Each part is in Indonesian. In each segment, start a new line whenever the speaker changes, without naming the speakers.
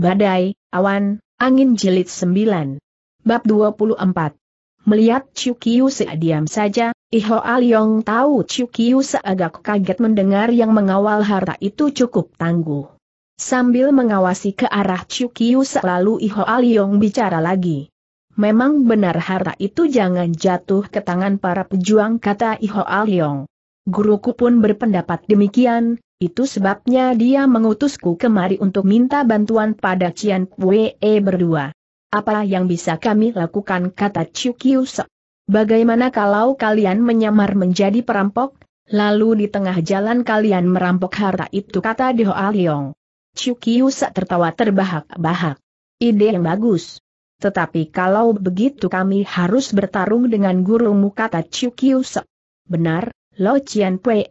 Badai, Awan, Angin Jilid 9. Bab 24. Melihat Chukiu Se diam saja, Iho Aliong tahu Chukiu Se agak kaget mendengar yang mengawal harta itu cukup tangguh. Sambil mengawasi ke arah Chukiu selalu lalu Iho Aliong bicara lagi. Memang benar harta itu jangan jatuh ke tangan para pejuang kata Iho Aliong. Guruku pun berpendapat demikian, itu sebabnya dia mengutusku kemari untuk minta bantuan pada Cian Pue berdua. Apa yang bisa kami lakukan kata Chiu Kiu Bagaimana kalau kalian menyamar menjadi perampok, lalu di tengah jalan kalian merampok harta itu kata Deo Aliong. Chiu Kiu tertawa terbahak-bahak. Ide yang bagus. Tetapi kalau begitu kami harus bertarung dengan gurumu kata Se. Benar, Lo Cian Pei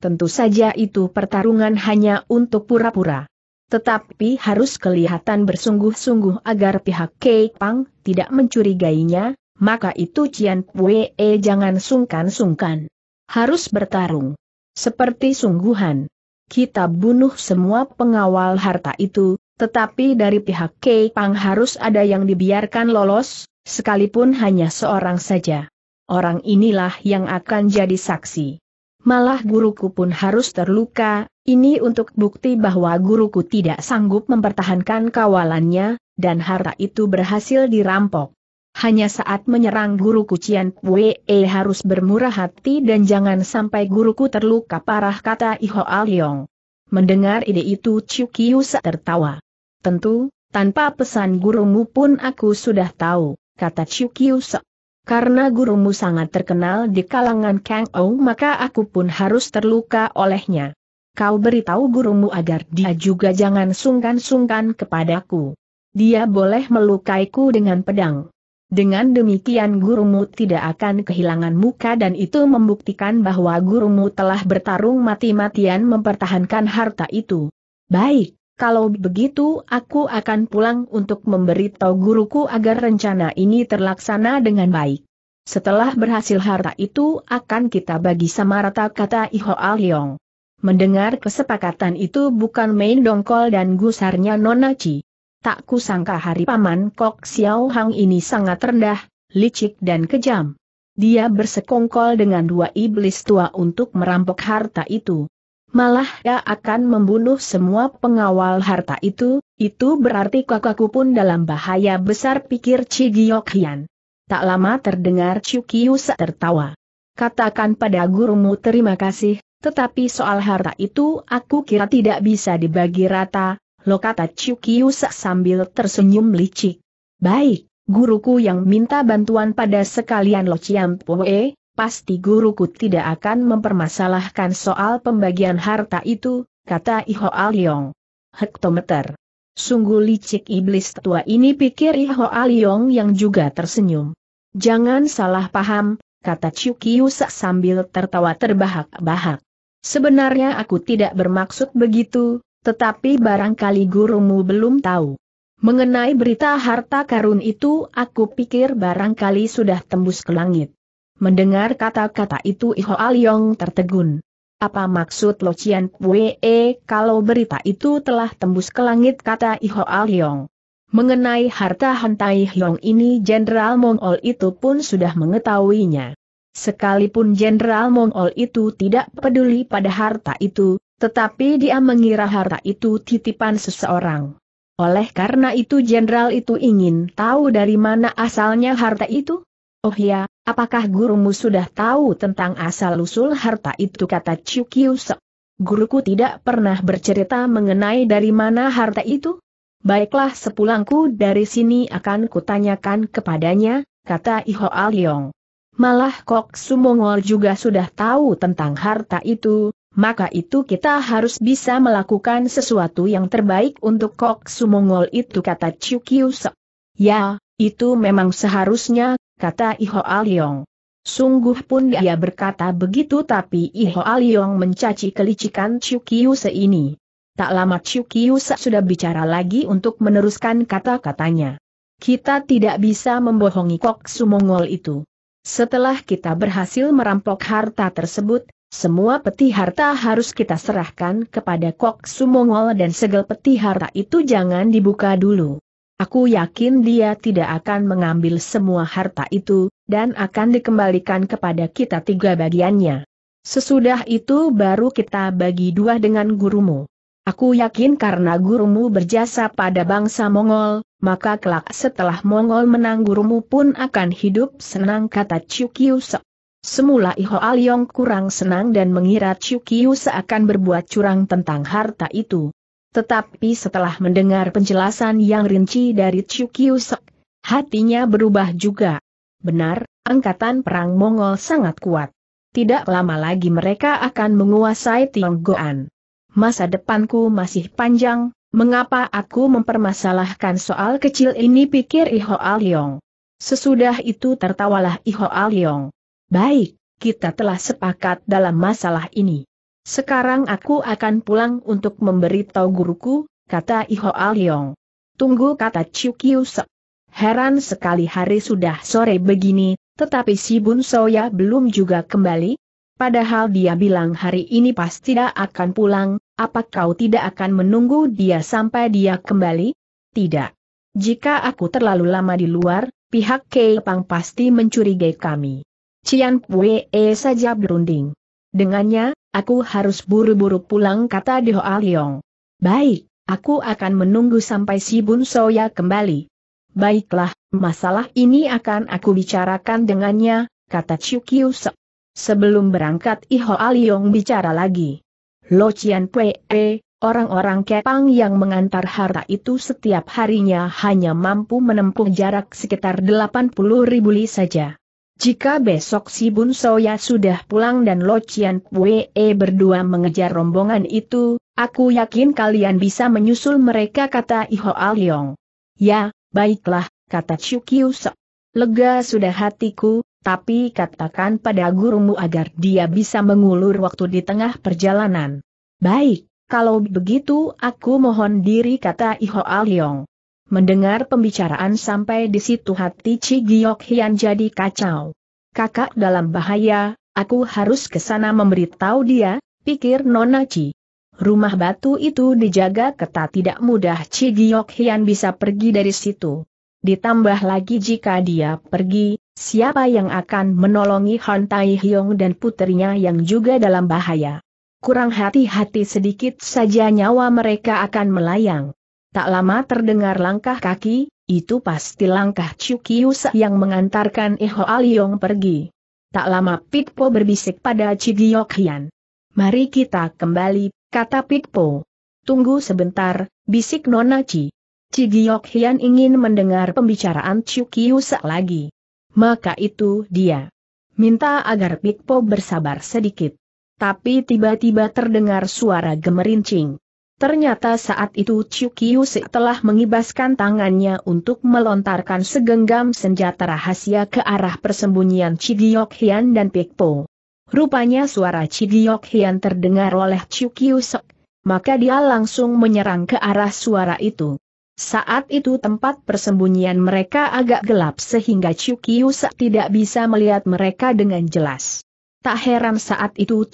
tentu saja itu pertarungan hanya untuk pura-pura. Tetapi harus kelihatan bersungguh-sungguh agar pihak Kei Pang tidak mencurigainya, maka itu Cian Pue jangan sungkan-sungkan. Harus bertarung. Seperti sungguhan. Kita bunuh semua pengawal harta itu, tetapi dari pihak Kei Pang harus ada yang dibiarkan lolos, sekalipun hanya seorang saja. Orang inilah yang akan jadi saksi malah guruku pun harus terluka, ini untuk bukti bahwa guruku tidak sanggup mempertahankan kawalannya, dan harta itu berhasil dirampok. Hanya saat menyerang guruku Cian Pue e harus bermurah hati dan jangan sampai guruku terluka parah kata Iho Yong. Mendengar ide itu Chiu Kiyu tertawa. Tentu, tanpa pesan gurumu pun aku sudah tahu, kata Chiu Sek. Karena gurumu sangat terkenal di kalangan Kang Ou maka aku pun harus terluka olehnya. Kau beritahu gurumu agar dia juga jangan sungkan-sungkan kepadaku. Dia boleh melukaiku dengan pedang. Dengan demikian gurumu tidak akan kehilangan muka dan itu membuktikan bahwa gurumu telah bertarung mati-matian mempertahankan harta itu. Baik, kalau begitu aku akan pulang untuk memberitahu guruku agar rencana ini terlaksana dengan baik. Setelah berhasil harta itu akan kita bagi sama rata kata Iho Yong. Mendengar kesepakatan itu bukan main dongkol dan gusarnya Nonaci. Tak kusangka hari paman Kok Xiao Hang ini sangat rendah, licik dan kejam. Dia bersekongkol dengan dua iblis tua untuk merampok harta itu. Malah dia akan membunuh semua pengawal harta itu, itu berarti kakakku pun dalam bahaya besar pikir Cigiok Hian. Tak lama terdengar Cukiusa tertawa. Katakan pada gurumu terima kasih, tetapi soal harta itu aku kira tidak bisa dibagi rata, lo kata Cukiusa sambil tersenyum licik. Baik, guruku yang minta bantuan pada sekalian lo Ciampoe, pasti guruku tidak akan mempermasalahkan soal pembagian harta itu, kata Iho Aliong. Hektometer. Sungguh licik iblis tua ini pikir Iho Aliong yang juga tersenyum. Jangan salah paham, kata Chukiusa sambil tertawa terbahak-bahak. Sebenarnya aku tidak bermaksud begitu, tetapi barangkali gurumu belum tahu. Mengenai berita harta karun itu aku pikir barangkali sudah tembus ke langit. Mendengar kata-kata itu Iho Aliong tertegun. Apa maksud Lo Cian Pue kalau berita itu telah tembus ke langit kata Iho Aliong? Mengenai harta Hantai Hyong ini Jenderal Mongol itu pun sudah mengetahuinya. Sekalipun Jenderal Mongol itu tidak peduli pada harta itu, tetapi dia mengira harta itu titipan seseorang. Oleh karena itu Jenderal itu ingin tahu dari mana asalnya harta itu? Oh ya, apakah gurumu sudah tahu tentang asal-usul harta itu kata Chukyuse. Guruku tidak pernah bercerita mengenai dari mana harta itu? Baiklah sepulangku dari sini akan kutanyakan kepadanya, kata Iho Aliong. Malah Kok Sumongol juga sudah tahu tentang harta itu, maka itu kita harus bisa melakukan sesuatu yang terbaik untuk Kok Sumongol itu kata Chukyuse. Ya, itu memang seharusnya kata Iho Aliong. Sungguh pun dia berkata begitu tapi Iho Aliong mencaci kelicikan Chukiuse ini. Tak lama Se sudah bicara lagi untuk meneruskan kata-katanya. Kita tidak bisa membohongi Kok Sumongol itu. Setelah kita berhasil merampok harta tersebut, semua peti harta harus kita serahkan kepada Kok Sumongol dan segel peti harta itu jangan dibuka dulu. Aku yakin dia tidak akan mengambil semua harta itu, dan akan dikembalikan kepada kita tiga bagiannya. Sesudah itu baru kita bagi dua dengan gurumu. Aku yakin karena gurumu berjasa pada bangsa Mongol, maka kelak setelah Mongol menang gurumu pun akan hidup senang kata Se. Semula Iho Aliong kurang senang dan mengira Chukiu seakan berbuat curang tentang harta itu. Tetapi setelah mendengar penjelasan yang rinci dari Chu Kiusek, hatinya berubah juga. Benar, angkatan perang Mongol sangat kuat. Tidak lama lagi mereka akan menguasai Tionggoan. Masa depanku masih panjang, mengapa aku mempermasalahkan soal kecil ini pikir Iho Aliong. Sesudah itu tertawalah Iho Aliong. Baik, kita telah sepakat dalam masalah ini. Sekarang aku akan pulang untuk memberitahu guruku, kata Iho Aliong. Tunggu kata Chiu Sek. Heran sekali hari sudah sore begini, tetapi si Bun Soya belum juga kembali. Padahal dia bilang hari ini pasti tidak akan pulang, apa kau tidak akan menunggu dia sampai dia kembali? Tidak. Jika aku terlalu lama di luar, pihak Kepang pasti mencurigai kami. Cian Pue saja berunding. Dengannya, Aku harus buru-buru pulang kata Dio Aliong. Baik, aku akan menunggu sampai si Bun Soya kembali. Baiklah, masalah ini akan aku bicarakan dengannya, kata Chiu Kiu Sebelum berangkat Iho Aliong bicara lagi. Lo Cian Pue, eh, orang-orang Kepang yang mengantar harta itu setiap harinya hanya mampu menempuh jarak sekitar 80 ribu li saja. Jika besok si Bun Soya sudah pulang dan Lo Chian Pue berdua mengejar rombongan itu, aku yakin kalian bisa menyusul mereka kata Iho Aliong. Ya, baiklah, kata Kiu Sok. Lega sudah hatiku, tapi katakan pada gurumu agar dia bisa mengulur waktu di tengah perjalanan. Baik, kalau begitu aku mohon diri kata Iho Aliong. Mendengar pembicaraan sampai di situ hati Chi Giok Hian jadi kacau. Kakak dalam bahaya, aku harus ke sana memberitahu dia, pikir Nona Chi. Rumah batu itu dijaga ketat tidak mudah Chi Giok Hian bisa pergi dari situ. Ditambah lagi jika dia pergi, siapa yang akan menolongi Han Tai Hyong dan putrinya yang juga dalam bahaya. Kurang hati-hati sedikit saja nyawa mereka akan melayang. Tak lama terdengar langkah kaki, itu pasti langkah Chukiusa yang mengantarkan Eho Aliong pergi. Tak lama Pikpo berbisik pada Cigiok Hian. Mari kita kembali, kata Pikpo. Tunggu sebentar, bisik Nona Nonaci. Cigiok Hian ingin mendengar pembicaraan Chukiusa lagi. Maka itu dia. Minta agar Pikpo bersabar sedikit. Tapi tiba-tiba terdengar suara gemerincing. Ternyata saat itu se telah mengibaskan tangannya untuk melontarkan segenggam senjata rahasia ke arah persembunyian Chigiok Hian dan Pikpo. Rupanya suara Chigiok Hian terdengar oleh se, maka dia langsung menyerang ke arah suara itu. Saat itu tempat persembunyian mereka agak gelap sehingga se tidak bisa melihat mereka dengan jelas. Tak heran saat itu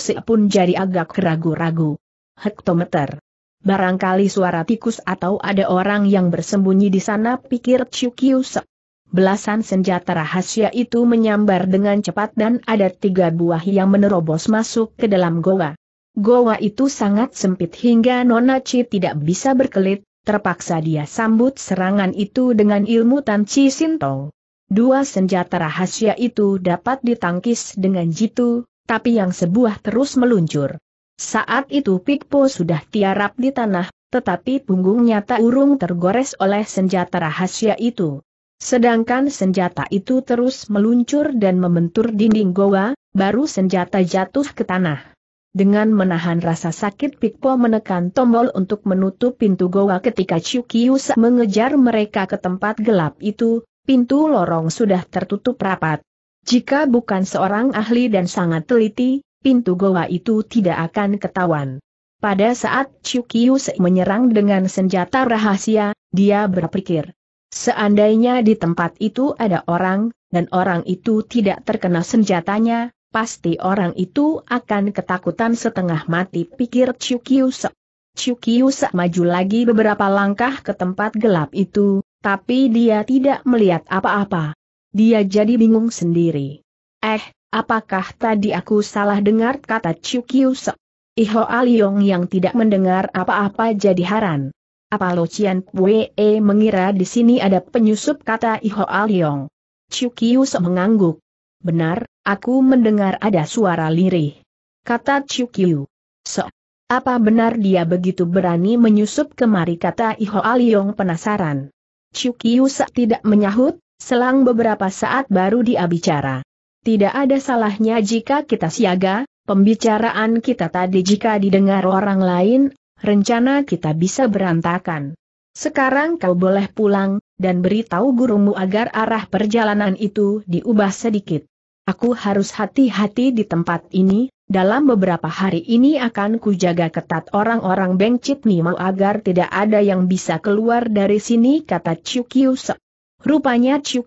se pun jadi agak ragu-ragu hektometer. Barangkali suara tikus atau ada orang yang bersembunyi di sana pikir Chukyusek. Belasan senjata rahasia itu menyambar dengan cepat dan ada tiga buah yang menerobos masuk ke dalam goa. Goa itu sangat sempit hingga Nona Chi tidak bisa berkelit, terpaksa dia sambut serangan itu dengan ilmu Tan Chi Sintong. Dua senjata rahasia itu dapat ditangkis dengan jitu, tapi yang sebuah terus meluncur. Saat itu Pikpo sudah tiarap di tanah, tetapi punggungnya tak urung tergores oleh senjata rahasia itu. Sedangkan senjata itu terus meluncur dan membentur dinding goa, baru senjata jatuh ke tanah. Dengan menahan rasa sakit Pikpo menekan tombol untuk menutup pintu goa ketika Chukiusa mengejar mereka ke tempat gelap itu, pintu lorong sudah tertutup rapat. Jika bukan seorang ahli dan sangat teliti, pintu goa itu tidak akan ketahuan. Pada saat Chukius menyerang dengan senjata rahasia, dia berpikir, seandainya di tempat itu ada orang, dan orang itu tidak terkena senjatanya, pasti orang itu akan ketakutan setengah mati pikir Chukius. Chukius maju lagi beberapa langkah ke tempat gelap itu, tapi dia tidak melihat apa-apa. Dia jadi bingung sendiri. Eh, Apakah tadi aku salah dengar kata Chiu Se? Iho Aliong yang tidak mendengar apa-apa jadi haran. Apa Lo Cian Pue e mengira di sini ada penyusup kata Iho Aliong? Chiu Se mengangguk. Benar, aku mendengar ada suara lirih. Kata Chiu Se. Apa benar dia begitu berani menyusup kemari kata Iho Aliong penasaran? Chukyu tidak menyahut, selang beberapa saat baru dia bicara. Tidak ada salahnya jika kita siaga, pembicaraan kita tadi jika didengar orang lain, rencana kita bisa berantakan. Sekarang kau boleh pulang, dan beritahu gurumu agar arah perjalanan itu diubah sedikit. Aku harus hati-hati di tempat ini, dalam beberapa hari ini akan kujaga ketat orang-orang Chit Nima agar tidak ada yang bisa keluar dari sini kata Sok. Rupanya Chiu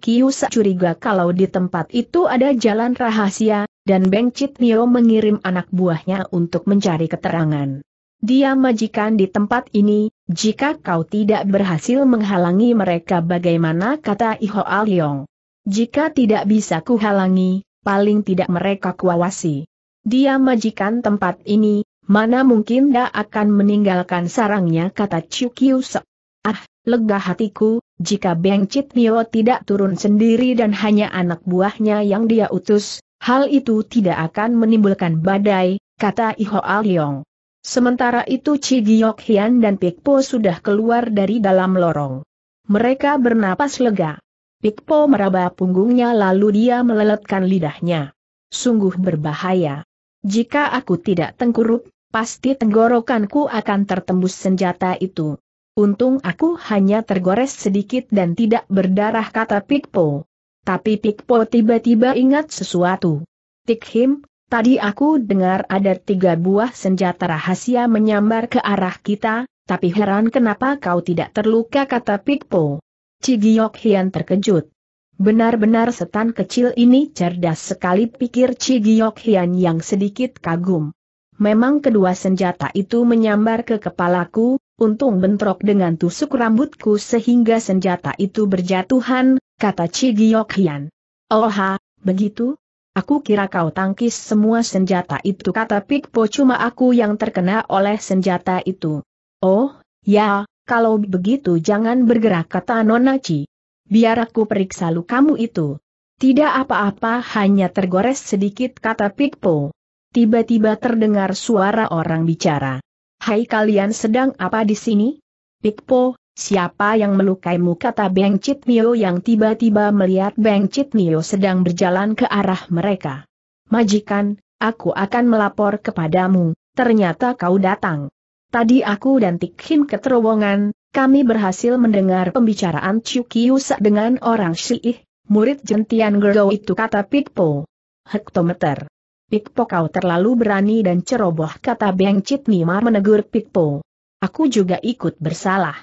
curiga kalau di tempat itu ada jalan rahasia, dan Beng Chit Nio mengirim anak buahnya untuk mencari keterangan. Dia majikan di tempat ini, jika kau tidak berhasil menghalangi mereka bagaimana kata Iho Aliong. Jika tidak bisa kuhalangi, paling tidak mereka kuawasi. Dia majikan tempat ini, mana mungkin dia akan meninggalkan sarangnya kata Chukiusek. Ah, lega hatiku, jika Beng Chit Nio tidak turun sendiri dan hanya anak buahnya yang dia utus, hal itu tidak akan menimbulkan badai, kata Iho Aliong. Sementara itu Chi Giok Hian dan Pikpo sudah keluar dari dalam lorong. Mereka bernapas lega. Pikpo meraba punggungnya lalu dia meleletkan lidahnya. Sungguh berbahaya. Jika aku tidak tengkurup, pasti tenggorokanku akan tertembus senjata itu. Untung aku hanya tergores sedikit dan tidak berdarah kata Pikpo. Tapi Pikpo tiba-tiba ingat sesuatu. Tikhim, tadi aku dengar ada tiga buah senjata rahasia menyambar ke arah kita, tapi heran kenapa kau tidak terluka kata Pikpo. Cigiok Hian terkejut. Benar-benar setan kecil ini cerdas sekali pikir Cigiok Hian yang sedikit kagum. Memang kedua senjata itu menyambar ke kepalaku, untung bentrok dengan tusuk rambutku sehingga senjata itu berjatuhan, kata Cigiok Giok Hian. Oha, begitu? Aku kira kau tangkis semua senjata itu kata Pikpo cuma aku yang terkena oleh senjata itu. Oh, ya, kalau begitu jangan bergerak kata Nonaci. Biar aku periksa lukamu itu. Tidak apa-apa hanya tergores sedikit kata Pikpo. Tiba-tiba terdengar suara orang bicara. Hai kalian sedang apa di sini? Pikpo, siapa yang melukaimu kata Beng Citnio yang tiba-tiba melihat Beng Citnio sedang berjalan ke arah mereka. Majikan, aku akan melapor kepadamu, ternyata kau datang. Tadi aku dan Tikhin keterowongan, kami berhasil mendengar pembicaraan Kiyu dengan orang Syiih, murid jentian Gerdo itu kata Pikpo. Hektometer. Pikpo kau terlalu berani dan ceroboh kata Beng Cit Nima menegur Pikpo. Aku juga ikut bersalah.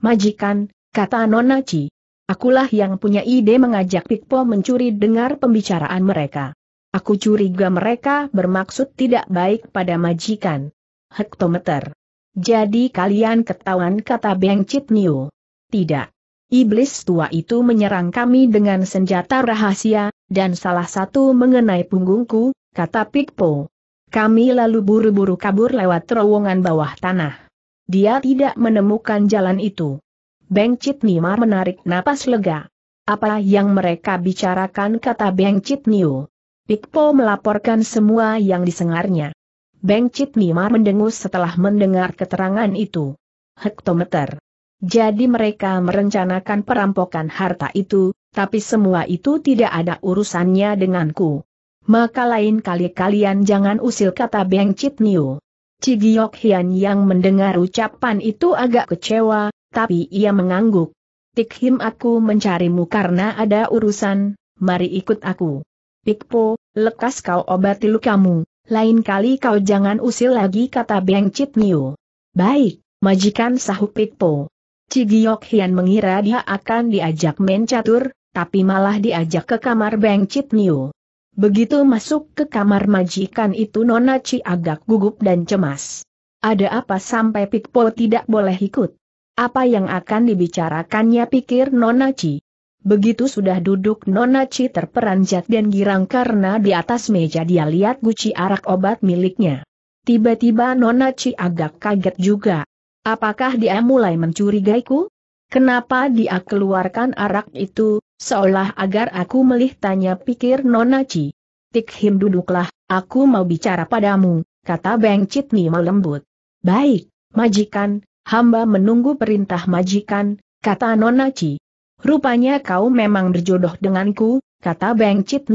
Majikan, kata Nona Chi. Akulah yang punya ide mengajak Pikpo mencuri dengar pembicaraan mereka. Aku curiga mereka bermaksud tidak baik pada majikan. Hektometer. Jadi kalian ketahuan kata Beng Cit Niu. Tidak. Iblis tua itu menyerang kami dengan senjata rahasia, dan salah satu mengenai punggungku, kata Pikpo. Kami lalu buru-buru kabur lewat terowongan bawah tanah. Dia tidak menemukan jalan itu. Beng Chit Nima menarik napas lega. Apa yang mereka bicarakan kata Beng Chit Niu. Pikpo melaporkan semua yang disengarnya. Beng Chit Nima mendengus setelah mendengar keterangan itu. Hektometer. Jadi mereka merencanakan perampokan harta itu, tapi semua itu tidak ada urusannya denganku maka lain kali kalian jangan usil kata Beng Chit Niu. Cigiok Hian yang mendengar ucapan itu agak kecewa, tapi ia mengangguk. Tik Him aku mencarimu karena ada urusan, mari ikut aku. Pikpo, lekas kau obati lukamu, lain kali kau jangan usil lagi kata Beng Chit Niu. Baik, majikan sahut Pikpo. Cigiok Hian mengira dia akan diajak main catur, tapi malah diajak ke kamar Beng Chit Niu. Begitu masuk ke kamar majikan itu Nona Ci agak gugup dan cemas. Ada apa sampai Pikpo tidak boleh ikut? Apa yang akan dibicarakannya pikir Nona Ci. Begitu sudah duduk Nona Ci terperanjat dan girang karena di atas meja dia lihat guci arak obat miliknya. Tiba-tiba Nona Ci agak kaget juga. Apakah dia mulai mencurigaiku? Kenapa dia keluarkan arak itu? Seolah agar aku melih tanya pikir Nona Ci. Tik Him duduklah, aku mau bicara padamu, kata Beng Chit melembut. lembut. Baik, majikan, hamba menunggu perintah majikan, kata Nona Ci. Rupanya kau memang berjodoh denganku, kata Beng Chit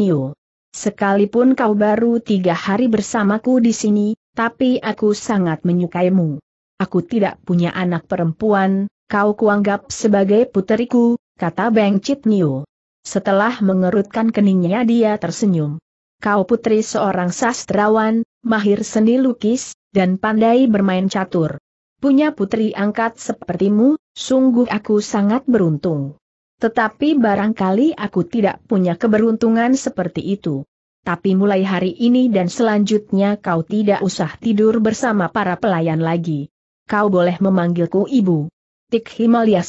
Sekalipun kau baru tiga hari bersamaku di sini, tapi aku sangat menyukaimu. Aku tidak punya anak perempuan, kau kuanggap sebagai puteriku, kata Beng Chit Niu. Setelah mengerutkan keningnya dia tersenyum. Kau putri seorang sastrawan, mahir seni lukis, dan pandai bermain catur. Punya putri angkat sepertimu, sungguh aku sangat beruntung. Tetapi barangkali aku tidak punya keberuntungan seperti itu. Tapi mulai hari ini dan selanjutnya kau tidak usah tidur bersama para pelayan lagi. Kau boleh memanggilku ibu. Tik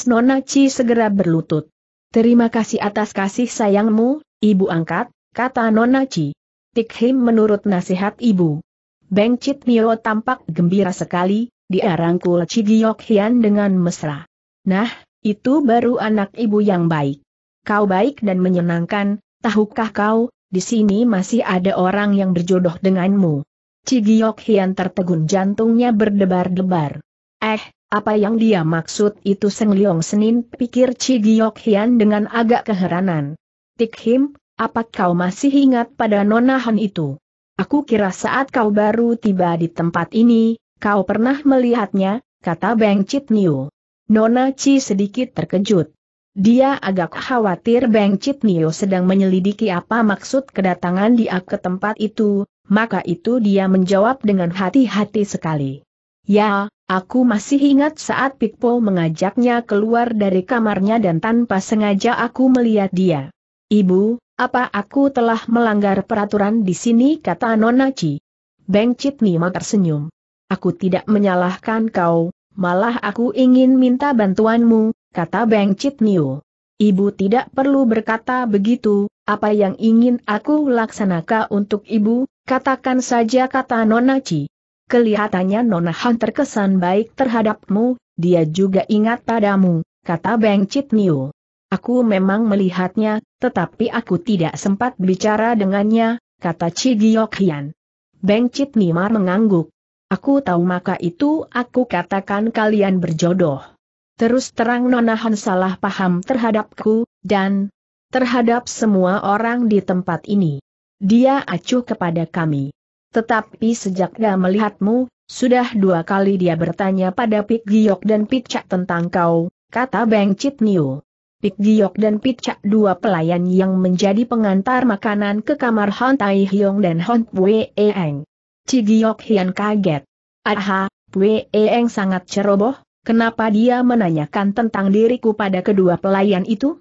Nona Chi segera berlutut. Terima kasih atas kasih sayangmu, ibu angkat, kata Nona Chi. Tik Him menurut nasihat ibu. Beng Chit Mio tampak gembira sekali, Diarangkul rangkul Hian dengan mesra. Nah, itu baru anak ibu yang baik. Kau baik dan menyenangkan, tahukah kau, di sini masih ada orang yang berjodoh denganmu. Cigiok Hian tertegun jantungnya berdebar-debar. Eh, apa yang dia maksud itu Seng Leong Senin pikir Chi Giok Hian dengan agak keheranan. Tik Him, apa kau masih ingat pada Nona Han itu? Aku kira saat kau baru tiba di tempat ini, kau pernah melihatnya, kata Beng Chit Niu. Nona Chi sedikit terkejut. Dia agak khawatir Beng Chit Niu sedang menyelidiki apa maksud kedatangan dia ke tempat itu, maka itu dia menjawab dengan hati-hati sekali. Ya, Aku masih ingat saat Pikpo mengajaknya keluar dari kamarnya dan tanpa sengaja aku melihat dia. Ibu, apa aku telah melanggar peraturan di sini kata Nonaci. Beng Nima tersenyum. Aku tidak menyalahkan kau, malah aku ingin minta bantuanmu, kata Beng Niu. Ibu tidak perlu berkata begitu, apa yang ingin aku laksanakan untuk ibu, katakan saja kata Nonaci. Kelihatannya Nona Han terkesan baik terhadapmu, dia juga ingat padamu, kata Beng Chit Niu. Aku memang melihatnya, tetapi aku tidak sempat bicara dengannya, kata Chi Giok Hian. Beng Chit Nimar mengangguk. Aku tahu maka itu aku katakan kalian berjodoh. Terus terang Nona Han salah paham terhadapku, dan terhadap semua orang di tempat ini. Dia acuh kepada kami. Tetapi sejak dia melihatmu, sudah dua kali dia bertanya pada Pik Giok dan Cak tentang kau, kata Bang Chit Niu. Pik Giok dan Cak dua pelayan yang menjadi pengantar makanan ke kamar Hon Tai Hyong dan Hon Pue Eng. Ci Giok Hian kaget. Aha, Pue Eeng sangat ceroboh, kenapa dia menanyakan tentang diriku pada kedua pelayan itu?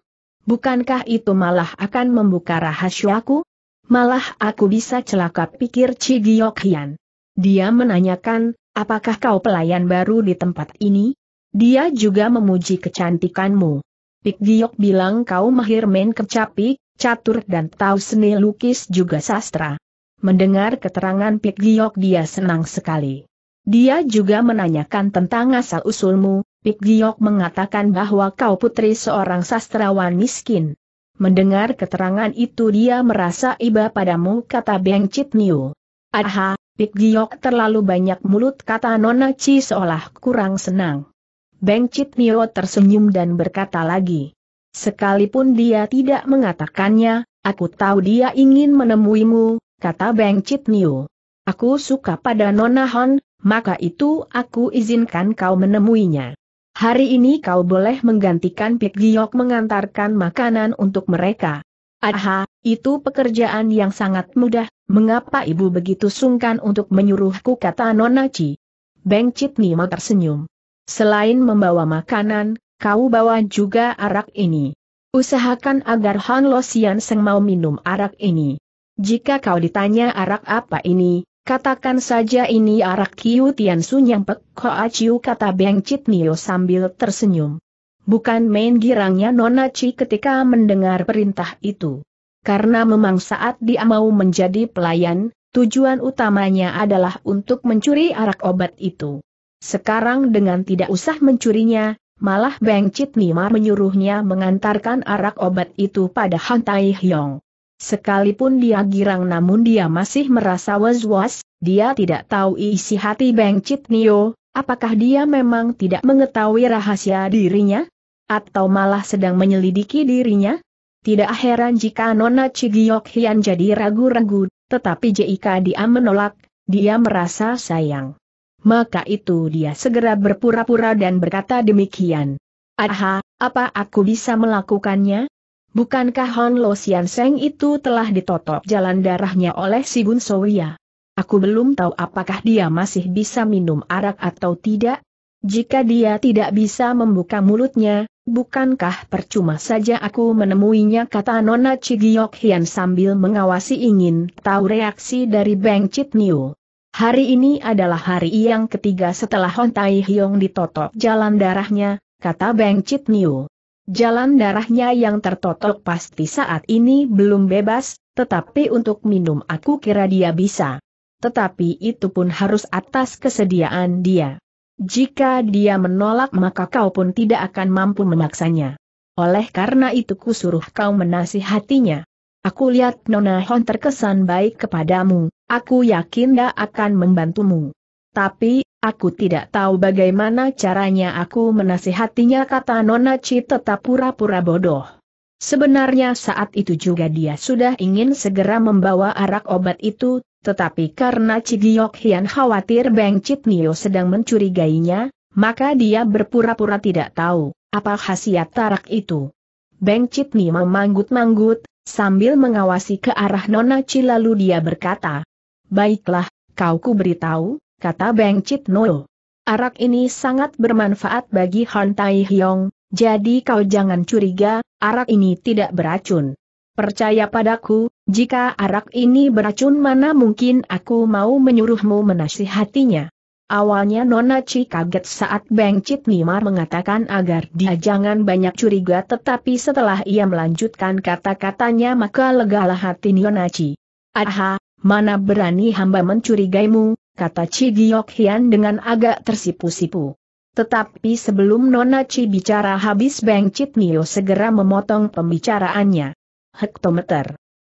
Bukankah itu malah akan membuka rahasiaku? Malah aku bisa celaka pikir Chi Giok Hian. Dia menanyakan, apakah kau pelayan baru di tempat ini? Dia juga memuji kecantikanmu. Pik Giok bilang kau mahir main kecapik, catur dan tahu seni lukis juga sastra. Mendengar keterangan Pik Giok dia senang sekali. Dia juga menanyakan tentang asal-usulmu, Pik Giok mengatakan bahwa kau putri seorang sastrawan miskin. Mendengar keterangan itu dia merasa iba padamu kata Beng Chit Niu. Aha, Pik Giok terlalu banyak mulut kata Nona Chi seolah kurang senang. Beng Chit Niu tersenyum dan berkata lagi. Sekalipun dia tidak mengatakannya, aku tahu dia ingin menemuimu, kata Beng Chit Niu. Aku suka pada Nona Hon, maka itu aku izinkan kau menemuinya. Hari ini kau boleh menggantikan Pik Giok mengantarkan makanan untuk mereka. Aha, itu pekerjaan yang sangat mudah, mengapa ibu begitu sungkan untuk menyuruhku kata Nonaci? Beng Chit Nima tersenyum. Selain membawa makanan, kau bawa juga arak ini. Usahakan agar Han Lo Sian Seng mau minum arak ini. Jika kau ditanya arak apa ini, Katakan saja ini arak Kiu Tian yang Pek Hoa Aciu kata Beng Chit Nio sambil tersenyum. Bukan main girangnya Nona Chi ketika mendengar perintah itu. Karena memang saat dia mau menjadi pelayan, tujuan utamanya adalah untuk mencuri arak obat itu. Sekarang dengan tidak usah mencurinya, malah Beng Chit Nima menyuruhnya mengantarkan arak obat itu pada Han Tai Hyong. Sekalipun dia girang namun dia masih merasa was-was, dia tidak tahu isi hati Beng Chit Nio, apakah dia memang tidak mengetahui rahasia dirinya? Atau malah sedang menyelidiki dirinya? Tidak heran jika Nona Cigiok Hian jadi ragu-ragu, tetapi jika dia menolak, dia merasa sayang. Maka itu dia segera berpura-pura dan berkata demikian. Aha, apa aku bisa melakukannya? Bukankah Hon Lo Sian Seng itu telah ditotok jalan darahnya oleh si Bun Soya? Aku belum tahu apakah dia masih bisa minum arak atau tidak. Jika dia tidak bisa membuka mulutnya, bukankah percuma saja aku menemuinya kata Nona Cigiok Hian sambil mengawasi ingin tahu reaksi dari Bang Chit Niu. Hari ini adalah hari yang ketiga setelah Hon Tai Hyong ditotok jalan darahnya, kata Bang Chit Niu. Jalan darahnya yang tertotok pasti saat ini belum bebas, tetapi untuk minum aku kira dia bisa. Tetapi itu pun harus atas kesediaan dia. Jika dia menolak maka kau pun tidak akan mampu memaksanya. Oleh karena itu kusuruh kau menasihatinya. Aku lihat Nona Hon terkesan baik kepadamu, aku yakin dia akan membantumu. Tapi, Aku tidak tahu bagaimana caranya aku menasihatinya kata Nona Chi tetap pura-pura bodoh. Sebenarnya saat itu juga dia sudah ingin segera membawa arak obat itu, tetapi karena Chi Giok Hian khawatir Beng Chit Nio sedang mencurigainya, maka dia berpura-pura tidak tahu apa khasiat tarak itu. Beng Chit Nio memanggut-manggut, sambil mengawasi ke arah Nona Chi lalu dia berkata, Baiklah, kau ku beritahu, kata Beng Chit Nol. Arak ini sangat bermanfaat bagi Han Tai Hyong, jadi kau jangan curiga, arak ini tidak beracun. Percaya padaku, jika arak ini beracun mana mungkin aku mau menyuruhmu menasihatinya. Awalnya Nona Chi kaget saat Beng Chit Nimar mengatakan agar dia jangan banyak curiga tetapi setelah ia melanjutkan kata-katanya maka legalah hati Nona Chi. Aha, mana berani hamba mencurigaimu, kata Cigiok Hian dengan agak tersipu-sipu. Tetapi sebelum Nona Chi bicara habis Beng Chit Nio segera memotong pembicaraannya. Hektometer.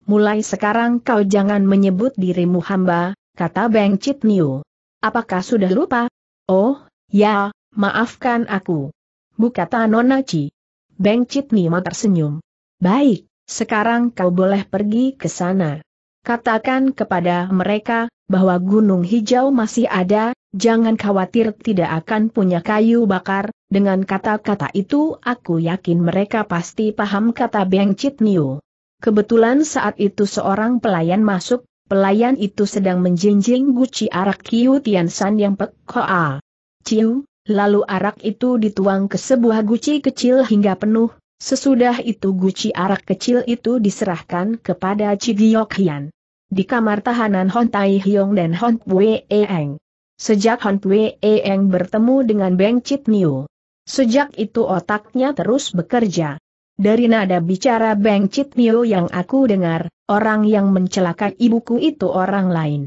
Mulai sekarang kau jangan menyebut dirimu hamba, kata Beng Chit Nio. Apakah sudah lupa? Oh, ya, maafkan aku. Bu kata Nona Chi. Beng Chit Nio tersenyum. Baik, sekarang kau boleh pergi ke sana. Katakan kepada mereka, bahwa gunung hijau masih ada, jangan khawatir tidak akan punya kayu bakar, dengan kata-kata itu aku yakin mereka pasti paham kata Beng Chit Niu. Kebetulan saat itu seorang pelayan masuk, pelayan itu sedang menjinjing guci arak Kiu Tian San yang pekoa. Ciu, lalu arak itu dituang ke sebuah guci kecil hingga penuh, sesudah itu guci arak kecil itu diserahkan kepada Cigiok Hian di kamar tahanan Hon Tai Hyong dan Hon Pue Eng. Sejak Hon Pue Eng bertemu dengan Beng Chit Niu, sejak itu otaknya terus bekerja. Dari nada bicara Beng Chit Niu yang aku dengar, orang yang mencelakai ibuku itu orang lain.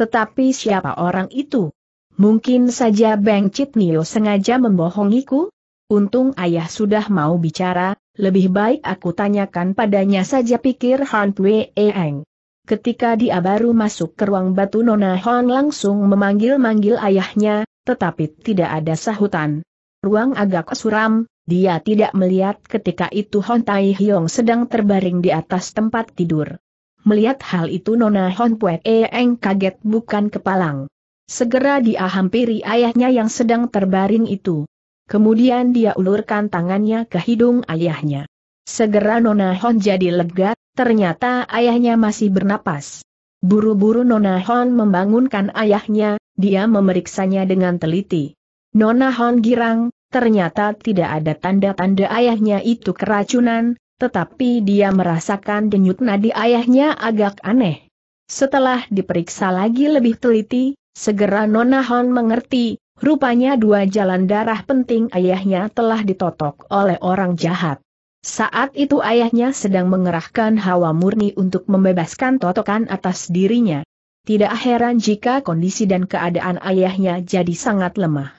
Tetapi siapa orang itu? Mungkin saja Beng Chit Niu sengaja membohongiku? Untung ayah sudah mau bicara, lebih baik aku tanyakan padanya saja pikir Han Wei Eng. Ketika dia baru masuk ke ruang batu Nona Hon langsung memanggil-manggil ayahnya, tetapi tidak ada sahutan. Ruang agak suram, dia tidak melihat ketika itu Hon Tai Hyong sedang terbaring di atas tempat tidur. Melihat hal itu Nona Hon Puet Eng kaget bukan kepalang. Segera dia hampiri ayahnya yang sedang terbaring itu. Kemudian dia ulurkan tangannya ke hidung ayahnya. Segera Nona Hon jadi lega, ternyata ayahnya masih bernapas. Buru-buru Nona Hon membangunkan ayahnya, dia memeriksanya dengan teliti. Nona Hon girang, ternyata tidak ada tanda-tanda ayahnya itu keracunan, tetapi dia merasakan denyut nadi ayahnya agak aneh. Setelah diperiksa lagi lebih teliti, segera Nona Hon mengerti, rupanya dua jalan darah penting ayahnya telah ditotok oleh orang jahat. Saat itu ayahnya sedang mengerahkan hawa murni untuk membebaskan totokan atas dirinya. Tidak heran jika kondisi dan keadaan ayahnya jadi sangat lemah.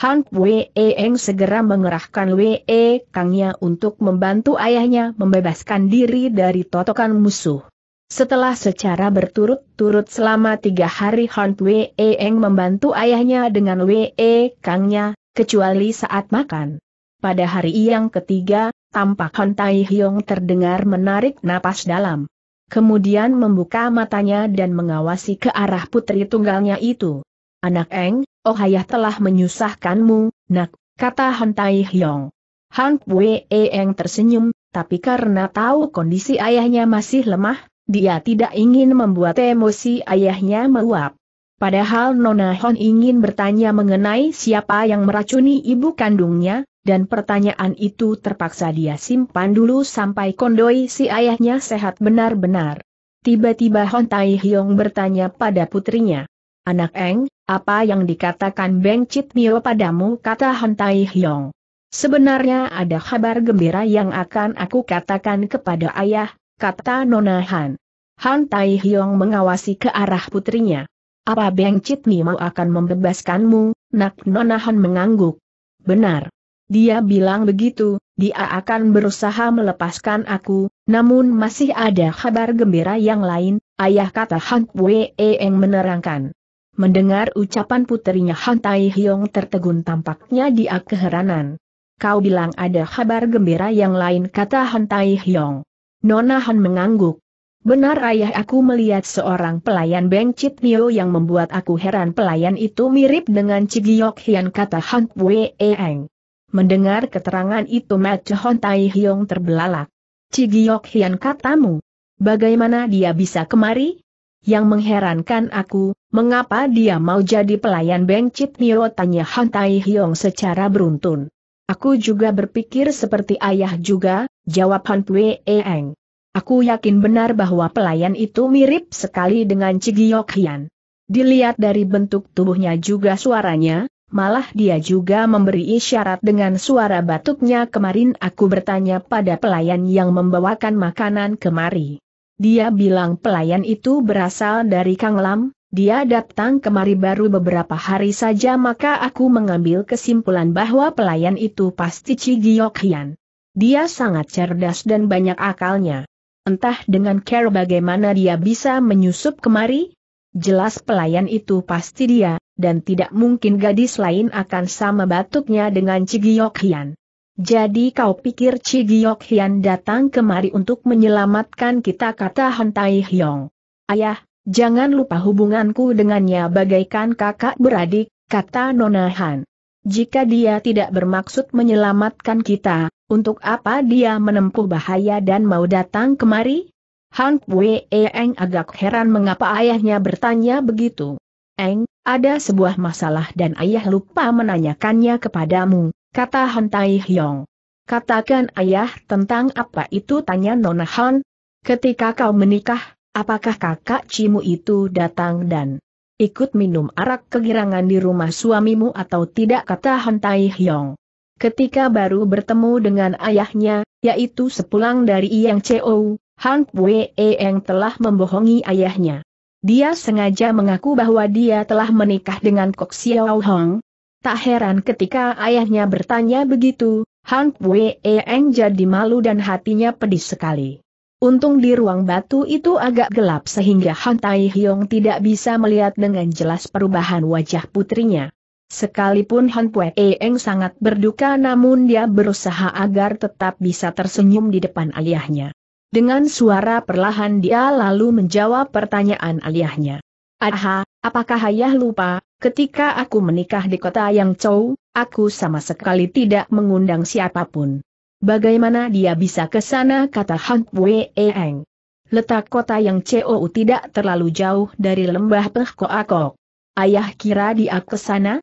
Han Wee Eng segera mengerahkan Wee Kangnya untuk membantu ayahnya membebaskan diri dari totokan musuh. Setelah secara berturut-turut selama tiga hari Han Wee Eng membantu ayahnya dengan Wee Kangnya, kecuali saat makan. Pada hari yang ketiga, Tampak Hon Tai Hiong terdengar menarik napas dalam. Kemudian membuka matanya dan mengawasi ke arah putri tunggalnya itu. Anak Eng, Oh ayah telah menyusahkanmu, nak, kata Hon Tai Hiong. Han Pue Eng tersenyum, tapi karena tahu kondisi ayahnya masih lemah, dia tidak ingin membuat emosi ayahnya meluap. Padahal Nona Hon ingin bertanya mengenai siapa yang meracuni ibu kandungnya, dan pertanyaan itu terpaksa dia simpan dulu sampai kondoi si ayahnya sehat benar-benar. Tiba-tiba Hon Tai Hyong bertanya pada putrinya. Anak Eng, apa yang dikatakan Beng Chit Mio padamu kata Hon Tai Hyong. Sebenarnya ada kabar gembira yang akan aku katakan kepada ayah, kata Nona Han. Han Tai Hyong mengawasi ke arah putrinya. Apa Beng ni mau akan membebaskanmu, Nak Nonahan mengangguk. Benar. Dia bilang begitu, dia akan berusaha melepaskan aku, namun masih ada kabar gembira yang lain, ayah kata Han Wee Eng menerangkan. Mendengar ucapan putrinya Han Tai Hyong tertegun tampaknya dia keheranan. Kau bilang ada kabar gembira yang lain kata Han Tai Hyong. Nona Han mengangguk. Benar ayah aku melihat seorang pelayan Beng Chit Nio yang membuat aku heran pelayan itu mirip dengan Cigiok Hian kata Han Wei Eng. Mendengar keterangan itu Hon Tai Hiong terbelalak. Cigiok Hian katamu. Bagaimana dia bisa kemari? Yang mengherankan aku, mengapa dia mau jadi pelayan Beng Chit Nio tanya Han Tai Hiong secara beruntun. Aku juga berpikir seperti ayah juga, jawab Han Wei Eng. Aku yakin benar bahwa pelayan itu mirip sekali dengan Cigiok Hian. Dilihat dari bentuk tubuhnya juga suaranya, malah dia juga memberi isyarat dengan suara batuknya kemarin aku bertanya pada pelayan yang membawakan makanan kemari. Dia bilang pelayan itu berasal dari Kang Lam, dia datang kemari baru beberapa hari saja maka aku mengambil kesimpulan bahwa pelayan itu pasti Cigiok Hian. Dia sangat cerdas dan banyak akalnya. Entah dengan care bagaimana dia bisa menyusup kemari? Jelas pelayan itu pasti dia, dan tidak mungkin gadis lain akan sama batuknya dengan Cigiok Hian. Jadi kau pikir Cigiok Hian datang kemari untuk menyelamatkan kita kata Hentai Hyong. Ayah, jangan lupa hubunganku dengannya bagaikan kakak beradik, kata Nona Han. Jika dia tidak bermaksud menyelamatkan kita, untuk apa dia menempuh bahaya dan mau datang kemari? Han Wei Eng agak heran mengapa ayahnya bertanya begitu. Eng, ada sebuah masalah dan ayah lupa menanyakannya kepadamu, kata Han Tai Hyong. Katakan ayah tentang apa itu tanya Nona Han. Ketika kau menikah, apakah kakak cimu itu datang dan ikut minum arak kegirangan di rumah suamimu atau tidak kata Han Tai Hyong. Ketika baru bertemu dengan ayahnya, yaitu sepulang dari Yang Cho, Han Pue telah membohongi ayahnya. Dia sengaja mengaku bahwa dia telah menikah dengan Kok Xiao Hong. Tak heran ketika ayahnya bertanya begitu, Han Pue Eng jadi malu dan hatinya pedih sekali. Untung di ruang batu itu agak gelap sehingga Han Tai Hyong tidak bisa melihat dengan jelas perubahan wajah putrinya. Sekalipun Han Pue Eng sangat berduka namun dia berusaha agar tetap bisa tersenyum di depan aliahnya. Dengan suara perlahan dia lalu menjawab pertanyaan aliahnya. Aha, apakah ayah lupa, ketika aku menikah di kota yang Chou, aku sama sekali tidak mengundang siapapun. Bagaimana dia bisa ke sana kata Han Pue Eng. Letak kota yang COU tidak terlalu jauh dari lembah Peh Ayah kira dia ke sana?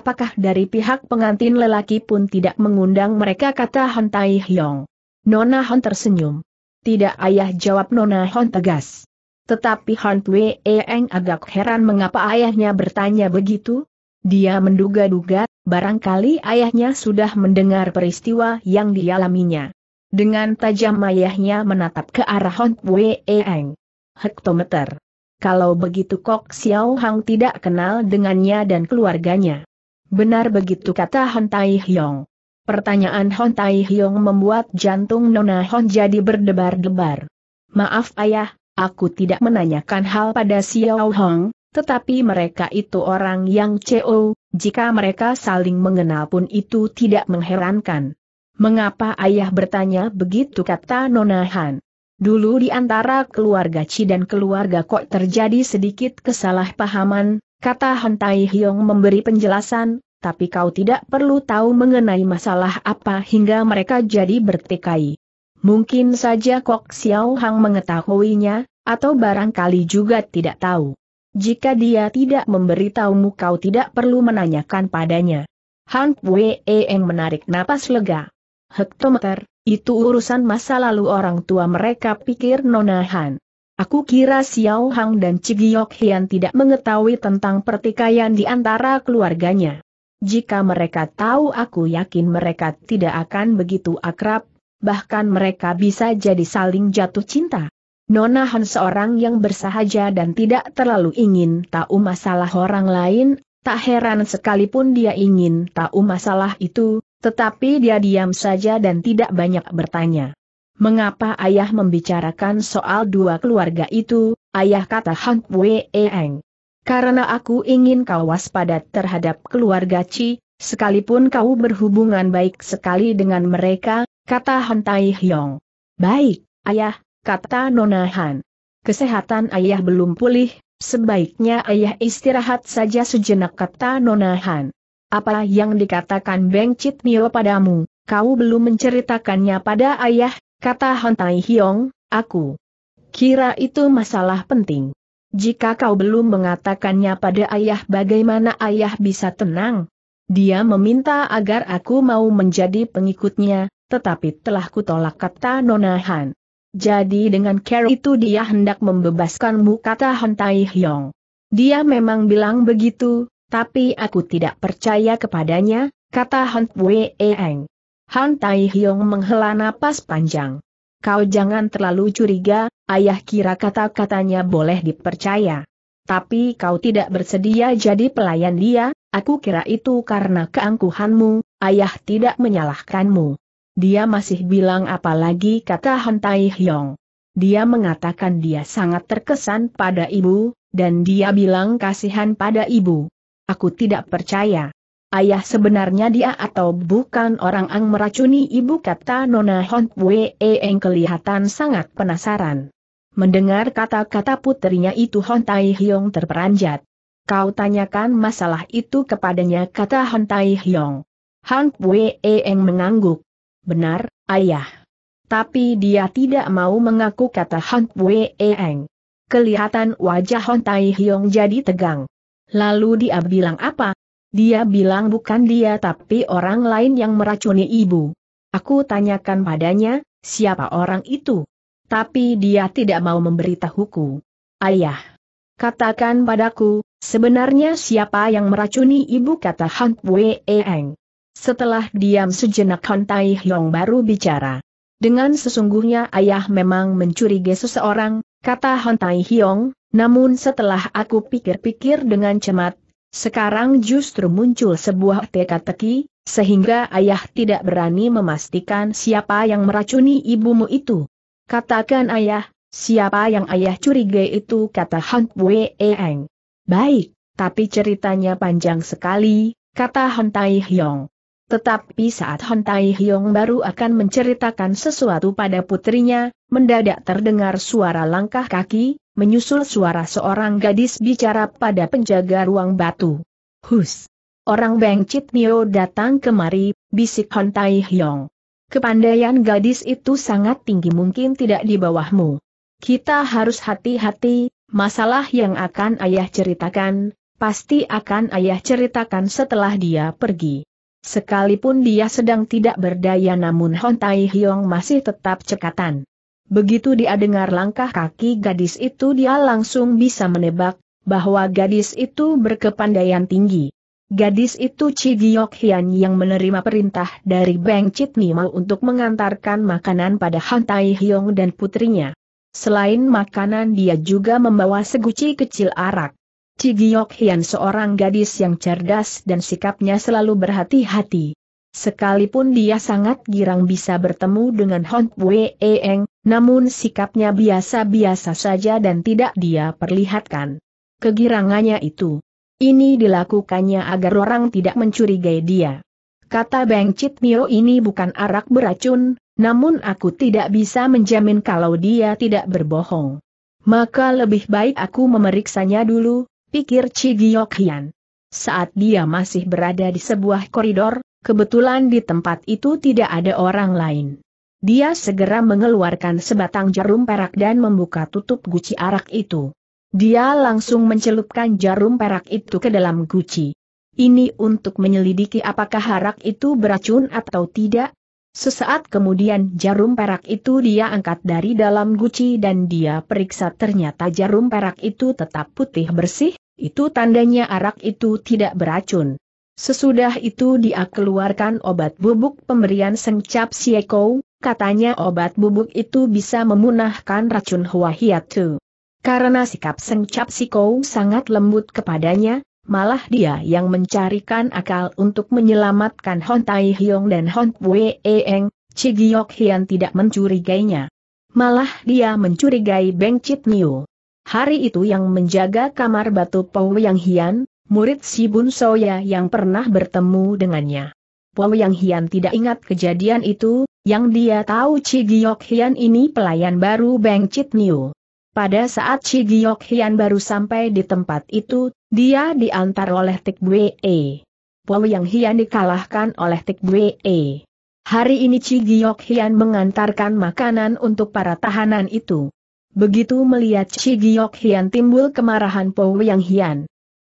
apakah dari pihak pengantin lelaki pun tidak mengundang mereka kata Hon Tai Hyong. Nona Hon tersenyum. Tidak ayah jawab Nona Hon tegas. Tetapi Hon Pue Eng agak heran mengapa ayahnya bertanya begitu. Dia menduga-duga, barangkali ayahnya sudah mendengar peristiwa yang dialaminya. Dengan tajam ayahnya menatap ke arah Hon Pue Eng. Hektometer. Kalau begitu Kok Xiao Hang tidak kenal dengannya dan keluarganya. Benar begitu kata Hon Tai Hyong. Pertanyaan Hon Tai Hyong membuat jantung Nona Hon jadi berdebar-debar. Maaf ayah, aku tidak menanyakan hal pada Xiao Hong, tetapi mereka itu orang yang CO, jika mereka saling mengenal pun itu tidak mengherankan. Mengapa ayah bertanya begitu kata Nona Han? Dulu di antara keluarga Ci dan keluarga Kok terjadi sedikit kesalahpahaman, Kata Tai Hiong memberi penjelasan, tapi kau tidak perlu tahu mengenai masalah apa hingga mereka jadi bertikai. Mungkin saja Kok Xiao Hang mengetahuinya, atau barangkali juga tidak tahu. Jika dia tidak memberitahumu kau tidak perlu menanyakan padanya. Han Wei Eng menarik napas lega. Hektometer, itu urusan masa lalu orang tua mereka pikir Nona Han. Aku kira Xiao Hang dan Cigiok Hian tidak mengetahui tentang pertikaian di antara keluarganya. Jika mereka tahu aku yakin mereka tidak akan begitu akrab, bahkan mereka bisa jadi saling jatuh cinta. Nona Han seorang yang bersahaja dan tidak terlalu ingin tahu masalah orang lain, tak heran sekalipun dia ingin tahu masalah itu, tetapi dia diam saja dan tidak banyak bertanya mengapa ayah membicarakan soal dua keluarga itu, ayah kata Han Wei Eng. Karena aku ingin kau waspada terhadap keluarga Ci, sekalipun kau berhubungan baik sekali dengan mereka, kata Han Tai Hyong. Baik, ayah, kata Nona Han. Kesehatan ayah belum pulih, sebaiknya ayah istirahat saja sejenak kata Nona Han. Apa yang dikatakan Beng Chit Mio padamu, kau belum menceritakannya pada ayah, Kata Han Tai Hiong, aku kira itu masalah penting. Jika kau belum mengatakannya pada ayah bagaimana ayah bisa tenang? Dia meminta agar aku mau menjadi pengikutnya, tetapi telah kutolak kata Nona Han. Jadi dengan care itu dia hendak membebaskanmu kata Han Tai Hyong. Dia memang bilang begitu, tapi aku tidak percaya kepadanya, kata Han Wei Eng. Han Tai Hiong menghela napas panjang. Kau jangan terlalu curiga, ayah kira kata-katanya boleh dipercaya. Tapi kau tidak bersedia jadi pelayan dia, aku kira itu karena keangkuhanmu, ayah tidak menyalahkanmu. Dia masih bilang apalagi kata Han Tai Hiong. Dia mengatakan dia sangat terkesan pada ibu, dan dia bilang kasihan pada ibu. Aku tidak percaya. Ayah sebenarnya dia atau bukan orang yang meracuni ibu kata Nona Hon Wee yang kelihatan sangat penasaran. Mendengar kata-kata putrinya itu Hon Tai Hyong terperanjat. Kau tanyakan masalah itu kepadanya kata Hon Tai Hyong. Han Wee yang mengangguk. Benar, ayah. Tapi dia tidak mau mengaku kata Han Wee yang. Kelihatan wajah Hon Tai Hyong jadi tegang. Lalu dia bilang apa? Dia bilang bukan dia tapi orang lain yang meracuni ibu. Aku tanyakan padanya, siapa orang itu? Tapi dia tidak mau memberitahuku. Ayah, katakan padaku, sebenarnya siapa yang meracuni ibu kata Han Wei Eng. Setelah diam sejenak Han Tai Hyong baru bicara. Dengan sesungguhnya ayah memang mencurigai seseorang, kata Han Tai Hyong, namun setelah aku pikir-pikir dengan cemat, sekarang justru muncul sebuah teka-teki, sehingga ayah tidak berani memastikan siapa yang meracuni ibumu itu. Katakan ayah, siapa yang ayah curiga itu kata Han Wei Eng. Baik, tapi ceritanya panjang sekali, kata Han Tai Hyong. Tetapi saat Han Tai Hyong baru akan menceritakan sesuatu pada putrinya, mendadak terdengar suara langkah kaki, menyusul suara seorang gadis bicara pada penjaga ruang batu. Hus! Orang Beng Chit Nio datang kemari, bisik Hon Tai Hyong. Kepandaian gadis itu sangat tinggi mungkin tidak di bawahmu. Kita harus hati-hati, masalah yang akan ayah ceritakan, pasti akan ayah ceritakan setelah dia pergi. Sekalipun dia sedang tidak berdaya namun Hon Tai Hyong masih tetap cekatan. Begitu dia dengar langkah kaki gadis itu dia langsung bisa menebak, bahwa gadis itu berkepandaian tinggi. Gadis itu Chi Giok Hian yang menerima perintah dari Beng Chit Nima untuk mengantarkan makanan pada Han Tai Hyong dan putrinya. Selain makanan dia juga membawa seguci kecil arak. Chi Giok Hian seorang gadis yang cerdas dan sikapnya selalu berhati-hati. Sekalipun dia sangat girang bisa bertemu dengan Hon Bue Eng, namun sikapnya biasa-biasa saja dan tidak dia perlihatkan. Kegirangannya itu. Ini dilakukannya agar orang tidak mencurigai dia. Kata Bang Chit Mio ini bukan arak beracun, namun aku tidak bisa menjamin kalau dia tidak berbohong. Maka lebih baik aku memeriksanya dulu, pikir Chi Giyok Hian. Saat dia masih berada di sebuah koridor, Kebetulan di tempat itu tidak ada orang lain. Dia segera mengeluarkan sebatang jarum perak dan membuka tutup guci arak itu. Dia langsung mencelupkan jarum perak itu ke dalam guci. Ini untuk menyelidiki apakah arak itu beracun atau tidak. Sesaat kemudian jarum perak itu dia angkat dari dalam guci dan dia periksa ternyata jarum perak itu tetap putih bersih, itu tandanya arak itu tidak beracun. Sesudah itu dia keluarkan obat bubuk pemberian Sengcap Sieko, katanya obat bubuk itu bisa memunahkan racun Hua Hiatu. Karena sikap Sengcap Sieko sangat lembut kepadanya, malah dia yang mencarikan akal untuk menyelamatkan Hon Tai Hyong dan Hon Pue Eng, Cigiok Hian tidak mencurigainya. Malah dia mencurigai Beng Chit Niu. Hari itu yang menjaga kamar batu Pou Yang Hian, murid Si Bun Soya yang pernah bertemu dengannya. Pao Yang Hian tidak ingat kejadian itu, yang dia tahu Chi Giok Hian ini pelayan baru Beng Chit Niu. Pada saat Chi Giok Hian baru sampai di tempat itu, dia diantar oleh Tik Bwe. Pao Yang Hian dikalahkan oleh Tik Bwe. E. Hari ini Chi Giok Hian mengantarkan makanan untuk para tahanan itu. Begitu melihat Chi Giok Hian timbul kemarahan Pao Yang Hian.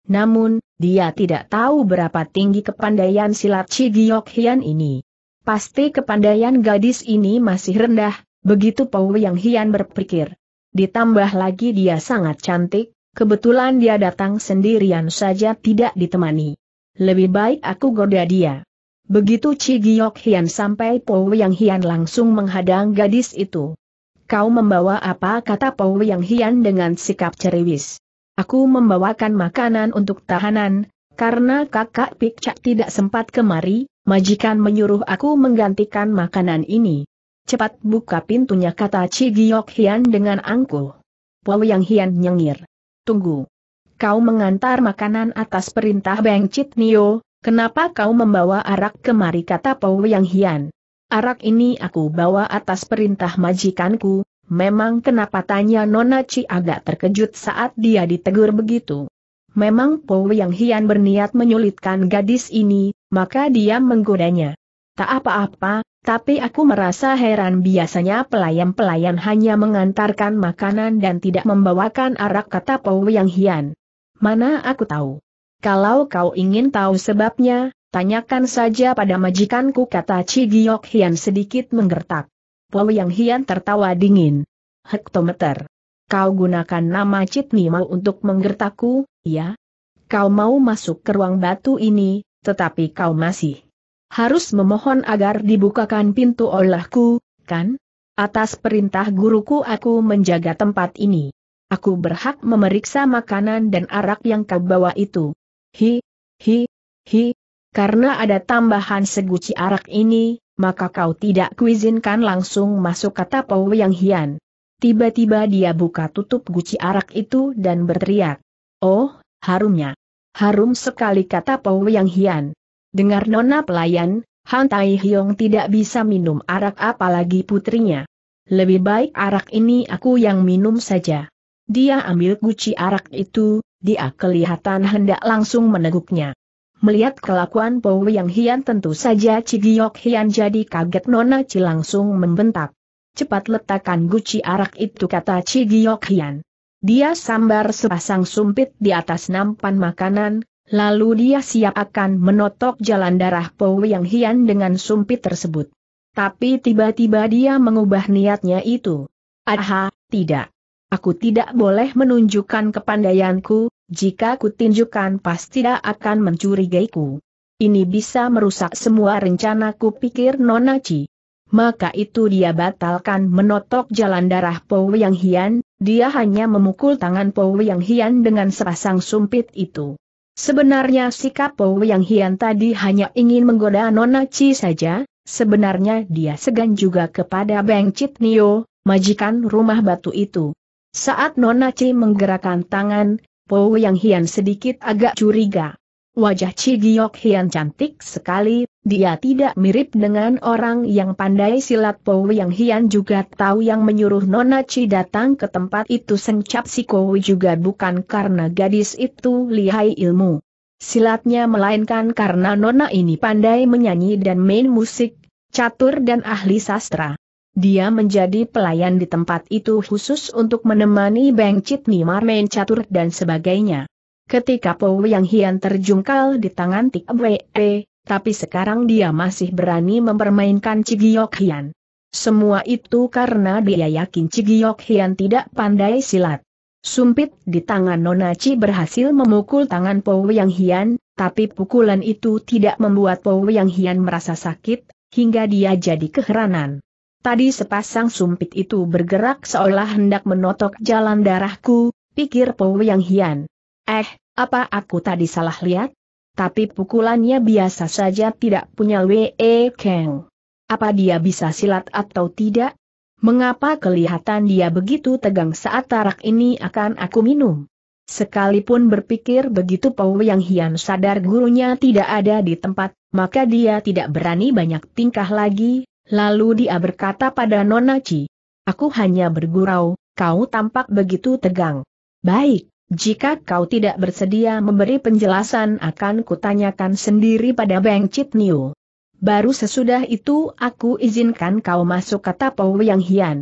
Namun, dia tidak tahu berapa tinggi kepandaian silat Cigiok Hian ini. Pasti kepandaian gadis ini masih rendah, begitu Pau Yang Hian berpikir. Ditambah lagi dia sangat cantik, kebetulan dia datang sendirian saja tidak ditemani. Lebih baik aku goda dia. Begitu Cigiok Hian sampai Pau Yang Hian langsung menghadang gadis itu. Kau membawa apa kata Pau Yang Hian dengan sikap ceriwis. Aku membawakan makanan untuk tahanan, karena kakak Pikcak tidak sempat kemari, majikan menyuruh aku menggantikan makanan ini. Cepat buka pintunya kata Cigiok Hian dengan angkuh. Pau Yang Hian nyengir. Tunggu. Kau mengantar makanan atas perintah Beng Chit Nio, kenapa kau membawa arak kemari kata Pau Yang Hian. Arak ini aku bawa atas perintah majikanku, Memang kenapa tanya Nona Ci agak terkejut saat dia ditegur begitu. Memang Po Yang Hian berniat menyulitkan gadis ini, maka dia menggodanya. Tak apa-apa, tapi aku merasa heran biasanya pelayan-pelayan hanya mengantarkan makanan dan tidak membawakan arak kata Po Yang Hian. Mana aku tahu. Kalau kau ingin tahu sebabnya, tanyakan saja pada majikanku kata Chi Giok Hian sedikit menggertak. Po Yang Hian tertawa dingin. Hektometer. Kau gunakan nama Citni mau untuk menggertaku, ya? Kau mau masuk ke ruang batu ini, tetapi kau masih harus memohon agar dibukakan pintu olahku, kan? Atas perintah guruku aku menjaga tempat ini. Aku berhak memeriksa makanan dan arak yang kau bawa itu. Hi, hi, hi, karena ada tambahan seguci arak ini, maka kau tidak kuizinkan langsung masuk kata Pau Yang Hian. Tiba-tiba dia buka tutup guci arak itu dan berteriak. Oh, harumnya. Harum sekali kata Pau Yang Hian. Dengar nona pelayan, Han Tai Hiong tidak bisa minum arak apalagi putrinya. Lebih baik arak ini aku yang minum saja. Dia ambil guci arak itu, dia kelihatan hendak langsung meneguknya. Melihat kelakuan Po Yang Hian tentu saja Cigiok Hian jadi kaget Nona Ci langsung membentak. Cepat letakkan guci arak itu kata Cigiok Hian. Dia sambar sepasang sumpit di atas nampan makanan, lalu dia siap akan menotok jalan darah Po Yang Hian dengan sumpit tersebut. Tapi tiba-tiba dia mengubah niatnya itu. Aha, tidak. Aku tidak boleh menunjukkan kepandaianku, jika kutunjukkan pasti tidak akan mencurigaiku. Ini bisa merusak semua rencanaku pikir Nonaci. Maka itu dia batalkan menotok jalan darah Po Yang Hian, dia hanya memukul tangan Po Yang Hian dengan sepasang sumpit itu. Sebenarnya sikap Po Yang Hian tadi hanya ingin menggoda Nona Chi saja, sebenarnya dia segan juga kepada Beng Chit Nio, majikan rumah batu itu. Saat Nona Chi menggerakkan tangan, Po Yang Hian sedikit agak curiga. Wajah Chi Giok Hian cantik sekali, dia tidak mirip dengan orang yang pandai silat Po Yang Hian juga tahu yang menyuruh Nona Chi datang ke tempat itu Sengcap Kowi juga bukan karena gadis itu lihai ilmu. Silatnya melainkan karena Nona ini pandai menyanyi dan main musik, catur dan ahli sastra. Dia menjadi pelayan di tempat itu khusus untuk menemani Beng Chit Nimar main catur dan sebagainya. Ketika Po Yang Hian terjungkal di tangan Tik Wee, tapi sekarang dia masih berani mempermainkan Cigiok Hian. Semua itu karena dia yakin Cigiok Hian tidak pandai silat. Sumpit di tangan Nonaci berhasil memukul tangan Po Yang Hian, tapi pukulan itu tidak membuat Po Yang Hian merasa sakit, hingga dia jadi keheranan. Tadi sepasang sumpit itu bergerak seolah hendak menotok jalan darahku, pikir Po Yang Hian. Eh, apa aku tadi salah lihat? Tapi pukulannya biasa saja tidak punya W.E. Kang. Apa dia bisa silat atau tidak? Mengapa kelihatan dia begitu tegang saat tarak ini akan aku minum? Sekalipun berpikir begitu Pau Yang Hian sadar gurunya tidak ada di tempat, maka dia tidak berani banyak tingkah lagi, Lalu dia berkata pada Nona Chi, Aku hanya bergurau, kau tampak begitu tegang. Baik, jika kau tidak bersedia memberi penjelasan akan kutanyakan sendiri pada Beng Chit Niu. Baru sesudah itu aku izinkan kau masuk kata Pou Yang Hian.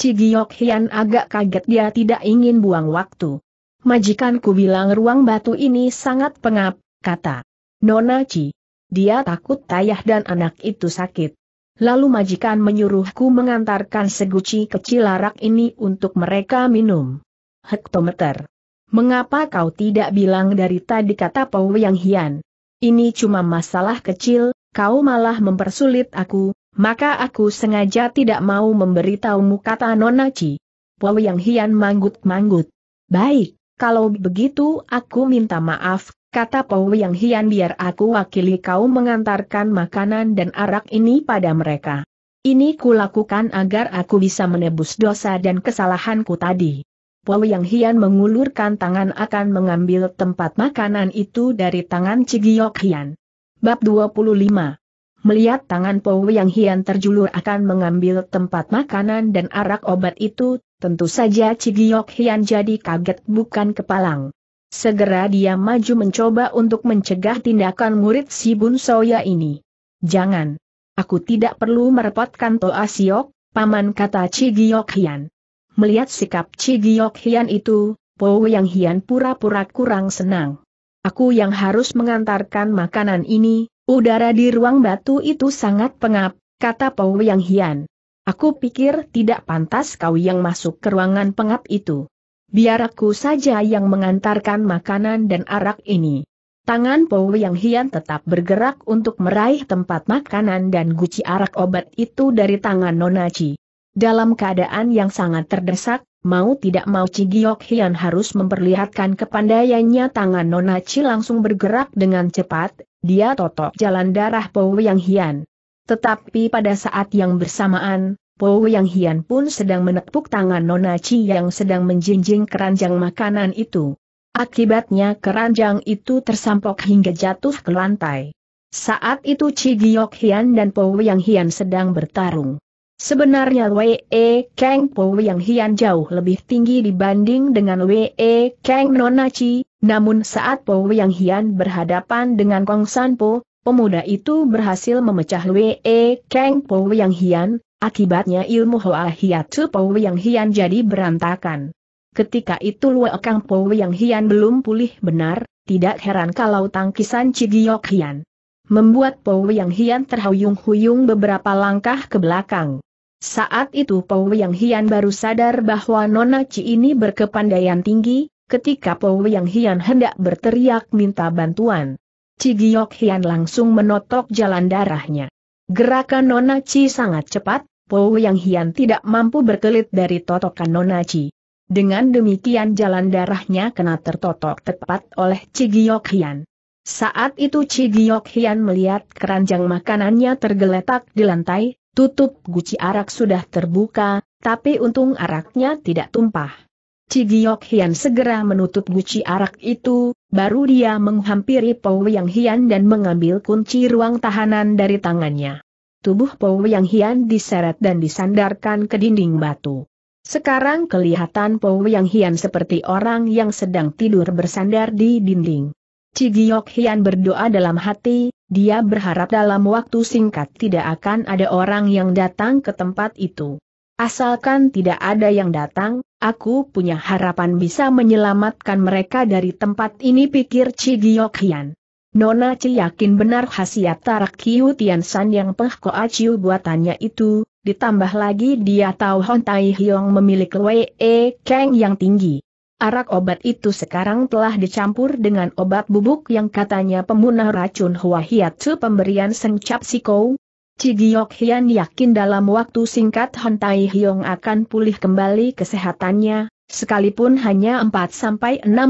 Cigiok Hian agak kaget dia tidak ingin buang waktu. Majikanku bilang ruang batu ini sangat pengap, kata Nona Chi. Dia takut tayah dan anak itu sakit. Lalu majikan menyuruhku mengantarkan seguci kecil arak ini untuk mereka minum. Hektometer. Mengapa kau tidak bilang dari tadi kata Pau Yang Hian? Ini cuma masalah kecil, kau malah mempersulit aku, maka aku sengaja tidak mau memberitahumu kata Nona Ci. Pau Yang Hian manggut-manggut. Baik, kalau begitu aku minta maaf, kata Pou Yang Hian biar aku wakili kau mengantarkan makanan dan arak ini pada mereka. Ini kulakukan agar aku bisa menebus dosa dan kesalahanku tadi. Pou Yang Hian mengulurkan tangan akan mengambil tempat makanan itu dari tangan Cigiok Hian. Bab 25 Melihat tangan Pou Yang Hian terjulur akan mengambil tempat makanan dan arak obat itu, tentu saja Cigiok Hian jadi kaget bukan kepalang. Segera dia maju mencoba untuk mencegah tindakan murid si Bun Soya ini. Jangan. Aku tidak perlu merepotkan Toa Siok, paman kata Chi Giok Hian. Melihat sikap Chi Giok Hian itu, Po Yang Hian pura-pura kurang senang. Aku yang harus mengantarkan makanan ini, udara di ruang batu itu sangat pengap, kata Po Yang Hian. Aku pikir tidak pantas kau yang masuk ke ruangan pengap itu biar aku saja yang mengantarkan makanan dan arak ini. Tangan Pou Yang Hian tetap bergerak untuk meraih tempat makanan dan guci arak obat itu dari tangan Nonaci. Dalam keadaan yang sangat terdesak, mau tidak mau Cigiok Hian harus memperlihatkan kepandaiannya tangan Nonaci langsung bergerak dengan cepat, dia totok jalan darah Pou Yang Hian. Tetapi pada saat yang bersamaan, Po Yang Hian pun sedang menepuk tangan Nona Chi yang sedang menjinjing keranjang makanan itu. Akibatnya keranjang itu tersampok hingga jatuh ke lantai. Saat itu Chi Giok Hian dan Po Yang Hian sedang bertarung. Sebenarnya Wei e Kang Po Yang Hian jauh lebih tinggi dibanding dengan Wei e Kang Nona Chi, namun saat Po Yang Hian berhadapan dengan Kong San Po, pemuda itu berhasil memecah Wei e Kang Po Yang Hian, Akibatnya ilmu Hoa Hiatsu Pou Yang Hian jadi berantakan. Ketika itu Lue Kang Pou Yang Hian belum pulih benar, tidak heran kalau tangkisan Cigiok Hian membuat Pou Yang Hian terhuyung-huyung beberapa langkah ke belakang. Saat itu Pou Yang Hian baru sadar bahwa Nona Ci ini berkepandaian tinggi, ketika Pou Yang Hian hendak berteriak minta bantuan. Cigiok Hian langsung menotok jalan darahnya. Gerakan Nona Chi sangat cepat, Po Yang Hian tidak mampu berkelit dari totokan Nona Chi. Dengan demikian jalan darahnya kena tertotok tepat oleh Chi Giok Hian. Saat itu Chi Giok Hian melihat keranjang makanannya tergeletak di lantai, tutup guci arak sudah terbuka, tapi untung araknya tidak tumpah. Cigiok Hian segera menutup guci arak itu, baru dia menghampiri Po Yang Hian dan mengambil kunci ruang tahanan dari tangannya. Tubuh Po Yang Hian diseret dan disandarkan ke dinding batu. Sekarang kelihatan Po Yang Hian seperti orang yang sedang tidur bersandar di dinding. Cigiok Hian berdoa dalam hati, dia berharap dalam waktu singkat tidak akan ada orang yang datang ke tempat itu. Asalkan tidak ada yang datang, Aku punya harapan bisa menyelamatkan mereka dari tempat ini pikir Cigiok Hian. Nona Ci yakin benar khasiat tarak Kiu Tian San yang pehko aciu buatannya itu, ditambah lagi dia tahu Hon Tai Hiong memiliki Wei E Kang yang tinggi. Arak obat itu sekarang telah dicampur dengan obat bubuk yang katanya pemunah racun Hua hiat su pemberian Sengcap Sikou, Cigiok Hian yakin dalam waktu singkat Hon Tai Hiong akan pulih kembali kesehatannya, sekalipun hanya 4-6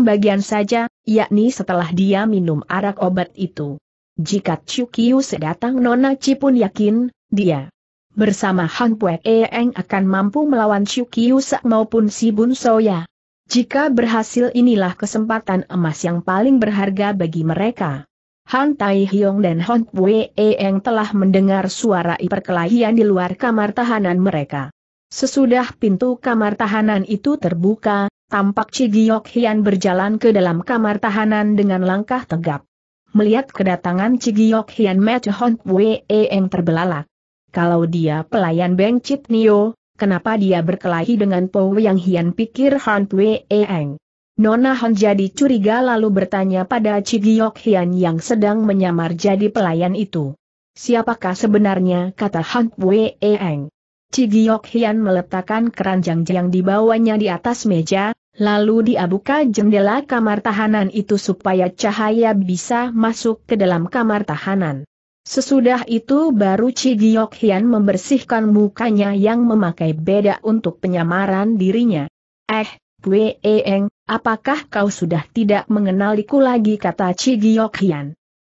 bagian saja, yakni setelah dia minum arak obat itu. Jika Kiu sedatang Nona Chi pun yakin, dia bersama Han Puek Eeng akan mampu melawan Kiu Sak maupun Si Bun Soya. Jika berhasil inilah kesempatan emas yang paling berharga bagi mereka. Han Tai Hyong dan Hon Pue Eng telah mendengar suara perkelahian di luar kamar tahanan mereka. Sesudah pintu kamar tahanan itu terbuka, tampak Giok Hian berjalan ke dalam kamar tahanan dengan langkah tegap. Melihat kedatangan Giok Hian Mete Hon Pue Eng terbelalak. Kalau dia pelayan Beng Chit Nio, kenapa dia berkelahi dengan Po Yang Hian pikir Han Pue Eng. Nona Han jadi curiga lalu bertanya pada Cigiok Hian yang sedang menyamar jadi pelayan itu. Siapakah sebenarnya kata Han Wei Eng? Cigiok Hian meletakkan keranjang yang dibawanya di atas meja, lalu dia buka jendela kamar tahanan itu supaya cahaya bisa masuk ke dalam kamar tahanan. Sesudah itu baru Cigiok Hian membersihkan mukanya yang memakai beda untuk penyamaran dirinya. Eh, Weeeng, apakah kau sudah tidak mengenaliku lagi kata Chi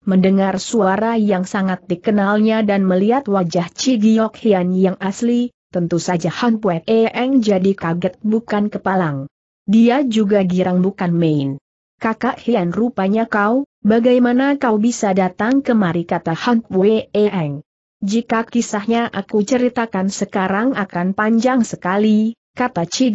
Mendengar suara yang sangat dikenalnya dan melihat wajah Chi yang asli, tentu saja Han Weeeng jadi kaget bukan kepalang. Dia juga girang bukan main. Kakak Hian rupanya kau, bagaimana kau bisa datang kemari kata Han Weeeng? Jika kisahnya aku ceritakan sekarang akan panjang sekali, kata Chi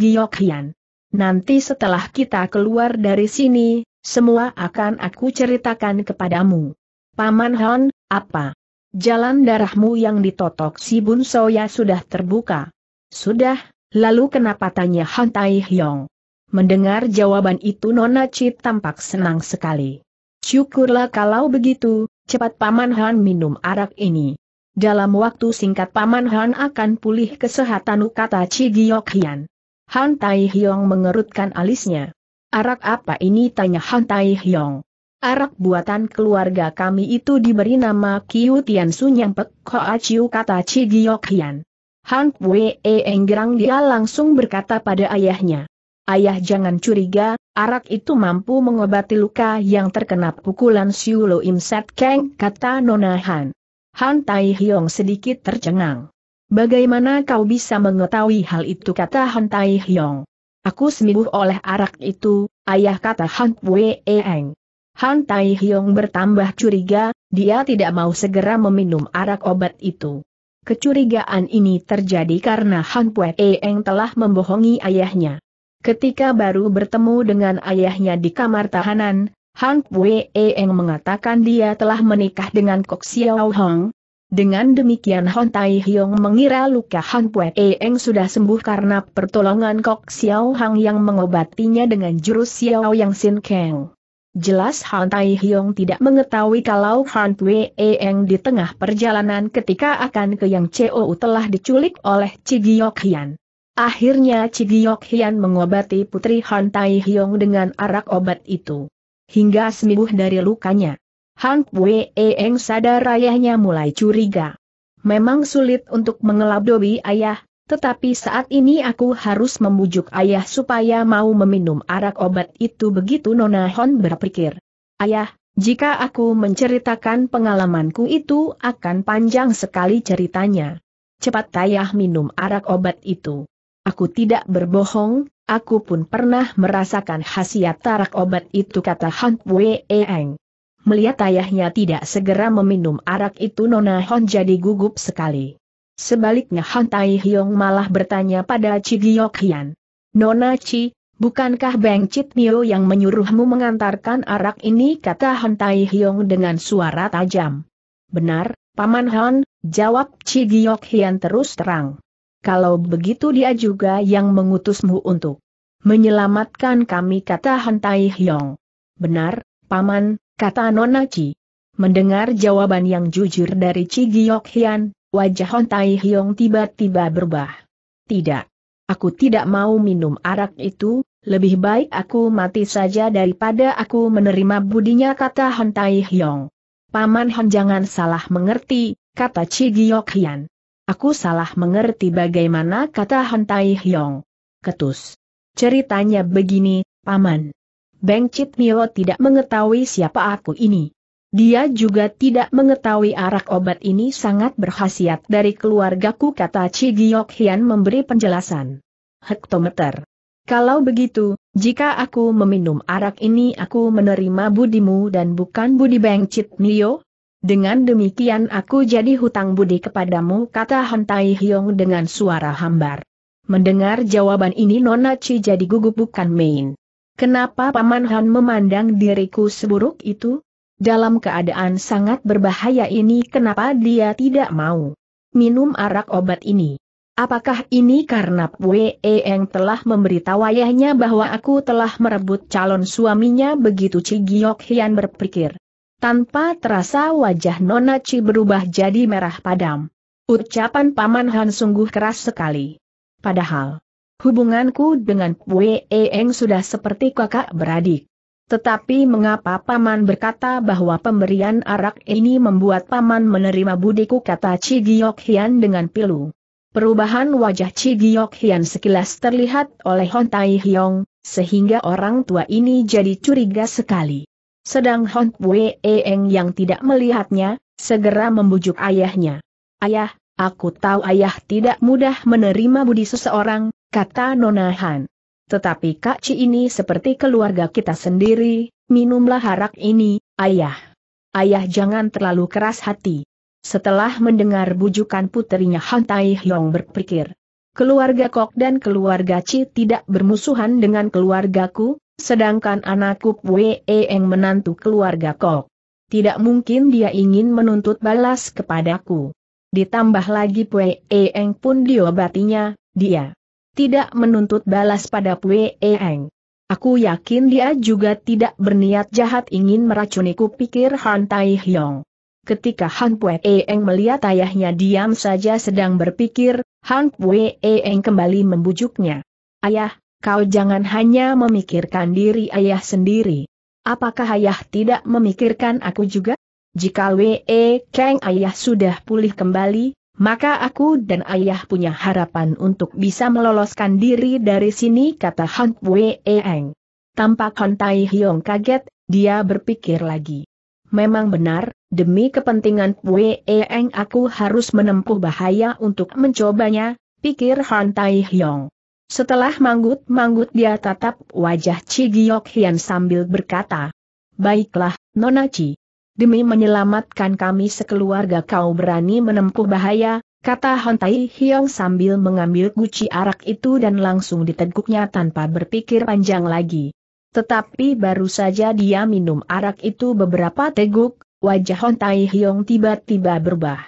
Nanti setelah kita keluar dari sini, semua akan aku ceritakan kepadamu. Paman Hon, apa? Jalan darahmu yang ditotok si Bun Soya sudah terbuka. Sudah, lalu kenapa tanya Han Tai Hyong? Mendengar jawaban itu Nona Chit tampak senang sekali. Syukurlah kalau begitu, cepat Paman Han minum arak ini. Dalam waktu singkat Paman Han akan pulih kesehatan kata Chi Giyok Hian. Han Tai Hyong mengerutkan alisnya. Arak apa ini tanya Han Tai Hyong. Arak buatan keluarga kami itu diberi nama Kiu Tian yang pek Hoa Chiu kata Chi Giok Hian. Han Wei e Enggerang dia langsung berkata pada ayahnya. Ayah jangan curiga, arak itu mampu mengobati luka yang terkena pukulan Siu Lo Im Sat Kang, kata Nona Han. Han Tai Hyong sedikit tercengang. Bagaimana kau bisa mengetahui hal itu kata Han Tai Hyong. Aku sembuh oleh arak itu, ayah kata Han Wei Eng. Han Tai Hyong bertambah curiga, dia tidak mau segera meminum arak obat itu. Kecurigaan ini terjadi karena Han Wei Eng telah membohongi ayahnya. Ketika baru bertemu dengan ayahnya di kamar tahanan, Han Wei Eng mengatakan dia telah menikah dengan Kok Xiao Hong, dengan demikian Hon Tai Hyong mengira luka Han Pue Eng sudah sembuh karena pertolongan Kok Xiao Hang yang mengobatinya dengan jurus Xiao Yang Sin Kang. Jelas Han Tai Hyong tidak mengetahui kalau Han Pue Eng di tengah perjalanan ketika akan ke Yang Chou telah diculik oleh Cigiok Hian. Akhirnya Cigiok Hian mengobati putri Han Tai Hyong dengan arak obat itu. Hingga sembuh dari lukanya. Hank Wei Eng sadar ayahnya mulai curiga. Memang sulit untuk mengelabui ayah, tetapi saat ini aku harus membujuk ayah supaya mau meminum arak obat itu begitu Nona Hon berpikir. Ayah, jika aku menceritakan pengalamanku itu akan panjang sekali ceritanya. Cepat ayah minum arak obat itu. Aku tidak berbohong, aku pun pernah merasakan khasiat arak obat itu kata Hank Wei Eng. Melihat ayahnya tidak segera meminum arak itu Nona Hon jadi gugup sekali. Sebaliknya Han Tai Hyong malah bertanya pada Chi Giok Hian. Nona Chi, bukankah Beng Chit Mio yang menyuruhmu mengantarkan arak ini kata Han Tai Hyong dengan suara tajam. Benar, Paman Han, jawab Chi Giok Hian terus terang. Kalau begitu dia juga yang mengutusmu untuk menyelamatkan kami kata Han Tai Hyong. Benar, Paman, kata nona ci Mendengar jawaban yang jujur dari Cigiyok Hian, wajah Hon Tai Hyong tiba-tiba berubah. Tidak. Aku tidak mau minum arak itu, lebih baik aku mati saja daripada aku menerima budinya kata Hon Tai Hyong. Paman Hon jangan salah mengerti, kata Cigiyok Hian. Aku salah mengerti bagaimana kata Hon Tai Hyong. Ketus. Ceritanya begini, Paman. Beng Chit Mio tidak mengetahui siapa aku ini. Dia juga tidak mengetahui arak obat ini sangat berkhasiat dari keluargaku kata Chi Giok Hian memberi penjelasan. Hektometer. Kalau begitu, jika aku meminum arak ini aku menerima budimu dan bukan budi Beng Cit Mio. Dengan demikian aku jadi hutang budi kepadamu kata Han Tai Hyong dengan suara hambar. Mendengar jawaban ini Nona Chi jadi gugup bukan main. Kenapa Paman Han memandang diriku seburuk itu? Dalam keadaan sangat berbahaya ini kenapa dia tidak mau minum arak obat ini? Apakah ini karena Pue Eng telah memberitahu ayahnya bahwa aku telah merebut calon suaminya begitu Ci Hian berpikir. Tanpa terasa wajah Nona Ci berubah jadi merah padam. Ucapan Paman Han sungguh keras sekali. Padahal, Hubunganku dengan Wen Eng sudah seperti kakak beradik. Tetapi mengapa Paman berkata bahwa pemberian arak ini membuat Paman menerima budiku kata Chi Hian dengan pilu. Perubahan wajah Chi Hian sekilas terlihat oleh Hon Tai Hyong, sehingga orang tua ini jadi curiga sekali. Sedang Hon Pue Eng yang tidak melihatnya, segera membujuk ayahnya. Ayah, aku tahu ayah tidak mudah menerima budi seseorang, kata Nona Han. Tetapi Kak Ci ini seperti keluarga kita sendiri, minumlah harak ini, ayah. Ayah jangan terlalu keras hati. Setelah mendengar bujukan putrinya Han Tai Hyong berpikir, keluarga Kok dan keluarga Ci tidak bermusuhan dengan keluargaku, sedangkan anakku Wee Eng menantu keluarga Kok. Tidak mungkin dia ingin menuntut balas kepadaku. Ditambah lagi Pue Eng pun diobatinya, dia tidak menuntut balas pada Pue Eng. Aku yakin dia juga tidak berniat jahat ingin meracuniku pikir Han Tai Hyong. Ketika Han Pue Eng melihat ayahnya diam saja sedang berpikir, Han Pue Eng kembali membujuknya. Ayah, kau jangan hanya memikirkan diri ayah sendiri. Apakah ayah tidak memikirkan aku juga? Jika Wee Kang ayah sudah pulih kembali, maka aku dan ayah punya harapan untuk bisa meloloskan diri dari sini kata Han Wei Eng. Tampak Han Tai Hyong kaget, dia berpikir lagi. Memang benar, demi kepentingan Wei Eng aku harus menempuh bahaya untuk mencobanya, pikir Han Tai Hyong. Setelah manggut-manggut dia tatap wajah Chi Giok Hian sambil berkata, Baiklah, Nona Chi demi menyelamatkan kami sekeluarga kau berani menempuh bahaya, kata Hontai Tai Hiong sambil mengambil guci arak itu dan langsung diteguknya tanpa berpikir panjang lagi. Tetapi baru saja dia minum arak itu beberapa teguk, wajah Hontai Tai Hiong tiba-tiba berubah.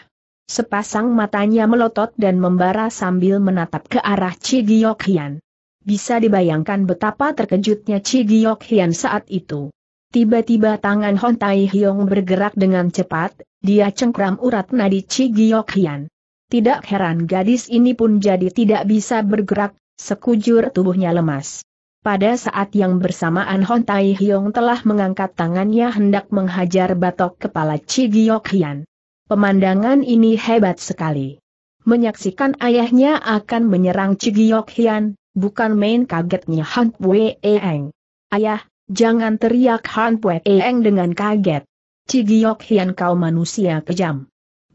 Sepasang matanya melotot dan membara sambil menatap ke arah Chi Giok Hian. Bisa dibayangkan betapa terkejutnya Chi Giok Hian saat itu. Tiba-tiba tangan Hon Tai Hiong bergerak dengan cepat, dia cengkram urat nadi Chi Giok Hian. Tidak heran gadis ini pun jadi tidak bisa bergerak, sekujur tubuhnya lemas. Pada saat yang bersamaan Hon Tai Hiong telah mengangkat tangannya hendak menghajar batok kepala Chi Giok Hian. Pemandangan ini hebat sekali. Menyaksikan ayahnya akan menyerang Chi Giok Hian, bukan main kagetnya Han Wei Eng. Ayah, Jangan teriak Han Pue Eng dengan kaget. Cigiok Hian kau manusia kejam.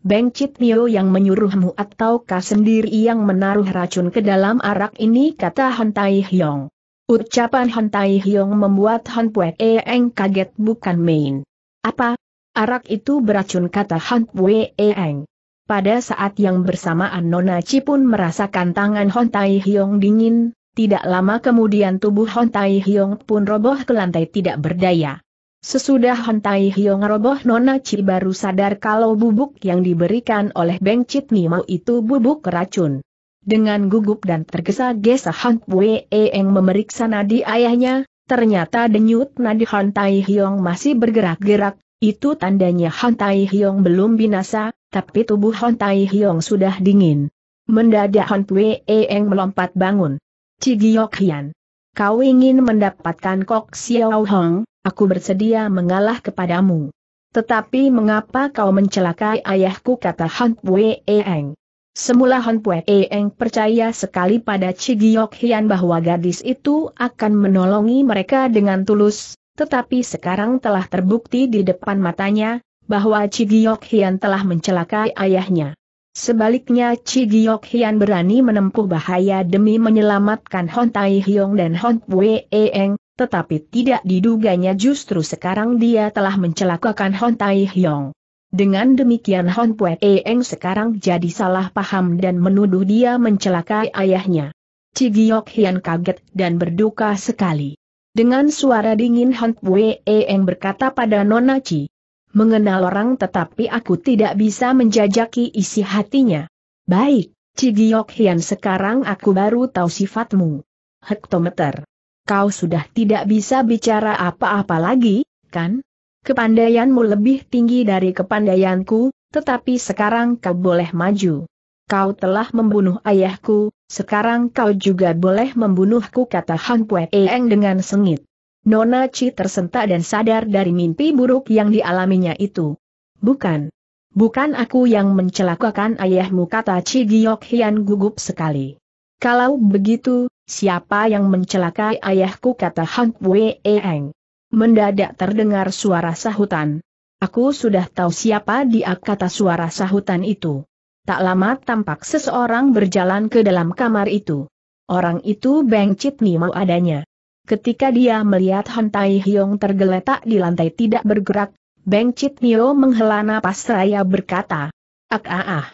Beng Chit Nio yang menyuruhmu ataukah sendiri yang menaruh racun ke dalam arak ini kata Han Tai Hyong. Ucapan Han Tai Hyong membuat Han Pue Eng kaget bukan main. Apa? Arak itu beracun kata Han Pue Eng. Pada saat yang bersamaan Nona Chi pun merasakan tangan Hon Tai Hyong dingin, tidak lama kemudian tubuh Hon Tai Hyong pun roboh ke lantai tidak berdaya. Sesudah Hon Tai Hyong roboh Nona Chi baru sadar kalau bubuk yang diberikan oleh Beng Chit Nimo itu bubuk racun. Dengan gugup dan tergesa-gesa Han Pue Eng memeriksa nadi ayahnya, ternyata denyut nadi Hon Tai Hyong masih bergerak-gerak, itu tandanya Hon Tai Hyong belum binasa, tapi tubuh Hon Tai Hyong sudah dingin. Mendadak Han Pue Eng melompat bangun. Cigiok Hian. Kau ingin mendapatkan Kok Xiao Hong, aku bersedia mengalah kepadamu. Tetapi mengapa kau mencelakai ayahku kata Han Pue Eng. Semula Han Pue Eng percaya sekali pada Cigiok Hian bahwa gadis itu akan menolongi mereka dengan tulus, tetapi sekarang telah terbukti di depan matanya, bahwa Cigiok Hian telah mencelakai ayahnya. Sebaliknya Chi Giok Hian berani menempuh bahaya demi menyelamatkan Hon Tai Hyong dan Hon Pue Eng, tetapi tidak diduganya justru sekarang dia telah mencelakakan Hon Tai Hyong. Dengan demikian Hon Pue Eng sekarang jadi salah paham dan menuduh dia mencelakai ayahnya. Chi Giok Hian kaget dan berduka sekali. Dengan suara dingin Hon Pue Eng berkata pada Nona Chi, mengenal orang tetapi aku tidak bisa menjajaki isi hatinya. Baik, Cigiok Hian sekarang aku baru tahu sifatmu. Hektometer. Kau sudah tidak bisa bicara apa-apa lagi, kan? Kepandaianmu lebih tinggi dari kepandaianku, tetapi sekarang kau boleh maju. Kau telah membunuh ayahku, sekarang kau juga boleh membunuhku kata Han Pue Eng dengan sengit. Nona Chi tersentak dan sadar dari mimpi buruk yang dialaminya itu. Bukan. Bukan aku yang mencelakakan ayahmu kata Chi Giok Hian gugup sekali. Kalau begitu, siapa yang mencelakai ayahku kata Hang Wei Eng. Mendadak terdengar suara sahutan. Aku sudah tahu siapa dia kata suara sahutan itu. Tak lama tampak seseorang berjalan ke dalam kamar itu. Orang itu Beng Cit Nimo adanya. Ketika dia melihat Han Tai Hyong tergeletak di lantai tidak bergerak, Beng Chit Nio menghela napas raya berkata, Ak ah, ah ah.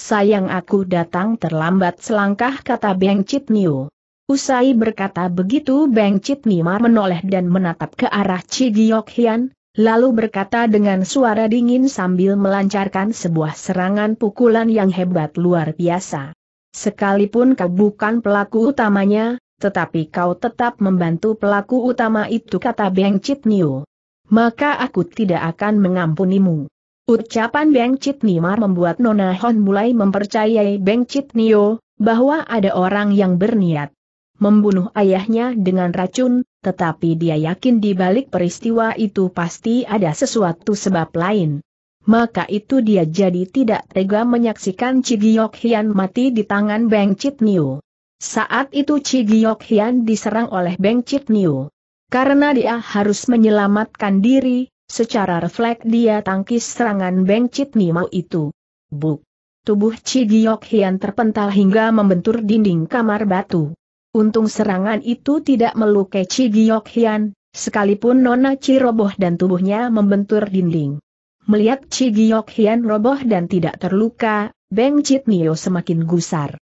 Sayang aku datang terlambat selangkah kata Beng Chit Nio. Usai berkata begitu Beng Chit Nima menoleh dan menatap ke arah Chi Giok Hian, lalu berkata dengan suara dingin sambil melancarkan sebuah serangan pukulan yang hebat luar biasa. Sekalipun kau bukan pelaku utamanya, tetapi kau tetap membantu pelaku utama itu kata Beng Chit Niu. Maka aku tidak akan mengampunimu. Ucapan Beng Chit Nimar membuat Nona Hon mulai mempercayai Beng Chit Nio, bahwa ada orang yang berniat membunuh ayahnya dengan racun, tetapi dia yakin di balik peristiwa itu pasti ada sesuatu sebab lain. Maka itu dia jadi tidak tega menyaksikan Cigiok Hian mati di tangan Beng Chit Niu. Saat itu Chi Giok Hian diserang oleh Beng Chit Niu. Karena dia harus menyelamatkan diri, secara refleks dia tangkis serangan Beng Chit Niu itu. Buk! Tubuh Chi Giok Hian terpental hingga membentur dinding kamar batu. Untung serangan itu tidak melukai Chi Giok Hian, sekalipun Nona Chi roboh dan tubuhnya membentur dinding. Melihat Chi Giok Hian roboh dan tidak terluka, Beng Chit Niu semakin gusar.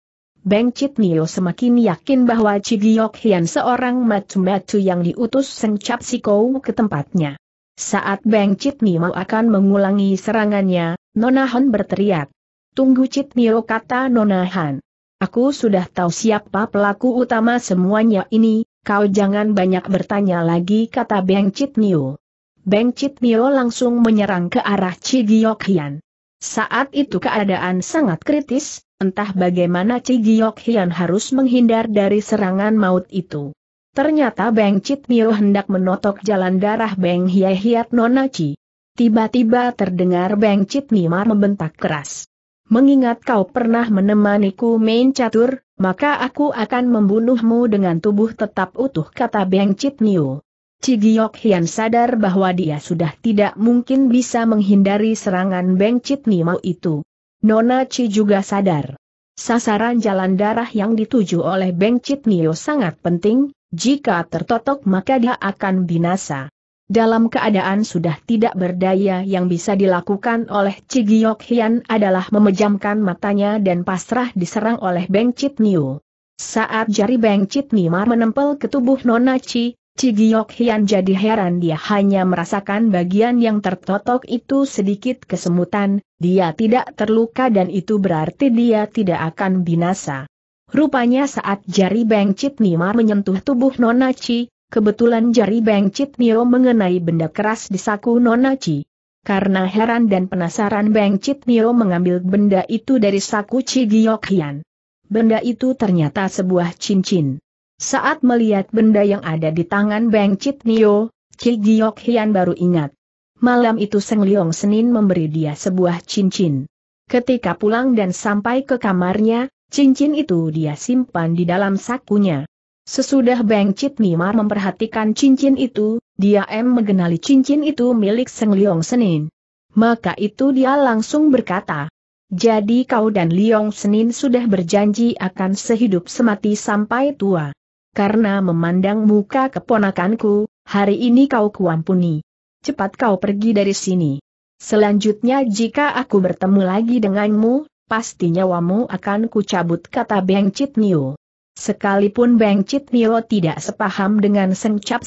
Beng Chit Nio semakin yakin bahwa Cigiok Hian seorang matu-matu yang diutus Seng si Kou ke tempatnya. Saat Beng Chit Nio akan mengulangi serangannya, Nona Han berteriak. Tunggu Chit Nio kata Nona Han. Aku sudah tahu siapa pelaku utama semuanya ini, kau jangan banyak bertanya lagi kata Beng Chit Nio. Beng Chit Nio langsung menyerang ke arah Cigiok Hian. Saat itu keadaan sangat kritis, Entah bagaimana Cigiok Giok Hian harus menghindar dari serangan maut itu. Ternyata Beng Chit Mio hendak menotok jalan darah Beng Hie Hiat Nonaci. Tiba-tiba terdengar Beng Chit Mimar membentak keras. Mengingat kau pernah menemaniku main catur, maka aku akan membunuhmu dengan tubuh tetap utuh kata Beng Chit Mio. Cigiok Hian sadar bahwa dia sudah tidak mungkin bisa menghindari serangan Beng Chit itu. Nona Chi juga sadar. Sasaran jalan darah yang dituju oleh Beng Chit Nio sangat penting, jika tertotok maka dia akan binasa. Dalam keadaan sudah tidak berdaya yang bisa dilakukan oleh Cigiok Hian adalah memejamkan matanya dan pasrah diserang oleh Beng Chit Nio. Saat jari Beng Chit Nimar menempel ke tubuh Nona Chi, Cigiok Hian jadi heran dia hanya merasakan bagian yang tertotok itu sedikit kesemutan, dia tidak terluka dan itu berarti dia tidak akan binasa. Rupanya saat jari Beng Chit Nimar menyentuh tubuh Nona Chi, kebetulan jari Beng Chit Nio mengenai benda keras di saku Nona Chi. Karena heran dan penasaran Beng Chit Nio mengambil benda itu dari saku Cigiok Hian. Benda itu ternyata sebuah cincin. Saat melihat benda yang ada di tangan Beng Chit Nio, Chi Giok Hian baru ingat. Malam itu Seng Leong Senin memberi dia sebuah cincin. Ketika pulang dan sampai ke kamarnya, cincin itu dia simpan di dalam sakunya. Sesudah Beng Chit Nimar memperhatikan cincin itu, dia em mengenali cincin itu milik Seng Leong Senin. Maka itu dia langsung berkata, Jadi kau dan Leong Senin sudah berjanji akan sehidup semati sampai tua karena memandang muka keponakanku, hari ini kau kuampuni. Cepat kau pergi dari sini. Selanjutnya jika aku bertemu lagi denganmu, pasti nyawamu akan kucabut kata Beng Chit Nio. Sekalipun Beng Chit Nio tidak sepaham dengan Seng Cap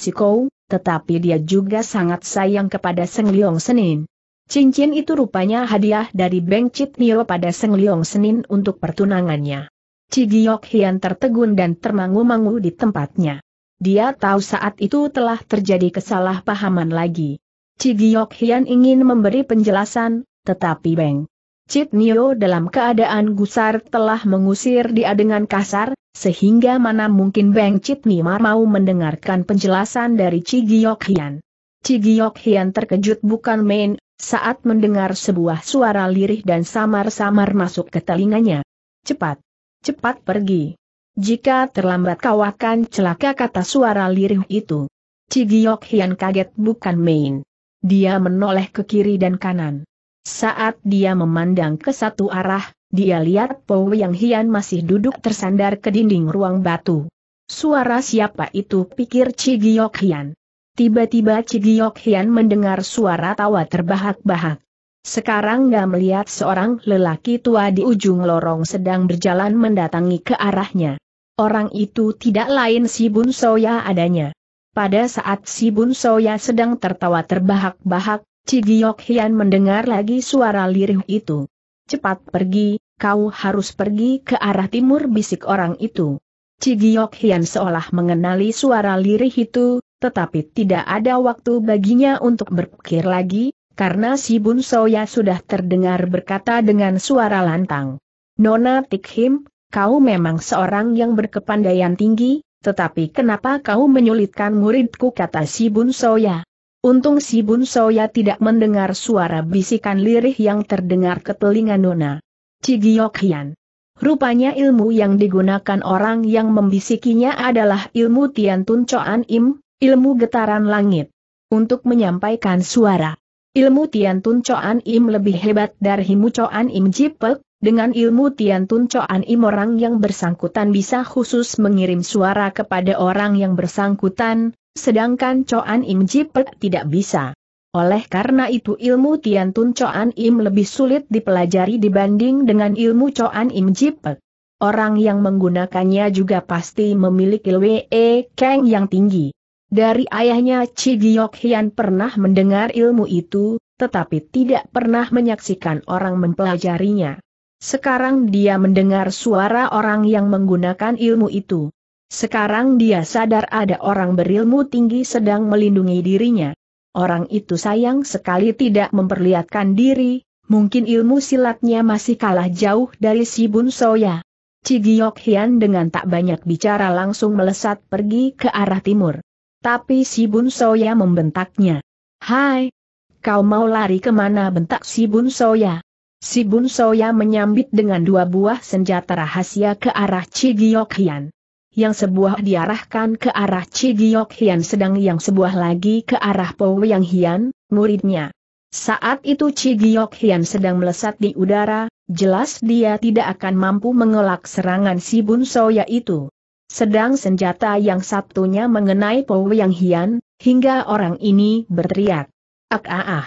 tetapi dia juga sangat sayang kepada Seng Leong Senin. Cincin itu rupanya hadiah dari Beng Chit Nio pada Seng Leong Senin untuk pertunangannya. Cigiok Hian tertegun dan termangu-mangu di tempatnya. Dia tahu saat itu telah terjadi kesalahpahaman lagi. Cigiok Hian ingin memberi penjelasan, tetapi Beng Cit Nio dalam keadaan gusar telah mengusir dia dengan kasar, sehingga mana mungkin Beng Cit Nio mau mendengarkan penjelasan dari Cigiok Hian. Cigiok Hian terkejut bukan main, saat mendengar sebuah suara lirih dan samar-samar masuk ke telinganya. Cepat! Cepat pergi. Jika terlambat kau akan celaka kata suara lirih itu. Cigiok Hian kaget bukan main. Dia menoleh ke kiri dan kanan. Saat dia memandang ke satu arah, dia lihat Po Yang Hian masih duduk tersandar ke dinding ruang batu. Suara siapa itu pikir Cigiok Hian. Tiba-tiba Cigiok Hian mendengar suara tawa terbahak-bahak. Sekarang gak melihat seorang lelaki tua di ujung lorong sedang berjalan mendatangi ke arahnya. Orang itu tidak lain si Bun Soya adanya. Pada saat si Bun Soya sedang tertawa terbahak-bahak, Cigiok Hian mendengar lagi suara lirih itu. Cepat pergi, kau harus pergi ke arah timur bisik orang itu. Cigiok Hian seolah mengenali suara lirih itu, tetapi tidak ada waktu baginya untuk berpikir lagi, karena si Bun Soya sudah terdengar berkata dengan suara lantang. Nona Tikhim, kau memang seorang yang berkepandaian tinggi, tetapi kenapa kau menyulitkan muridku kata si Bun Soya. Untung si Bun Soya tidak mendengar suara bisikan lirih yang terdengar ke telinga Nona. Cigiok Hian. Rupanya ilmu yang digunakan orang yang membisikinya adalah ilmu Tian Tun Coan Im, ilmu getaran langit. Untuk menyampaikan suara Ilmu Tian Tun Coan Im lebih hebat dari Himu Coan Im Jipek, dengan ilmu Tian Tun Coan Im orang yang bersangkutan bisa khusus mengirim suara kepada orang yang bersangkutan, sedangkan coan Im Jipek tidak bisa. Oleh karena itu ilmu Tian Tun Coan Im lebih sulit dipelajari dibanding dengan ilmu coan Im Jipek. Orang yang menggunakannya juga pasti memiliki LWE keng yang tinggi. Dari ayahnya Chi Hian pernah mendengar ilmu itu, tetapi tidak pernah menyaksikan orang mempelajarinya. Sekarang dia mendengar suara orang yang menggunakan ilmu itu. Sekarang dia sadar ada orang berilmu tinggi sedang melindungi dirinya. Orang itu sayang sekali tidak memperlihatkan diri, mungkin ilmu silatnya masih kalah jauh dari si Bun Soya. Cigiok Hian dengan tak banyak bicara langsung melesat pergi ke arah timur. Tapi si Bun Soya membentaknya. Hai! Kau mau lari kemana bentak si Bun Soya? Si Bun Soya menyambit dengan dua buah senjata rahasia ke arah Cigiok Hian. Yang sebuah diarahkan ke arah Cigiok Hian sedang yang sebuah lagi ke arah Po Yang Hian, muridnya. Saat itu Cigiok Hian sedang melesat di udara, jelas dia tidak akan mampu mengelak serangan si Bun Soya itu. Sedang senjata yang satunya mengenai Po Yang Hian, hingga orang ini berteriak. Ak ah ah.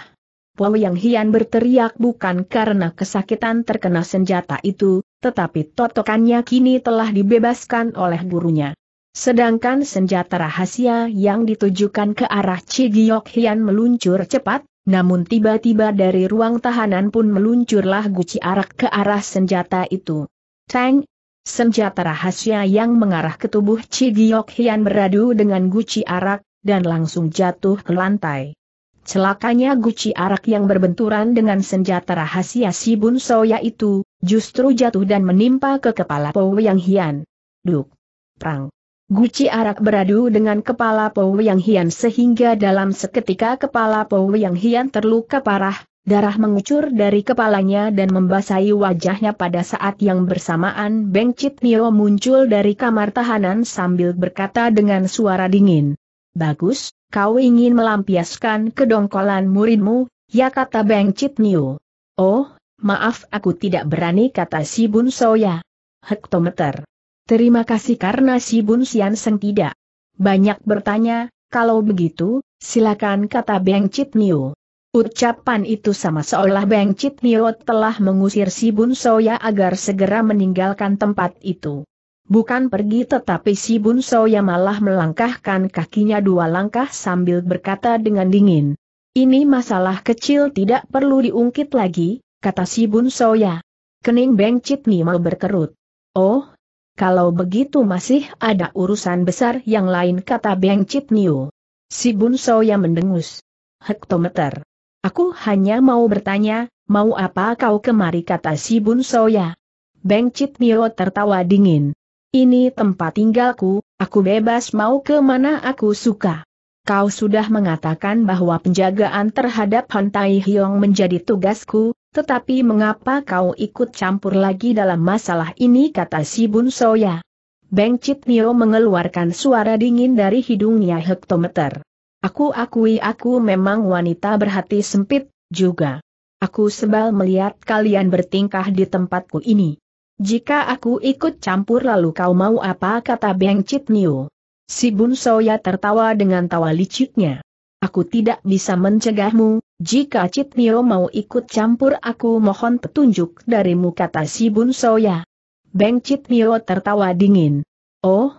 Po Yang Hian berteriak bukan karena kesakitan terkena senjata itu, tetapi totokannya kini telah dibebaskan oleh gurunya. Sedangkan senjata rahasia yang ditujukan ke arah Cigiok Hian meluncur cepat, namun tiba-tiba dari ruang tahanan pun meluncurlah guci arak ke arah senjata itu. Tang, Senjata rahasia yang mengarah ke tubuh Chi Giok Hian beradu dengan guci arak, dan langsung jatuh ke lantai. Celakanya guci arak yang berbenturan dengan senjata rahasia si Bun Soya itu, justru jatuh dan menimpa ke kepala Po Yang Hian. Duk. Prang. Guci arak beradu dengan kepala Po Yang Hian sehingga dalam seketika kepala Po Yang Hian terluka parah, Darah mengucur dari kepalanya dan membasahi wajahnya pada saat yang bersamaan Beng Chit Nio muncul dari kamar tahanan sambil berkata dengan suara dingin. Bagus, kau ingin melampiaskan kedongkolan muridmu, ya kata Beng Chit Nio. Oh, maaf aku tidak berani kata si Bun Soya. Hektometer. Terima kasih karena si Bun Sian Seng tidak. Banyak bertanya, kalau begitu, silakan kata Beng Chit Nio. Ucapan itu sama seolah Beng Chit Nio telah mengusir si Bun Soya agar segera meninggalkan tempat itu. Bukan pergi tetapi si Bun Soya malah melangkahkan kakinya dua langkah sambil berkata dengan dingin. Ini masalah kecil tidak perlu diungkit lagi, kata si Bun Soya. Kening Beng Chit Nio berkerut. Oh, kalau begitu masih ada urusan besar yang lain kata Beng Chit Nio. Si Bun Soya mendengus. Hektometer. Aku hanya mau bertanya, mau apa kau kemari kata si Bun Soya. Beng Chit Mio tertawa dingin. Ini tempat tinggalku, aku bebas mau ke mana aku suka. Kau sudah mengatakan bahwa penjagaan terhadap Han Tai Hiong menjadi tugasku, tetapi mengapa kau ikut campur lagi dalam masalah ini kata si Bun Soya. Beng Chit Mio mengeluarkan suara dingin dari hidungnya hektometer. Aku akui aku memang wanita berhati sempit, juga. Aku sebal melihat kalian bertingkah di tempatku ini. Jika aku ikut campur lalu kau mau apa kata Beng Chit Niu. Si Bun Soya tertawa dengan tawa liciknya. Aku tidak bisa mencegahmu, jika Chit Niu mau ikut campur aku mohon petunjuk darimu kata si Bun Soya. Beng Chit Niu tertawa dingin. Oh,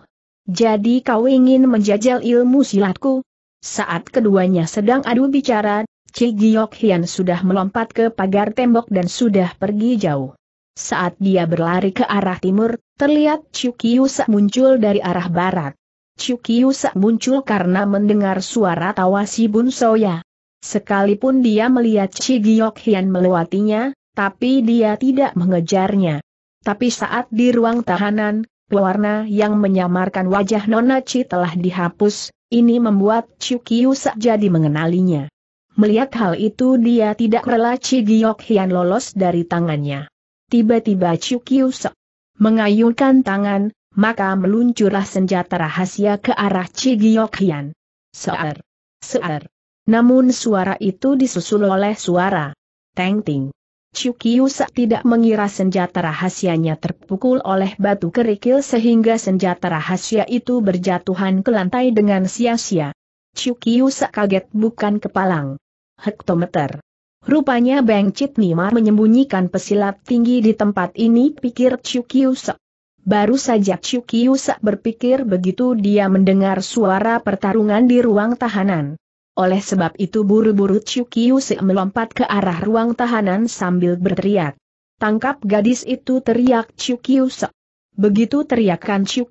jadi kau ingin menjajal ilmu silatku? saat keduanya sedang adu bicara, Chi Giok Hian sudah melompat ke pagar tembok dan sudah pergi jauh. Saat dia berlari ke arah timur, terlihat Chukiu Sak muncul dari arah barat. Chukiu Sak muncul karena mendengar suara tawa si Bun Soya. Sekalipun dia melihat Chi Giok Hian melewatinya, tapi dia tidak mengejarnya. Tapi saat di ruang tahanan, pewarna yang menyamarkan wajah Nona Chi telah dihapus, ini membuat Chukyusak jadi mengenalinya. Melihat hal itu dia tidak rela Chigiok Hian lolos dari tangannya. Tiba-tiba Chukyusak mengayunkan tangan, maka meluncurlah senjata rahasia ke arah Chigiok Hian. seer. Seer! Namun suara itu disusul oleh suara. Teng ting. Chukiusa tidak mengira senjata rahasianya terpukul oleh batu kerikil sehingga senjata rahasia itu berjatuhan ke lantai dengan sia-sia. Chukiusa kaget bukan kepalang. Hektometer. Rupanya Beng Chit Nima menyembunyikan pesilat tinggi di tempat ini pikir Chukiusa. Baru saja Chukiusa berpikir begitu dia mendengar suara pertarungan di ruang tahanan oleh sebab itu buru-buru se melompat ke arah ruang tahanan sambil berteriak. Tangkap gadis itu teriak se. Begitu teriakan se,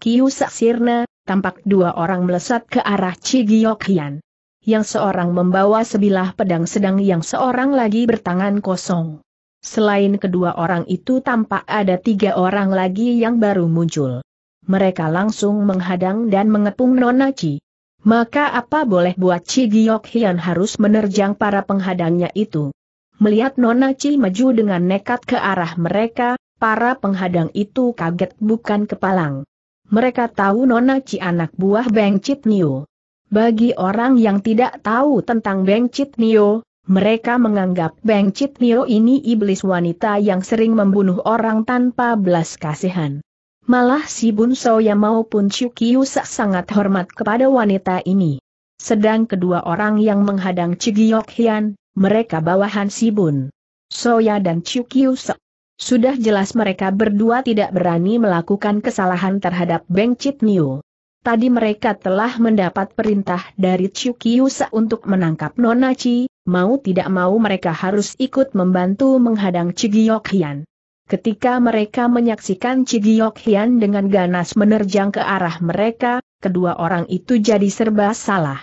sirna, tampak dua orang melesat ke arah Chigiyokhian. Yang seorang membawa sebilah pedang sedang yang seorang lagi bertangan kosong. Selain kedua orang itu tampak ada tiga orang lagi yang baru muncul. Mereka langsung menghadang dan mengepung Nonachi. Maka apa boleh buat Chi Giok Hian harus menerjang para penghadangnya itu. Melihat Nona Chi maju dengan nekat ke arah mereka, para penghadang itu kaget bukan kepalang. Mereka tahu Nona Chi anak buah Beng Chit Nio. Bagi orang yang tidak tahu tentang Beng Chit Nio, mereka menganggap Beng Chit Nio ini iblis wanita yang sering membunuh orang tanpa belas kasihan. Malah si Bun Soya maupun Chukiusa sangat hormat kepada wanita ini. Sedang kedua orang yang menghadang Cigiok Hian, mereka bawahan si Bun Soya dan Chukiusa. Sudah jelas mereka berdua tidak berani melakukan kesalahan terhadap Beng Chit Niu. Tadi mereka telah mendapat perintah dari Chukiusa untuk menangkap Chi, mau tidak mau mereka harus ikut membantu menghadang Cigiok Hian. Ketika mereka menyaksikan Cigiok Hian dengan ganas menerjang ke arah mereka, kedua orang itu jadi serba salah.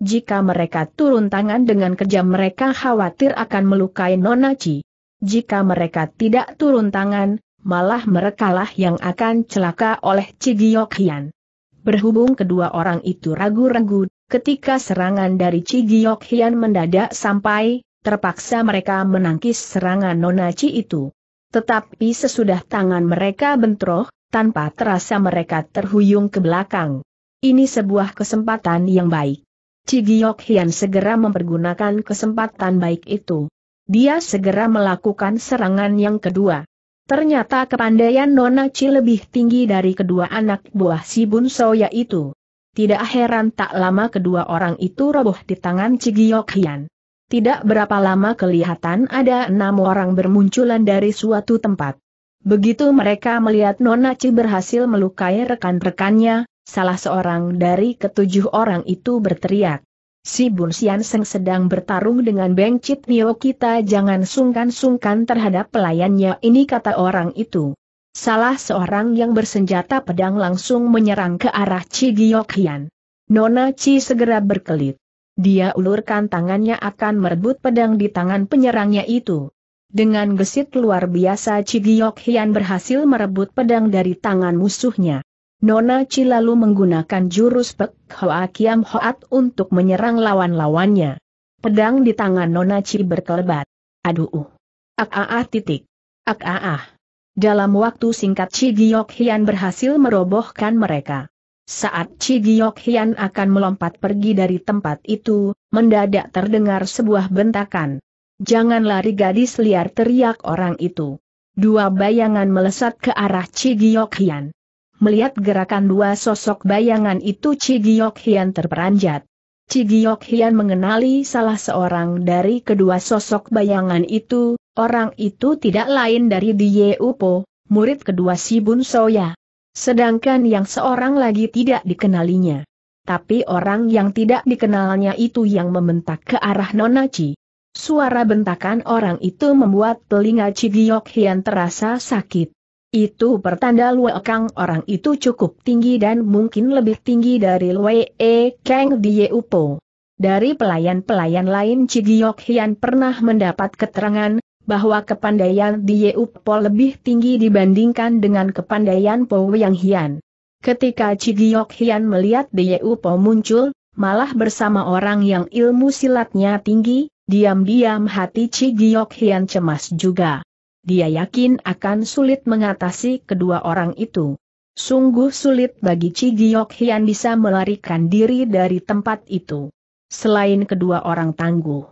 Jika mereka turun tangan dengan kejam mereka khawatir akan melukai Nonaci. Jika mereka tidak turun tangan, malah merekalah yang akan celaka oleh Cigiok Hian. Berhubung kedua orang itu ragu-ragu, ketika serangan dari Cigiok Hian mendadak sampai, terpaksa mereka menangkis serangan Nonaci itu. Tetapi sesudah tangan mereka bentroh, tanpa terasa mereka terhuyung ke belakang. Ini sebuah kesempatan yang baik. Cigiok Hian segera mempergunakan kesempatan baik itu. Dia segera melakukan serangan yang kedua. Ternyata kepandaian Nona Chi lebih tinggi dari kedua anak buah si Bunso yaitu. Tidak heran tak lama kedua orang itu roboh di tangan Cigiok Hian. Tidak berapa lama kelihatan ada enam orang bermunculan dari suatu tempat. Begitu mereka melihat Nona Nonaci berhasil melukai rekan-rekannya, salah seorang dari ketujuh orang itu berteriak. Si Bun Sian Seng sedang bertarung dengan Beng Chit Nio kita jangan sungkan-sungkan terhadap pelayannya ini kata orang itu. Salah seorang yang bersenjata pedang langsung menyerang ke arah Chi Giok Hian. Nona Chi segera berkelit. Dia ulurkan tangannya akan merebut pedang di tangan penyerangnya itu. Dengan gesit luar biasa Cigiok Hian berhasil merebut pedang dari tangan musuhnya. Nona Chi lalu menggunakan jurus Pek Hoa Kiam Hoat untuk menyerang lawan-lawannya. Pedang di tangan Nona Chi berkelebat. Aduh. Ak -a titik. Ak -a. Dalam waktu singkat Chi Giok Hian berhasil merobohkan mereka saat Cigiok Hian akan melompat pergi dari tempat itu, mendadak terdengar sebuah bentakan. Jangan lari gadis liar teriak orang itu. Dua bayangan melesat ke arah Cigiok Hian. Melihat gerakan dua sosok bayangan itu Cigiok Hian terperanjat. Cigiok Hian mengenali salah seorang dari kedua sosok bayangan itu, orang itu tidak lain dari Die Upo, murid kedua Sibun Soya. Sedangkan yang seorang lagi tidak dikenalinya. Tapi orang yang tidak dikenalnya itu yang membentak ke arah Nona Suara bentakan orang itu membuat telinga Chi Giok Hian terasa sakit. Itu pertanda Lue Kang orang itu cukup tinggi dan mungkin lebih tinggi dari Lue E Kang di Po. Dari pelayan-pelayan lain Cigiok Hian pernah mendapat keterangan, bahwa kepandaian Dieu Po lebih tinggi dibandingkan dengan kepandaian Po Yang Hian. Ketika Cigiok Hian melihat di Po muncul, malah bersama orang yang ilmu silatnya tinggi, diam-diam hati Cigiok Hian cemas juga. Dia yakin akan sulit mengatasi kedua orang itu. Sungguh sulit bagi Cigiok Hian bisa melarikan diri dari tempat itu. Selain kedua orang tangguh,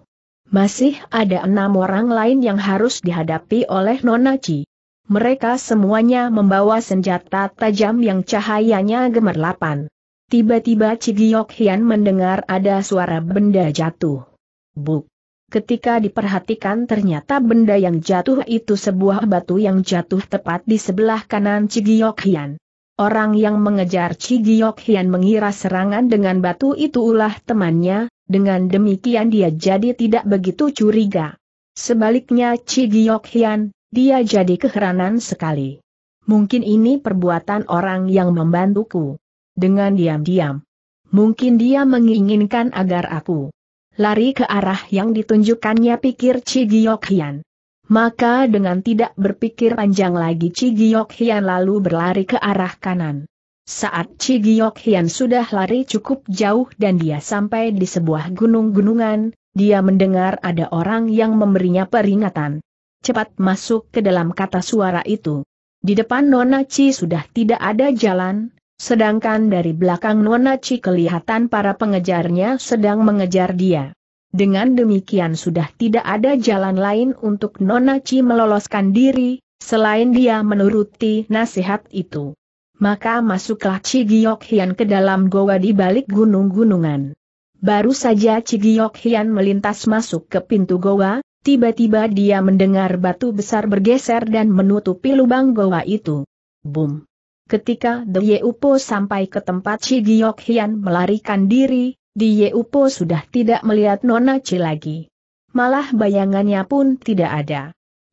masih ada enam orang lain yang harus dihadapi oleh Nonaci. Mereka semuanya membawa senjata tajam yang cahayanya gemerlapan. Tiba-tiba Cigiok Hian mendengar ada suara benda jatuh. Buk. Ketika diperhatikan ternyata benda yang jatuh itu sebuah batu yang jatuh tepat di sebelah kanan Cigiok Hian. Orang yang mengejar Cigiok Hian mengira serangan dengan batu itu ulah temannya, dengan demikian dia jadi tidak begitu curiga. Sebaliknya Chi Giok Hian, dia jadi keheranan sekali. Mungkin ini perbuatan orang yang membantuku. Dengan diam-diam. Mungkin dia menginginkan agar aku lari ke arah yang ditunjukkannya pikir Chi Giok Hian. Maka dengan tidak berpikir panjang lagi Chi Giok Hian lalu berlari ke arah kanan. Saat Cigiok Hian sudah lari cukup jauh dan dia sampai di sebuah gunung-gunungan, dia mendengar ada orang yang memberinya peringatan. Cepat masuk ke dalam kata suara itu. Di depan Nona Chi sudah tidak ada jalan, sedangkan dari belakang Nona Chi kelihatan para pengejarnya sedang mengejar dia. Dengan demikian sudah tidak ada jalan lain untuk Nona Chi meloloskan diri, selain dia menuruti nasihat itu maka masuklah Cigiok Hian ke dalam goa di balik gunung-gunungan. Baru saja Cigiok Hian melintas masuk ke pintu goa, tiba-tiba dia mendengar batu besar bergeser dan menutupi lubang goa itu. Boom! Ketika The Upo sampai ke tempat Cigiok Hian melarikan diri, The Upo sudah tidak melihat Nona Ci lagi. Malah bayangannya pun tidak ada.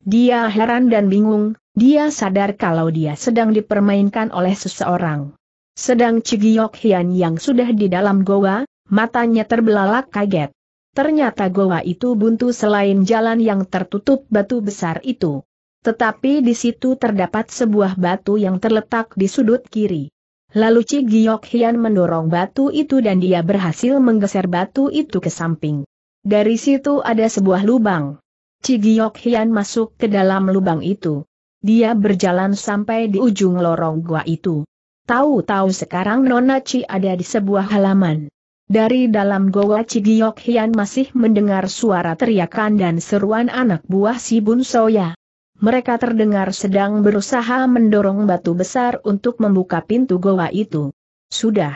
Dia heran dan bingung, dia sadar kalau dia sedang dipermainkan oleh seseorang. Sedang Cigiok Hian yang sudah di dalam goa, matanya terbelalak kaget. Ternyata goa itu buntu selain jalan yang tertutup batu besar itu. Tetapi di situ terdapat sebuah batu yang terletak di sudut kiri. Lalu Cigiok Hian mendorong batu itu dan dia berhasil menggeser batu itu ke samping. Dari situ ada sebuah lubang. Cigiok Hian masuk ke dalam lubang itu. Dia berjalan sampai di ujung lorong gua itu. Tahu-tahu sekarang Nona Chi ada di sebuah halaman. Dari dalam goa Cigiok Hian masih mendengar suara teriakan dan seruan anak buah si Bun Soya. Mereka terdengar sedang berusaha mendorong batu besar untuk membuka pintu goa itu. Sudah.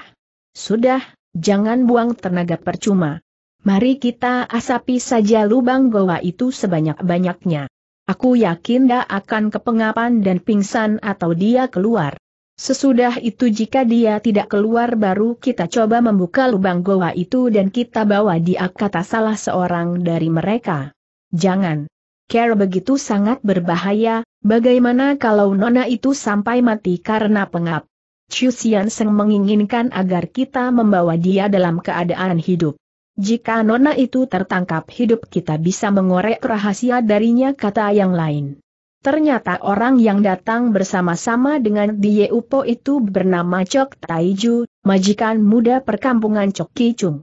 Sudah, jangan buang tenaga percuma. Mari kita asapi saja lubang goa itu sebanyak-banyaknya. Aku yakin dia akan kepengapan dan pingsan atau dia keluar. Sesudah itu jika dia tidak keluar baru kita coba membuka lubang goa itu dan kita bawa dia kata salah seorang dari mereka. Jangan. Care begitu sangat berbahaya, bagaimana kalau Nona itu sampai mati karena pengap? Chu Sian menginginkan agar kita membawa dia dalam keadaan hidup. Jika nona itu tertangkap hidup kita bisa mengorek rahasia darinya kata yang lain. Ternyata orang yang datang bersama-sama dengan Dieupo itu bernama Cok Taiju, majikan muda perkampungan Cok Kicung.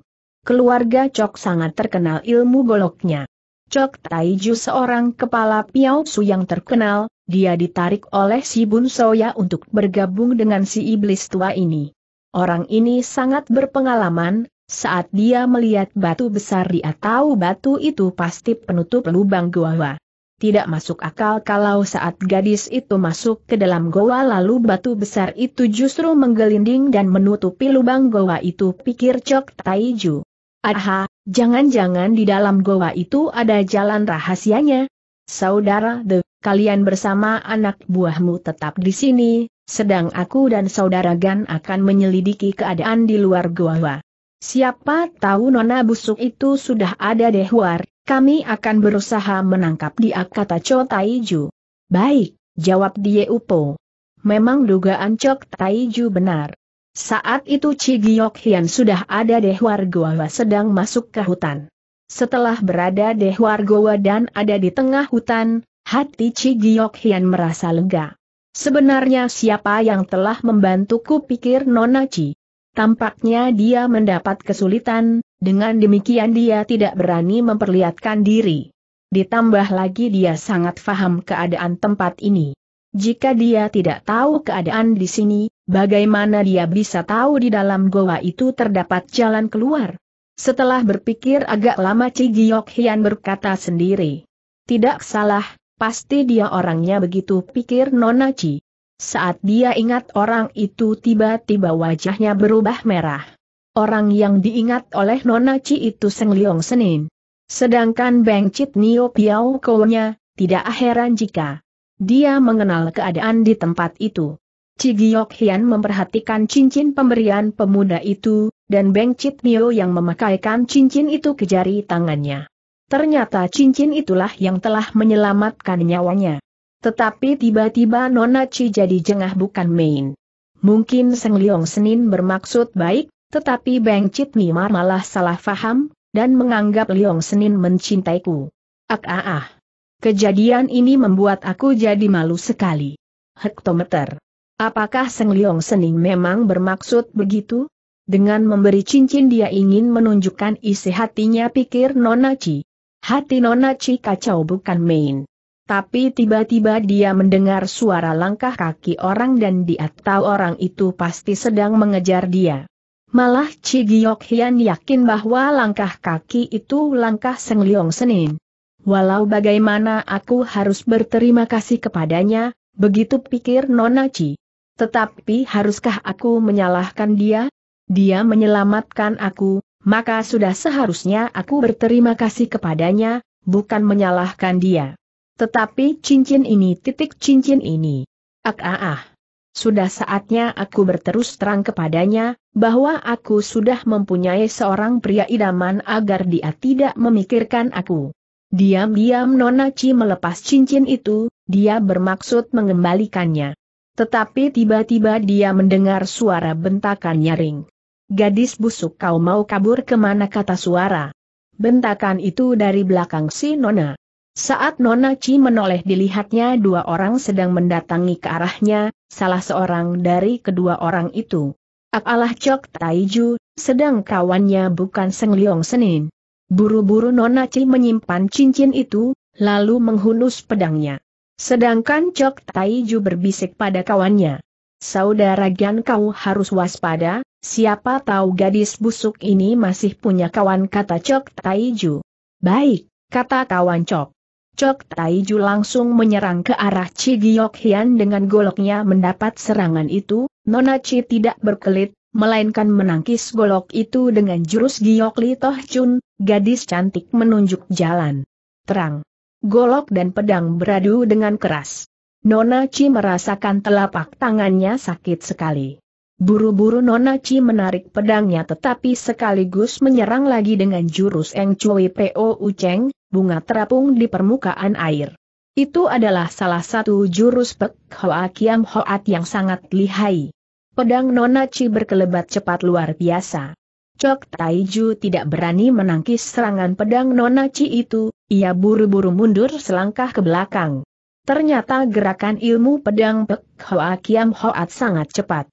Keluarga Cok sangat terkenal ilmu goloknya. Cok Taiju seorang kepala Piaosu yang terkenal, dia ditarik oleh si Bun Soya untuk bergabung dengan si iblis tua ini. Orang ini sangat berpengalaman, saat dia melihat batu besar dia tahu batu itu pasti penutup lubang goa. Tidak masuk akal kalau saat gadis itu masuk ke dalam goa lalu batu besar itu justru menggelinding dan menutupi lubang goa itu pikir Cok Taiju. Aha, jangan-jangan di dalam goa itu ada jalan rahasianya. Saudara The, kalian bersama anak buahmu tetap di sini, sedang aku dan saudara Gan akan menyelidiki keadaan di luar goa. Siapa tahu nona busuk itu sudah ada dehwar, kami akan berusaha menangkap dia kata Cho Taiju. Baik, jawab Die Upo. Memang dugaan Cok Taiju benar. Saat itu Chi Giok Hian sudah ada dehwar Goa sedang masuk ke hutan. Setelah berada dehwar Goa dan ada di tengah hutan, hati Chi Giok Hian merasa lega. Sebenarnya siapa yang telah membantuku pikir Nona Chi? Tampaknya dia mendapat kesulitan, dengan demikian dia tidak berani memperlihatkan diri. Ditambah lagi dia sangat faham keadaan tempat ini. Jika dia tidak tahu keadaan di sini, bagaimana dia bisa tahu di dalam goa itu terdapat jalan keluar? Setelah berpikir agak lama Ci Hian berkata sendiri. Tidak salah, pasti dia orangnya begitu pikir Nona Ci. Saat dia ingat orang itu tiba-tiba wajahnya berubah merah. Orang yang diingat oleh Nona Ci itu Seng Liong Senin. Sedangkan Beng Chit Nio Piao Kounya, tidak heran jika dia mengenal keadaan di tempat itu. Cigiok Hian memperhatikan cincin pemberian pemuda itu, dan Beng Chit Nio yang memakaikan cincin itu ke jari tangannya. Ternyata cincin itulah yang telah menyelamatkan nyawanya. Tetapi tiba-tiba Nona Chi jadi jengah bukan main. Mungkin Seng Leong Senin bermaksud baik, tetapi Beng Chit Mimar malah salah faham, dan menganggap Leong Senin mencintaiku. Ak ah ah. Kejadian ini membuat aku jadi malu sekali. Hektometer. Apakah Seng Leong Senin memang bermaksud begitu? Dengan memberi cincin dia ingin menunjukkan isi hatinya pikir Nona Chi. Hati Nona Chi kacau bukan main. Tapi tiba-tiba dia mendengar suara langkah kaki orang dan dia tahu orang itu pasti sedang mengejar dia. Malah Chi Giok Hian yakin bahwa langkah kaki itu langkah Seng Leong Senin. Walau bagaimana aku harus berterima kasih kepadanya, begitu pikir Nona Chi. Tetapi haruskah aku menyalahkan dia? Dia menyelamatkan aku, maka sudah seharusnya aku berterima kasih kepadanya, bukan menyalahkan dia. Tetapi cincin ini titik cincin ini. Ak ah ah. Sudah saatnya aku berterus terang kepadanya, bahwa aku sudah mempunyai seorang pria idaman agar dia tidak memikirkan aku. Diam-diam Nona Ci melepas cincin itu, dia bermaksud mengembalikannya. Tetapi tiba-tiba dia mendengar suara bentakan nyaring. Gadis busuk kau mau kabur kemana kata suara. Bentakan itu dari belakang si Nona. Saat Nona Chi menoleh dilihatnya dua orang sedang mendatangi ke arahnya, salah seorang dari kedua orang itu. Akalah Cok Taiju, sedang kawannya bukan Seng Leong Senin. Buru-buru Nona Chi menyimpan cincin itu, lalu menghunus pedangnya. Sedangkan Cok Taiju berbisik pada kawannya. Saudara Gan kau harus waspada, siapa tahu gadis busuk ini masih punya kawan kata Cok Taiju. Baik, kata kawan Cok. Cok Taiju langsung menyerang ke arah Chi Giok Hian dengan goloknya mendapat serangan itu, Nona Chi tidak berkelit, melainkan menangkis golok itu dengan jurus Giok Li Toh Chun, gadis cantik menunjuk jalan. Terang. Golok dan pedang beradu dengan keras. Nona Chi merasakan telapak tangannya sakit sekali. Buru-buru Nona Chi menarik pedangnya tetapi sekaligus menyerang lagi dengan jurus Eng Cui Po Ucheng, bunga terapung di permukaan air. Itu adalah salah satu jurus Pek Hoa Kiam Hoat yang sangat lihai. Pedang Nona Chi berkelebat cepat luar biasa. Cok Taiju tidak berani menangkis serangan pedang Nona Chi itu, ia buru-buru mundur selangkah ke belakang. Ternyata gerakan ilmu pedang Pek Hoa Kiam Hoat sangat cepat.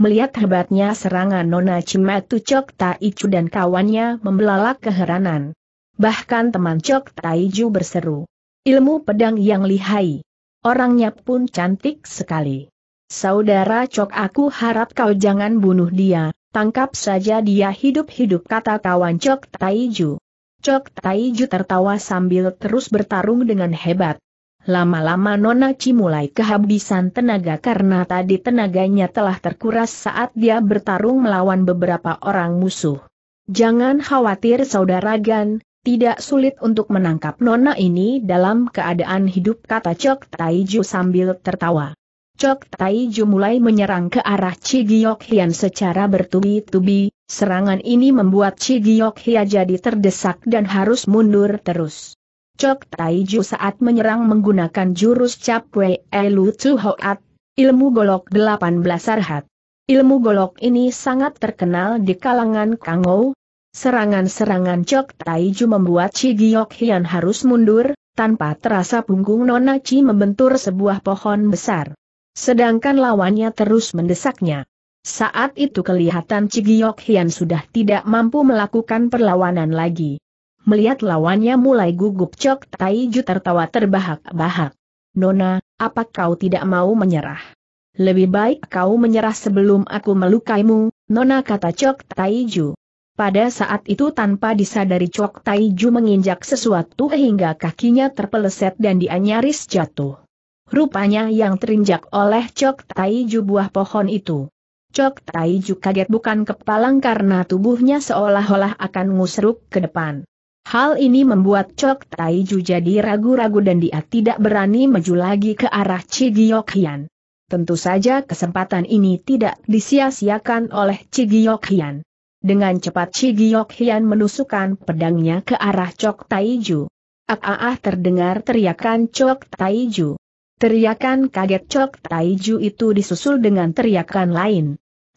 Melihat hebatnya serangan Nona Chi Matu Cok Taiju dan kawannya membelalak keheranan. Bahkan teman Cok Taiju berseru. Ilmu pedang yang lihai. Orangnya pun cantik sekali. Saudara Cok aku harap kau jangan bunuh dia, tangkap saja dia hidup-hidup kata kawan Cok Taiju. Cok Taiju tertawa sambil terus bertarung dengan hebat. Lama-lama Nona Chi mulai kehabisan tenaga karena tadi tenaganya telah terkuras saat dia bertarung melawan beberapa orang musuh. Jangan khawatir saudara Gan, tidak sulit untuk menangkap nona ini dalam keadaan hidup kata Cok Taiju sambil tertawa. Cok Taiju mulai menyerang ke arah Cigiok Hian secara bertubi-tubi, serangan ini membuat Cigiok Hian jadi terdesak dan harus mundur terus. Cok Taiju saat menyerang menggunakan jurus Cap Wei Elu Tu Hoat, ilmu golok 18 arhat. Ilmu golok ini sangat terkenal di kalangan Kangou, Serangan-serangan Cok Taiju membuat Chi Giok Hian harus mundur, tanpa terasa punggung Nona Chi membentur sebuah pohon besar. Sedangkan lawannya terus mendesaknya. Saat itu kelihatan Chi Giok Hian sudah tidak mampu melakukan perlawanan lagi. Melihat lawannya mulai gugup Cok Taiju tertawa terbahak-bahak. Nona, apa kau tidak mau menyerah? Lebih baik kau menyerah sebelum aku melukaimu, Nona kata Cok Taiju. Pada saat itu tanpa disadari Cok Taiju menginjak sesuatu hingga kakinya terpeleset dan dia nyaris jatuh. Rupanya yang terinjak oleh Cok Taiju buah pohon itu. Cok Taiju kaget bukan kepalang karena tubuhnya seolah-olah akan ngusruk ke depan. Hal ini membuat Cok Taiju jadi ragu-ragu dan dia tidak berani maju lagi ke arah Cigiyokhian. Tentu saja kesempatan ini tidak disia-siakan oleh Cigiyokhian. Dengan cepat Chi Giok Hian menusukkan pedangnya ke arah Cok Taiju. Ah, ah, ah terdengar teriakan Cok Taiju. Teriakan kaget Cok Taiju itu disusul dengan teriakan lain.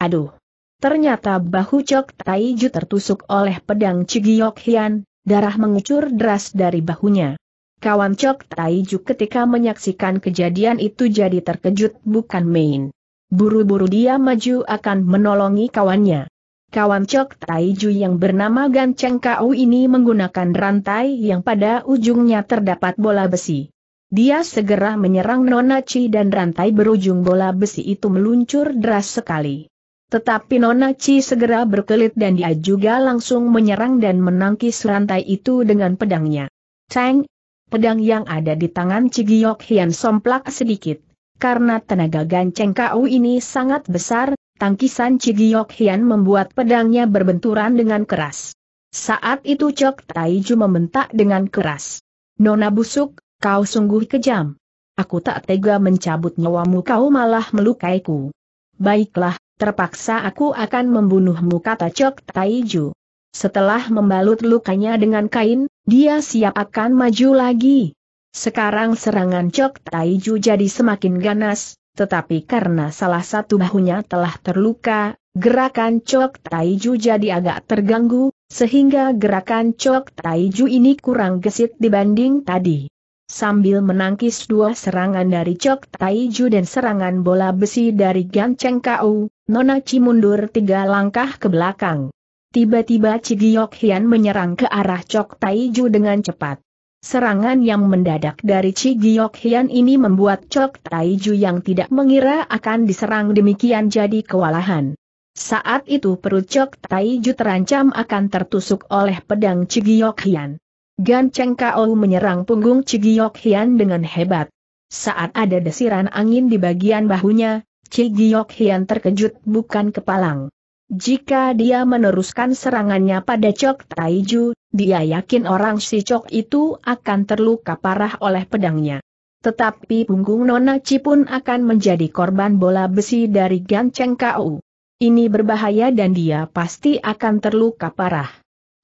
Aduh! Ternyata bahu Cok Taiju tertusuk oleh pedang Chi Giok Hian, darah mengucur deras dari bahunya. Kawan Cok Taiju ketika menyaksikan kejadian itu jadi terkejut bukan main. Buru-buru dia maju akan menolongi kawannya. Kawan Cok Taiju yang bernama Ganceng Kau ini menggunakan rantai yang pada ujungnya terdapat bola besi. Dia segera menyerang Nona Chi dan rantai berujung bola besi itu meluncur deras sekali. Tetapi Nona Chi segera berkelit dan dia juga langsung menyerang dan menangkis rantai itu dengan pedangnya. Ceng! Pedang yang ada di tangan Cigiok Hian somplak sedikit, karena tenaga ganceng kau ini sangat besar, tangkisan Cigiok Hian membuat pedangnya berbenturan dengan keras. Saat itu Cok Taiju membentak dengan keras. Nona busuk, kau sungguh kejam. Aku tak tega mencabut nyawamu kau malah melukaiku. Baiklah, terpaksa aku akan membunuhmu kata Cok Taiju. Setelah membalut lukanya dengan kain, dia siap akan maju lagi. Sekarang serangan Cok Taiju jadi semakin ganas, tetapi karena salah satu bahunya telah terluka, gerakan Chok Taiju jadi agak terganggu, sehingga gerakan Chok Taiju ini kurang gesit dibanding tadi. Sambil menangkis dua serangan dari Chok Taiju dan serangan bola besi dari Gan Cheng Kau, Nona Chi mundur tiga langkah ke belakang. Tiba-tiba Cigiok Hian menyerang ke arah Chok Taiju dengan cepat. Serangan yang mendadak dari Chi Giok Hian ini membuat Chok Taiju yang tidak mengira akan diserang demikian jadi kewalahan. Saat itu perut Chok Taiju terancam akan tertusuk oleh pedang Chi Giok Hian. Gan Cheng Kao menyerang punggung Chi Giok Hian dengan hebat. Saat ada desiran angin di bagian bahunya, Chi Giok Hian terkejut bukan kepalang. Jika dia meneruskan serangannya pada Cok Taiju, dia yakin orang si Cok itu akan terluka parah oleh pedangnya. Tetapi punggung Nona Chi pun akan menjadi korban bola besi dari Ganceng Kau. Ini berbahaya dan dia pasti akan terluka parah.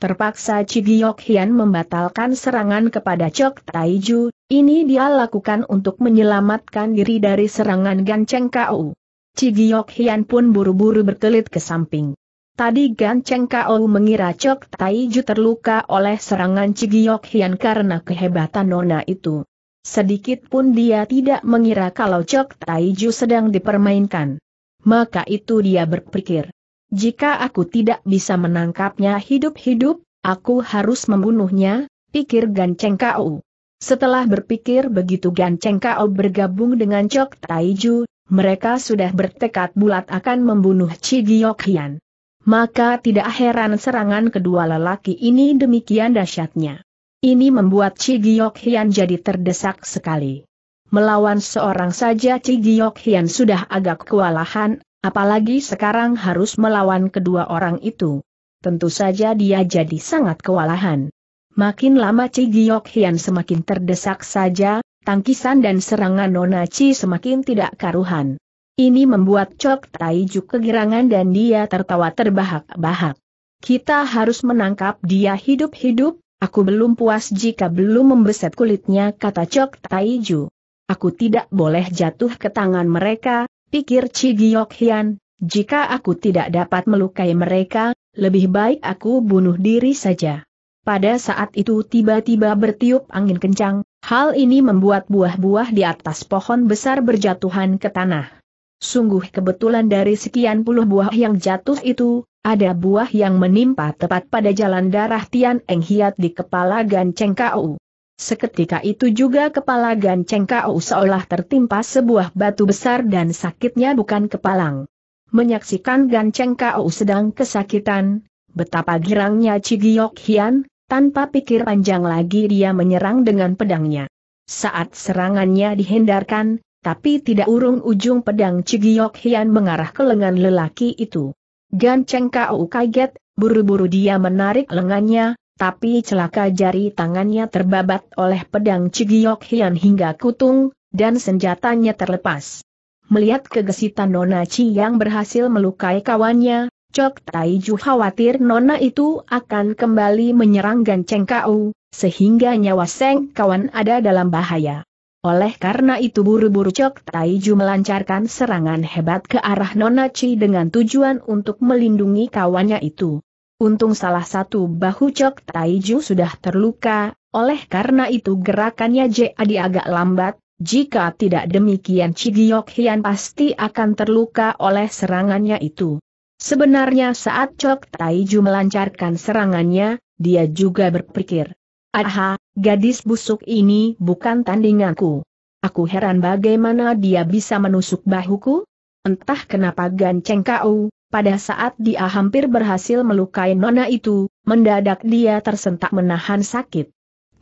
Terpaksa Cigiok Hian membatalkan serangan kepada Cok Taiju, ini dia lakukan untuk menyelamatkan diri dari serangan Ganceng Kau. Cigiok Hian pun buru-buru berkelit ke samping. Tadi Gan Cheng Kao mengira Cok Taiju terluka oleh serangan Cigiok Hian karena kehebatan nona itu. Sedikit pun dia tidak mengira kalau Cok Taiju sedang dipermainkan. Maka itu dia berpikir, jika aku tidak bisa menangkapnya hidup-hidup, aku harus membunuhnya, pikir Gan Cheng Kao. Setelah berpikir begitu Gan Cheng Kao bergabung dengan Cok Taiju, mereka sudah bertekad bulat akan membunuh Chi Giok Hian. Maka tidak heran serangan kedua lelaki ini demikian dahsyatnya. Ini membuat Chi Giok Hian jadi terdesak sekali. Melawan seorang saja Chi Giok Hian sudah agak kewalahan, apalagi sekarang harus melawan kedua orang itu. Tentu saja dia jadi sangat kewalahan. Makin lama Chi Giok Hian semakin terdesak saja, Tangkisan dan serangan Nonachi semakin tidak karuhan. Ini membuat Cok Taiju kegirangan dan dia tertawa terbahak-bahak. Kita harus menangkap dia hidup-hidup, aku belum puas jika belum membeset kulitnya kata Cok Taiju. Aku tidak boleh jatuh ke tangan mereka, pikir Chigiok Hian, jika aku tidak dapat melukai mereka, lebih baik aku bunuh diri saja. Pada saat itu tiba-tiba bertiup angin kencang, Hal ini membuat buah-buah di atas pohon besar berjatuhan ke tanah. Sungguh kebetulan dari sekian puluh buah yang jatuh itu, ada buah yang menimpa tepat pada jalan darah Tian Eng Hiat di kepala Ganceng Kau. Seketika itu juga kepala Ganceng Kau seolah tertimpa sebuah batu besar dan sakitnya bukan kepalang. Menyaksikan Ganceng Kau sedang kesakitan, betapa girangnya Cigiok Hian, tanpa pikir panjang lagi dia menyerang dengan pedangnya. Saat serangannya dihindarkan, tapi tidak urung ujung pedang Cigiok Hian mengarah ke lengan lelaki itu. Gan Kau kaget, buru-buru dia menarik lengannya, tapi celaka jari tangannya terbabat oleh pedang Cigiok Hian hingga kutung, dan senjatanya terlepas. Melihat kegesitan Nona Chi yang berhasil melukai kawannya, Cok Taiju khawatir Nona itu akan kembali menyerang Gan Kau, sehingga nyawa Seng Kawan ada dalam bahaya. Oleh karena itu buru-buru Cok Taiju melancarkan serangan hebat ke arah Nona Chi dengan tujuan untuk melindungi kawannya itu. Untung salah satu bahu Cok Taiju sudah terluka, oleh karena itu gerakannya jadi agak lambat, jika tidak demikian Chi Giok Hian pasti akan terluka oleh serangannya itu. Sebenarnya saat Chok Taiju melancarkan serangannya, dia juga berpikir, Aha, gadis busuk ini bukan tandinganku. Aku heran bagaimana dia bisa menusuk bahuku? Entah kenapa Ganceng Kau, pada saat dia hampir berhasil melukai nona itu, mendadak dia tersentak menahan sakit.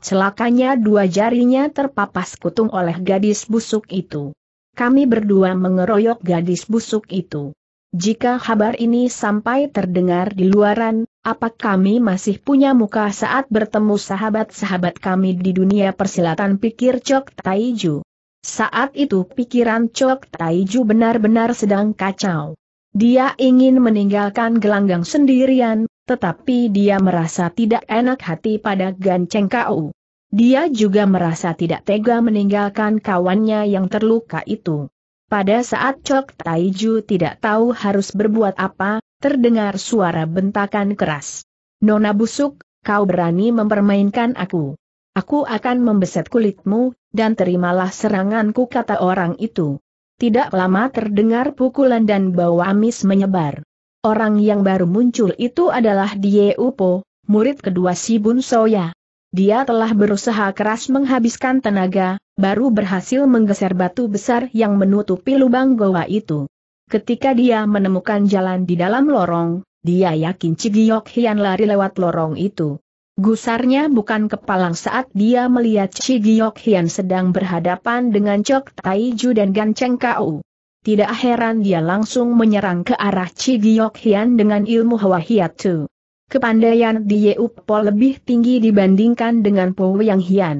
Celakanya dua jarinya terpapas kutung oleh gadis busuk itu. Kami berdua mengeroyok gadis busuk itu. Jika kabar ini sampai terdengar di luaran, apa kami masih punya muka saat bertemu sahabat-sahabat kami di dunia persilatan pikir Cok Taiju. Saat itu pikiran Cok Taiju benar-benar sedang kacau. Dia ingin meninggalkan gelanggang sendirian, tetapi dia merasa tidak enak hati pada Ganceng Kau. Dia juga merasa tidak tega meninggalkan kawannya yang terluka itu. Pada saat Cok Taiju tidak tahu harus berbuat apa, terdengar suara bentakan keras. Nona busuk, kau berani mempermainkan aku. Aku akan membeset kulitmu, dan terimalah seranganku kata orang itu. Tidak lama terdengar pukulan dan bau amis menyebar. Orang yang baru muncul itu adalah Die Upo, murid kedua si Bun Soya. Dia telah berusaha keras menghabiskan tenaga, baru berhasil menggeser batu besar yang menutupi lubang goa itu. Ketika dia menemukan jalan di dalam lorong, dia yakin Cigiok Hian lari lewat lorong itu. Gusarnya bukan kepalang saat dia melihat Cigiok Hian sedang berhadapan dengan Cok Taiju dan Gan Cheng Kau. Tidak heran dia langsung menyerang ke arah Cigiok Hian dengan ilmu Hwa Hiatu. Kepandaian di Yeupo lebih tinggi dibandingkan dengan Po Yang Hian.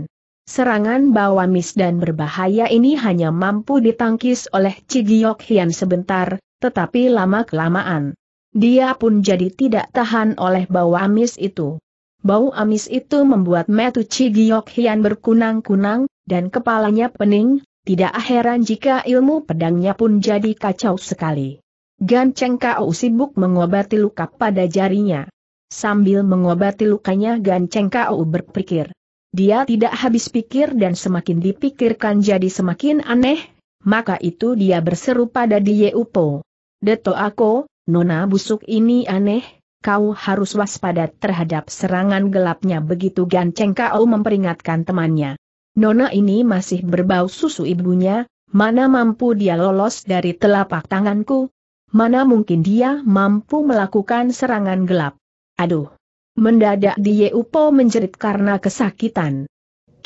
Serangan bawamis dan berbahaya ini hanya mampu ditangkis oleh Cigiok Hian sebentar, tetapi lama-kelamaan. Dia pun jadi tidak tahan oleh bau amis itu. Bau amis itu membuat metu Cigiok Hian berkunang-kunang, dan kepalanya pening, tidak heran jika ilmu pedangnya pun jadi kacau sekali. Gan Cheng Kau sibuk mengobati luka pada jarinya. Sambil mengobati lukanya Gan Cheng Kau berpikir, dia tidak habis pikir dan semakin dipikirkan jadi semakin aneh, maka itu dia berseru pada Dieupo. Deto aku, nona busuk ini aneh, kau harus waspada terhadap serangan gelapnya begitu ganceng kau memperingatkan temannya. Nona ini masih berbau susu ibunya, mana mampu dia lolos dari telapak tanganku? Mana mungkin dia mampu melakukan serangan gelap? Aduh! Mendadak Dieupo menjerit karena kesakitan.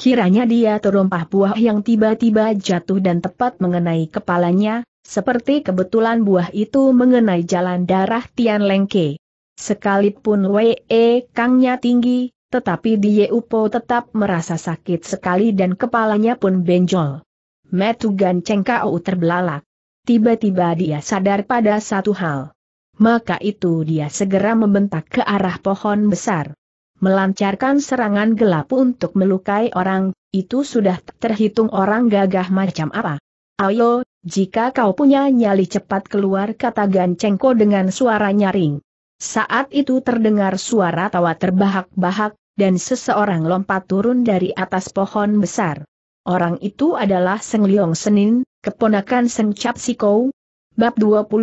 Kiranya dia terompah buah yang tiba-tiba jatuh dan tepat mengenai kepalanya, seperti kebetulan buah itu mengenai jalan darah Tian Lengke. Sekalipun Wee Kangnya tinggi, tetapi Dieupo tetap merasa sakit sekali dan kepalanya pun benjol. Metugan Cengkau terbelalak. Tiba-tiba dia sadar pada satu hal maka itu dia segera membentak ke arah pohon besar. Melancarkan serangan gelap untuk melukai orang, itu sudah terhitung orang gagah macam apa. Ayo, jika kau punya nyali cepat keluar kata Gancengko dengan suara nyaring. Saat itu terdengar suara tawa terbahak-bahak, dan seseorang lompat turun dari atas pohon besar. Orang itu adalah Seng Liong Senin, keponakan Seng Cap Bab 26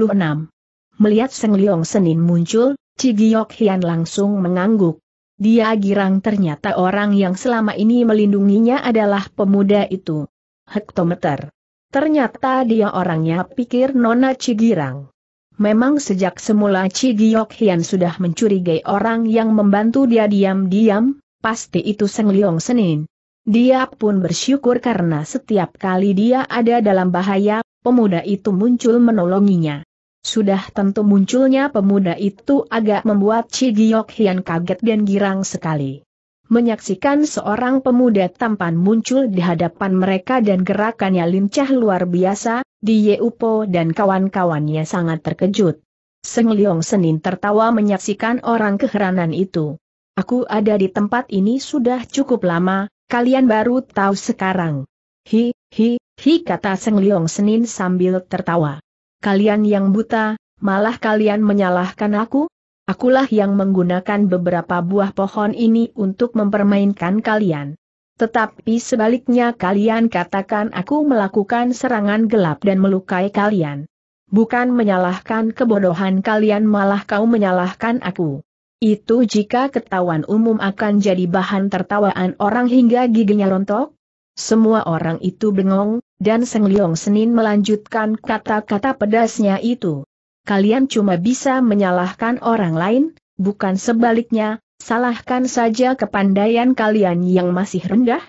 Melihat Seng Liong Senin muncul, Cigiok Hian langsung mengangguk. Dia girang ternyata orang yang selama ini melindunginya adalah pemuda itu. Hektometer. Ternyata dia orangnya pikir Nona Cigirang. Memang sejak semula Cigiok Hian sudah mencurigai orang yang membantu dia diam-diam, pasti itu Seng Liong Senin. Dia pun bersyukur karena setiap kali dia ada dalam bahaya, pemuda itu muncul menolonginya. Sudah tentu munculnya pemuda itu agak membuat Chi Giok Hian kaget dan girang sekali. Menyaksikan seorang pemuda tampan muncul di hadapan mereka dan gerakannya lincah luar biasa, di Yeupo dan kawan-kawannya sangat terkejut. Seng Leong Senin tertawa menyaksikan orang keheranan itu. Aku ada di tempat ini sudah cukup lama, kalian baru tahu sekarang. Hi, hi, hi kata Seng Leong Senin sambil tertawa kalian yang buta, malah kalian menyalahkan aku? Akulah yang menggunakan beberapa buah pohon ini untuk mempermainkan kalian. Tetapi sebaliknya kalian katakan aku melakukan serangan gelap dan melukai kalian. Bukan menyalahkan kebodohan kalian malah kau menyalahkan aku. Itu jika ketahuan umum akan jadi bahan tertawaan orang hingga giginya rontok? Semua orang itu bengong, dan Seng Liong Senin melanjutkan kata-kata pedasnya itu. Kalian cuma bisa menyalahkan orang lain, bukan sebaliknya, salahkan saja kepandaian kalian yang masih rendah.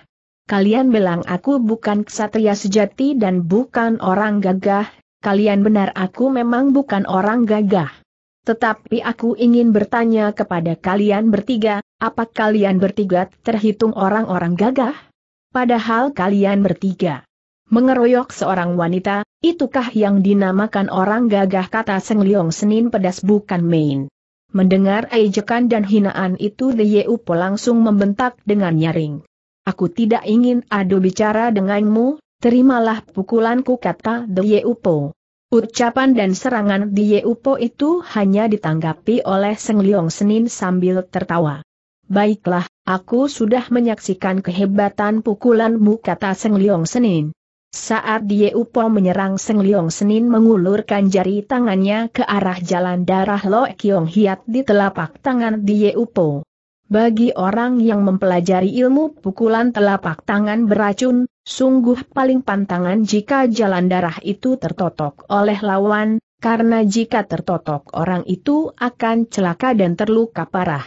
Kalian bilang aku bukan ksatria sejati dan bukan orang gagah, kalian benar aku memang bukan orang gagah. Tetapi aku ingin bertanya kepada kalian bertiga, apa kalian bertiga terhitung orang-orang gagah? Padahal kalian bertiga Mengeroyok seorang wanita, itukah yang dinamakan orang gagah kata Seng Liong Senin pedas bukan main. Mendengar ejekan dan hinaan itu The Po langsung membentak dengan nyaring. Aku tidak ingin adu bicara denganmu, terimalah pukulanku kata The Po. Ucapan dan serangan di Yeupo itu hanya ditanggapi oleh Seng Liong Senin sambil tertawa. Baiklah, aku sudah menyaksikan kehebatan pukulanmu kata Seng Liong Senin. Saat Die Upo menyerang Seng Leong Senin mengulurkan jari tangannya ke arah jalan darah Lo Kiong Hiat di telapak tangan Die Upo. Bagi orang yang mempelajari ilmu pukulan telapak tangan beracun, sungguh paling pantangan jika jalan darah itu tertotok oleh lawan, karena jika tertotok orang itu akan celaka dan terluka parah.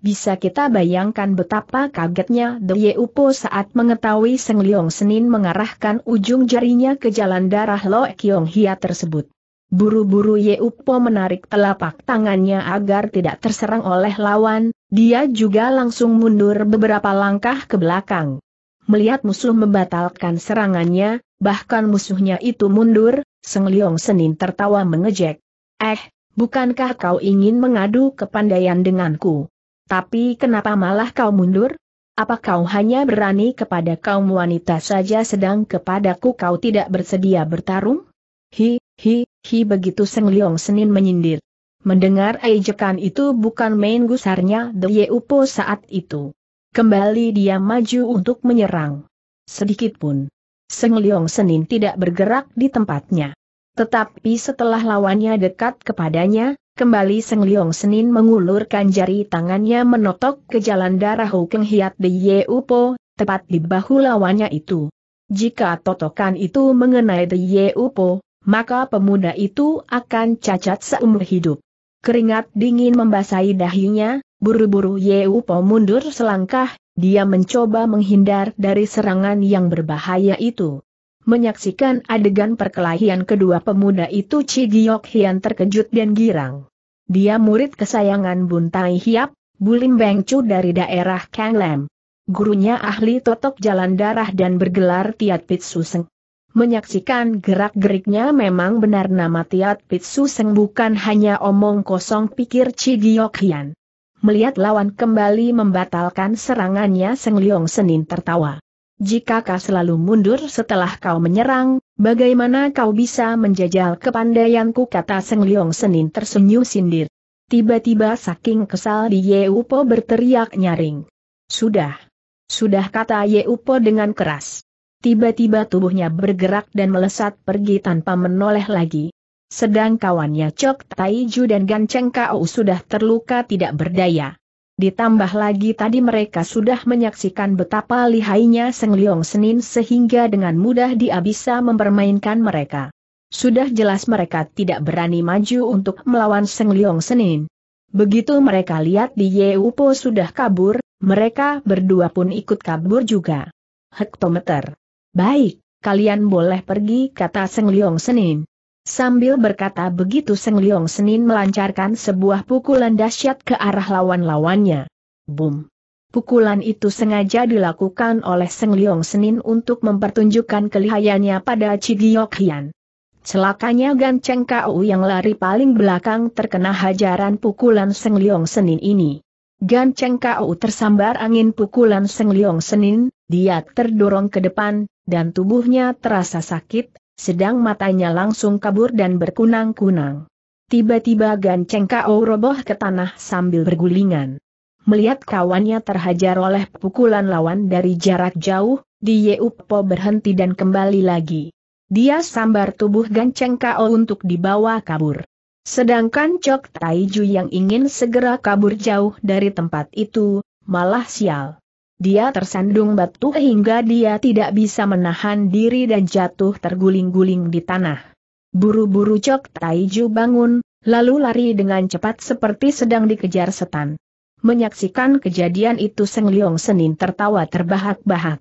Bisa kita bayangkan betapa kagetnya De Yeupo saat mengetahui Seng Leong Senin mengarahkan ujung jarinya ke jalan darah Lo Kiong Hia tersebut. Buru-buru Yeupo menarik telapak tangannya agar tidak terserang oleh lawan, dia juga langsung mundur beberapa langkah ke belakang. Melihat musuh membatalkan serangannya, bahkan musuhnya itu mundur, Seng Leong Senin tertawa mengejek. Eh, bukankah kau ingin mengadu kepandaian denganku? Tapi kenapa malah kau mundur? Apa kau hanya berani kepada kaum wanita saja sedang kepadaku kau tidak bersedia bertarung? Hi, hi, hi begitu Seng Liong Senin menyindir. Mendengar ejekan itu bukan main gusarnya The Upo saat itu. Kembali dia maju untuk menyerang. Sedikitpun Seng Liong Senin tidak bergerak di tempatnya. Tetapi setelah lawannya dekat kepadanya, Kembali Seng Leong Senin mengulurkan jari tangannya menotok ke jalan darah Hukeng Hiat Ye Yeupo, tepat di bahu lawannya itu. Jika totokan itu mengenai Ye Yeupo, maka pemuda itu akan cacat seumur hidup. Keringat dingin membasahi dahinya, buru-buru Yeupo mundur selangkah, dia mencoba menghindar dari serangan yang berbahaya itu. Menyaksikan adegan perkelahian kedua pemuda itu Ci Giok Hian terkejut dan girang. Dia murid kesayangan Bun Tai Hiap, Bulim Bengcu dari daerah Kanglem. Gurunya ahli totok jalan darah dan bergelar Tiat Pitsuseng. Menyaksikan gerak-geriknya memang benar nama Tiat Pitsuseng bukan hanya omong kosong pikir Cigiok Hian. Melihat lawan kembali membatalkan serangannya Seng Leong Senin tertawa. Jika kau selalu mundur setelah kau menyerang, bagaimana kau bisa menjajal kepandaianku kata Seng Leong Senin tersenyum sindir. Tiba-tiba saking kesal di Yeupo berteriak nyaring. Sudah. Sudah kata Yeupo dengan keras. Tiba-tiba tubuhnya bergerak dan melesat pergi tanpa menoleh lagi. Sedang kawannya Cok Taiju dan Ganceng Kau sudah terluka tidak berdaya. Ditambah lagi tadi mereka sudah menyaksikan betapa lihainya Seng Leong Senin sehingga dengan mudah dia bisa mempermainkan mereka. Sudah jelas mereka tidak berani maju untuk melawan Seng Leong Senin. Begitu mereka lihat di Yeupo sudah kabur, mereka berdua pun ikut kabur juga. Hektometer. Baik, kalian boleh pergi kata Seng Leong Senin. Sambil berkata begitu Seng Liong Senin melancarkan sebuah pukulan dahsyat ke arah lawan-lawannya. Boom! Pukulan itu sengaja dilakukan oleh Seng Liong Senin untuk mempertunjukkan kelihayannya pada Cigiok Hian. Celakanya ganceng Cheng Kau yang lari paling belakang terkena hajaran pukulan Seng Liong Senin ini. Ganceng Cheng Kau tersambar angin pukulan Seng Liong Senin, dia terdorong ke depan, dan tubuhnya terasa sakit sedang matanya langsung kabur dan berkunang-kunang. Tiba-tiba Ganceng Kau roboh ke tanah sambil bergulingan. Melihat kawannya terhajar oleh pukulan lawan dari jarak jauh, Di Yeupo berhenti dan kembali lagi. Dia sambar tubuh Ganceng Kau untuk dibawa kabur. Sedangkan Cok Taiju yang ingin segera kabur jauh dari tempat itu, malah sial. Dia tersandung batu hingga dia tidak bisa menahan diri dan jatuh terguling-guling di tanah. Buru-buru Cok Taiju bangun, lalu lari dengan cepat seperti sedang dikejar setan. Menyaksikan kejadian itu Seng Leong Senin tertawa terbahak-bahak.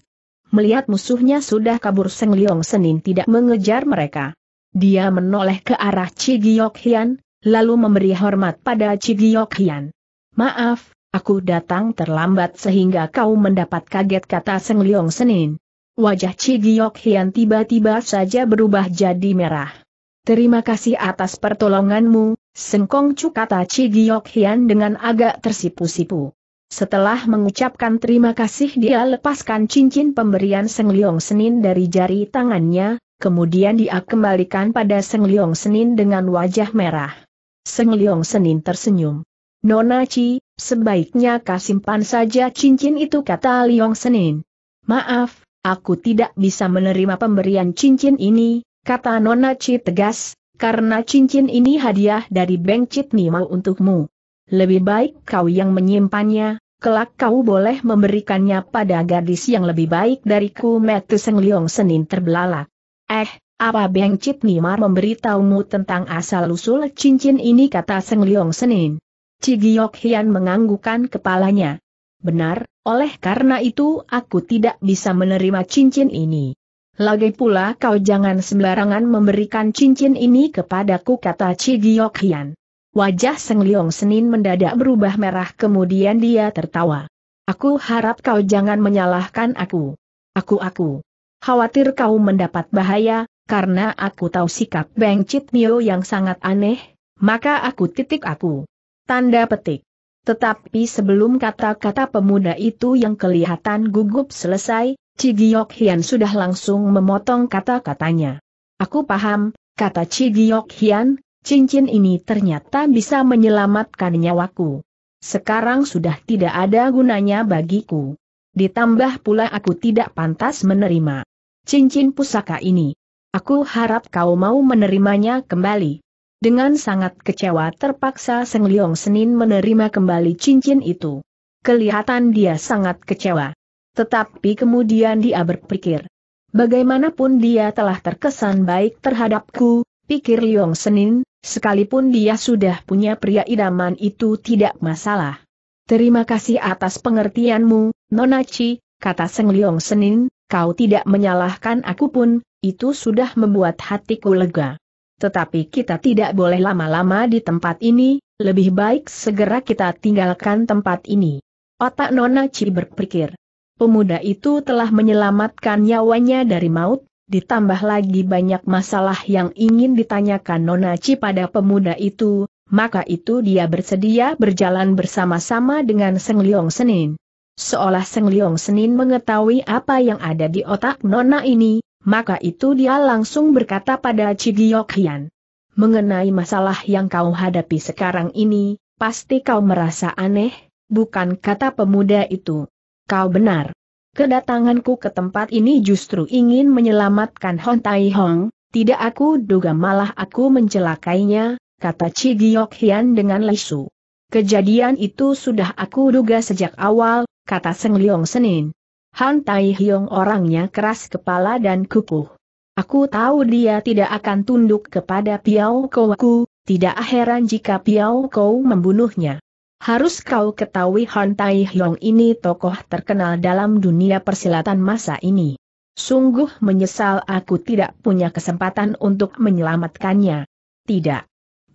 Melihat musuhnya sudah kabur Seng Leong Senin tidak mengejar mereka. Dia menoleh ke arah Cigiok Hian, lalu memberi hormat pada Cigiok Hian. Maaf, Aku datang terlambat sehingga kau mendapat kaget kata Seng Liong Senin. Wajah Cigiok Hian tiba-tiba saja berubah jadi merah. Terima kasih atas pertolonganmu, Sengkong Cu kata Cigiok Hian dengan agak tersipu-sipu. Setelah mengucapkan terima kasih dia lepaskan cincin pemberian Seng Liong Senin dari jari tangannya, kemudian dia kembalikan pada Seng Liong Senin dengan wajah merah. Seng Liong Senin tersenyum. Nona Ci, Sebaiknya kasimpan saja cincin itu kata Liong Senin. Maaf, aku tidak bisa menerima pemberian cincin ini, kata Nona Chi tegas, karena cincin ini hadiah dari Beng Chit Nima untukmu. Lebih baik kau yang menyimpannya, kelak kau boleh memberikannya pada gadis yang lebih baik dariku Metu Seng Liong Senin terbelalak. Eh, apa Beng Chit Nimar memberitahumu tentang asal-usul cincin ini kata Seng Liong Senin? Cigiok Hian menganggukkan kepalanya. Benar, oleh karena itu aku tidak bisa menerima cincin ini. Lagi pula kau jangan sembarangan memberikan cincin ini kepadaku kata Cigiok Hian. Wajah Seng Leong Senin mendadak berubah merah kemudian dia tertawa. Aku harap kau jangan menyalahkan aku. Aku-aku. Khawatir kau mendapat bahaya, karena aku tahu sikap Beng Chit Mio yang sangat aneh, maka aku titik aku. Tanda petik. Tetapi sebelum kata-kata pemuda itu yang kelihatan gugup selesai, Cigiok Hian sudah langsung memotong kata-katanya. Aku paham, kata Cigiok Hian, cincin ini ternyata bisa menyelamatkan nyawaku. Sekarang sudah tidak ada gunanya bagiku. Ditambah pula aku tidak pantas menerima cincin pusaka ini. Aku harap kau mau menerimanya kembali. Dengan sangat kecewa terpaksa Seng Liyong Senin menerima kembali cincin itu. Kelihatan dia sangat kecewa. Tetapi kemudian dia berpikir. Bagaimanapun dia telah terkesan baik terhadapku, pikir Liyong Senin, sekalipun dia sudah punya pria idaman itu tidak masalah. Terima kasih atas pengertianmu, Nonachi, kata Seng Liyong Senin, kau tidak menyalahkan aku pun, itu sudah membuat hatiku lega. Tetapi kita tidak boleh lama-lama di tempat ini, lebih baik segera kita tinggalkan tempat ini. Otak Nona Ci berpikir. Pemuda itu telah menyelamatkan nyawanya dari maut, ditambah lagi banyak masalah yang ingin ditanyakan Nona Ci pada pemuda itu, maka itu dia bersedia berjalan bersama-sama dengan Seng Liong Senin. Seolah Seng Liong Senin mengetahui apa yang ada di otak Nona ini, maka itu dia langsung berkata pada Cigiok Hian. Mengenai masalah yang kau hadapi sekarang ini, pasti kau merasa aneh, bukan kata pemuda itu. Kau benar. Kedatanganku ke tempat ini justru ingin menyelamatkan Hon Tai Hong, tidak aku duga malah aku mencelakainya, kata Cigiok Hian dengan lesu. Kejadian itu sudah aku duga sejak awal, kata Seng Liong Senin. Han Tai Hyong orangnya keras kepala dan kukuh. Aku tahu dia tidak akan tunduk kepada Piao Kouku, tidak heran jika Piao Kou membunuhnya. Harus kau ketahui Han Tai Hyong ini tokoh terkenal dalam dunia persilatan masa ini. Sungguh menyesal aku tidak punya kesempatan untuk menyelamatkannya. Tidak.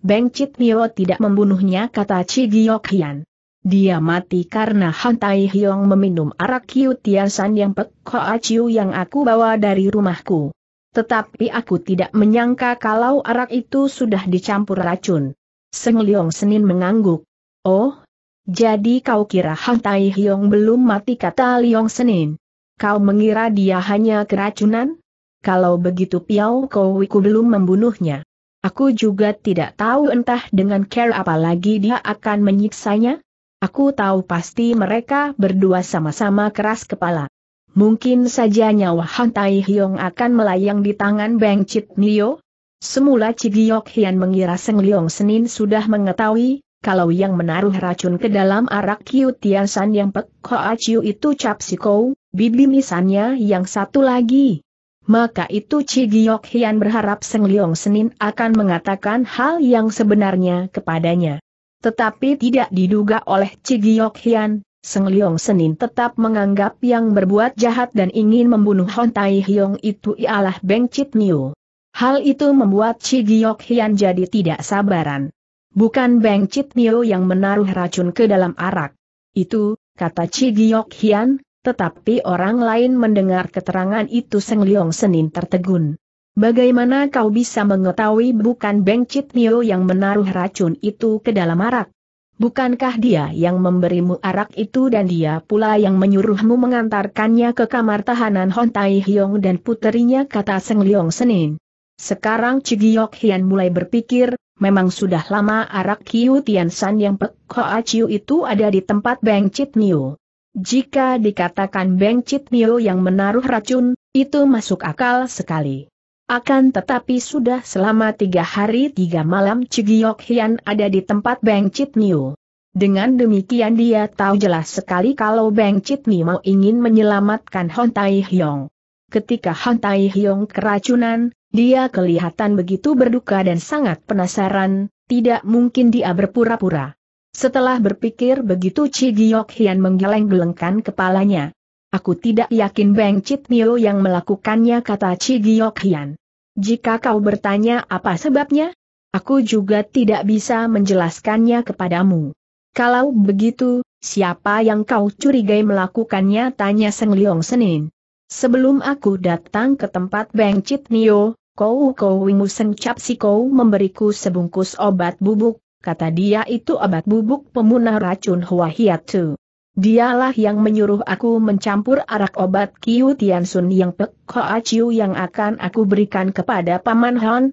Beng Chit Mio tidak membunuhnya kata Chi Gyo Hian. Dia mati karena Han Tai Hyong meminum arak Kiu Tiasan yang Pek Hoa Chiu yang aku bawa dari rumahku. Tetapi aku tidak menyangka kalau arak itu sudah dicampur racun. Seng Leong Senin mengangguk. Oh, jadi kau kira Han Tai Hyong belum mati kata Leong Senin. Kau mengira dia hanya keracunan? Kalau begitu Piao Kowiku belum membunuhnya. Aku juga tidak tahu entah dengan care apalagi dia akan menyiksanya. Aku tahu pasti mereka berdua sama-sama keras kepala. Mungkin saja nyawa Han Tai Hyong akan melayang di tangan Beng Chit Nio? Semula Cigiok Hian mengira Seng Leong Senin sudah mengetahui, kalau yang menaruh racun ke dalam arak Kiu San yang Pek Hoa Chiu itu Cap Kou bibi misannya yang satu lagi. Maka itu Cigiok Hian berharap Seng Leong Senin akan mengatakan hal yang sebenarnya kepadanya. Tetapi tidak diduga oleh Cigiok Hian, Seng Liong Senin tetap menganggap yang berbuat jahat dan ingin membunuh Hon Tai Hiong itu ialah Beng Chit Niu. Hal itu membuat Cigiok Hian jadi tidak sabaran. Bukan Beng Chit Niu yang menaruh racun ke dalam arak. Itu, kata Cigiok Hian, tetapi orang lain mendengar keterangan itu Seng Liong Senin tertegun. Bagaimana kau bisa mengetahui bukan Beng Chit Nio yang menaruh racun itu ke dalam arak? Bukankah dia yang memberimu arak itu dan dia pula yang menyuruhmu mengantarkannya ke kamar tahanan Hon Tai Hyong dan puterinya kata Seng Leong Senin. Sekarang Cigiok Hian mulai berpikir, memang sudah lama arak Kiu Tian San yang Pek Ho Chiu itu ada di tempat Beng Chit Nio. Jika dikatakan Beng Chit Nio yang menaruh racun, itu masuk akal sekali. Akan tetapi sudah selama tiga hari tiga malam Cigiok Hian ada di tempat Beng Niu. Dengan demikian dia tahu jelas sekali kalau Beng mau ingin menyelamatkan Hon Tai Hyong. Ketika Hon Tai Hyong keracunan, dia kelihatan begitu berduka dan sangat penasaran, tidak mungkin dia berpura-pura. Setelah berpikir begitu Cigiok Hian menggeleng-gelengkan kepalanya. Aku tidak yakin Beng Chit Mio yang melakukannya kata Chi Giok Hian. Jika kau bertanya apa sebabnya, aku juga tidak bisa menjelaskannya kepadamu. Kalau begitu, siapa yang kau curigai melakukannya tanya Seng Leong Senin. Sebelum aku datang ke tempat Beng Chit Nio, kau Kou Wimu Seng Cap Si Kou memberiku sebungkus obat bubuk, kata dia itu obat bubuk pemunah racun Hua Hiatu. Dialah yang menyuruh aku mencampur arak obat Kiu Tian yang Pek Hoa Chiu yang akan aku berikan kepada Paman Hon.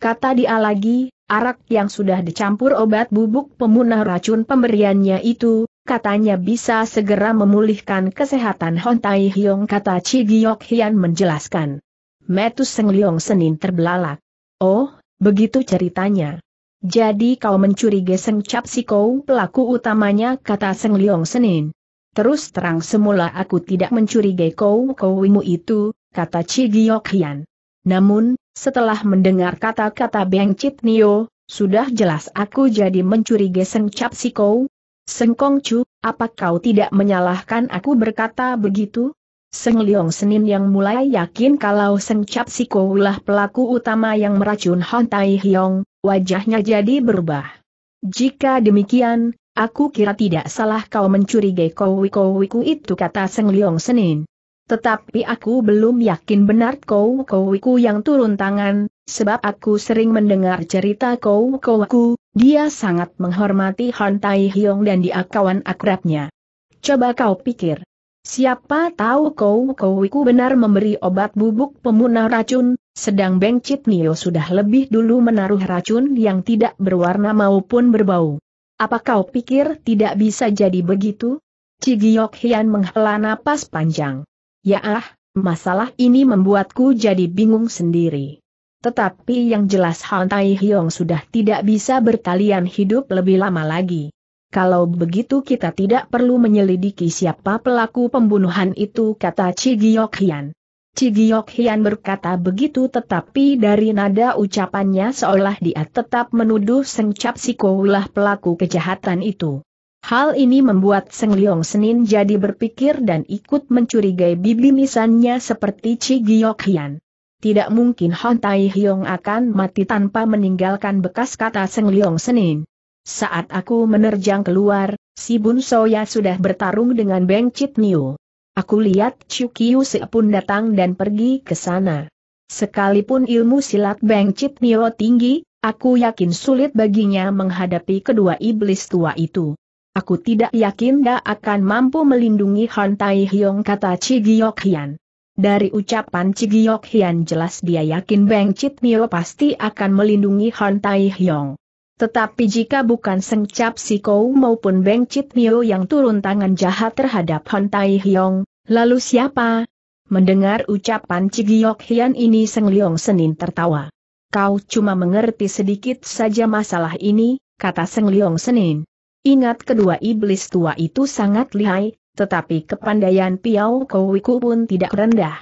Kata dia lagi, arak yang sudah dicampur obat bubuk pemunah racun pemberiannya itu, katanya bisa segera memulihkan kesehatan Hon Tai Hyong kata Chi Giok Hian menjelaskan. Metus Seng Leong Senin terbelalak. Oh, begitu ceritanya. Jadi kau mencuri Geseng Cap pelaku utamanya kata Seng Leong Senin. Terus terang semula aku tidak mencurigai kau kowimu itu, kata Chi Giok Hian. Namun, setelah mendengar kata-kata Beng Chit Nio, sudah jelas aku jadi mencurigai Seng Cap Sikou. Seng Kong Chu, apa kau tidak menyalahkan aku berkata begitu? Seng Liong Senin yang mulai yakin kalau Seng Cap lah pelaku utama yang meracun Hon Tai Hiong, wajahnya jadi berubah. Jika demikian, aku kira tidak salah kau mencurigai kowi wiku itu kata Seng Liong Senin. Tetapi aku belum yakin benar kau kau kowiku yang turun tangan, sebab aku sering mendengar cerita kau kau kowiku dia sangat menghormati Han Tai Hyong dan dia kawan akrabnya. Coba kau pikir, Siapa tahu kau kauiku benar memberi obat bubuk pemunah racun, sedang Beng Cip Nio sudah lebih dulu menaruh racun yang tidak berwarna maupun berbau. Apa kau pikir tidak bisa jadi begitu? Cigiok Hian menghela napas panjang. Ya ah, masalah ini membuatku jadi bingung sendiri. Tetapi yang jelas Han Tai Hiong sudah tidak bisa bertalian hidup lebih lama lagi. Kalau begitu kita tidak perlu menyelidiki siapa pelaku pembunuhan itu kata Cigiok Hian. Cigiok Hian berkata begitu tetapi dari nada ucapannya seolah dia tetap menuduh Seng Cap pelaku kejahatan itu. Hal ini membuat Seng Liong Senin jadi berpikir dan ikut mencurigai bibi misannya seperti Cigiok Hian. Tidak mungkin Hon Tai Hyong akan mati tanpa meninggalkan bekas kata Seng Liong Senin. Saat aku menerjang keluar, si Bun Soya sudah bertarung dengan Beng Chit Niu. Aku lihat Chu Kiu pun datang dan pergi ke sana. Sekalipun ilmu silat Beng Chit Niu tinggi, aku yakin sulit baginya menghadapi kedua iblis tua itu. Aku tidak yakin dia akan mampu melindungi Han Tai Hyong kata Cigiok Hian. Dari ucapan Cigiok Hian jelas dia yakin Beng Chit Nio pasti akan melindungi Han Tai Hyong. Tetapi jika bukan Seng Cap Kou maupun Beng Chit Nio yang turun tangan jahat terhadap Hon Tai Hyong, lalu siapa? Mendengar ucapan Cigiok Hian ini Seng Liong Senin tertawa. Kau cuma mengerti sedikit saja masalah ini, kata Seng Liong Senin. Ingat kedua iblis tua itu sangat lihai, tetapi kepandaian Piao Kowiku pun tidak rendah.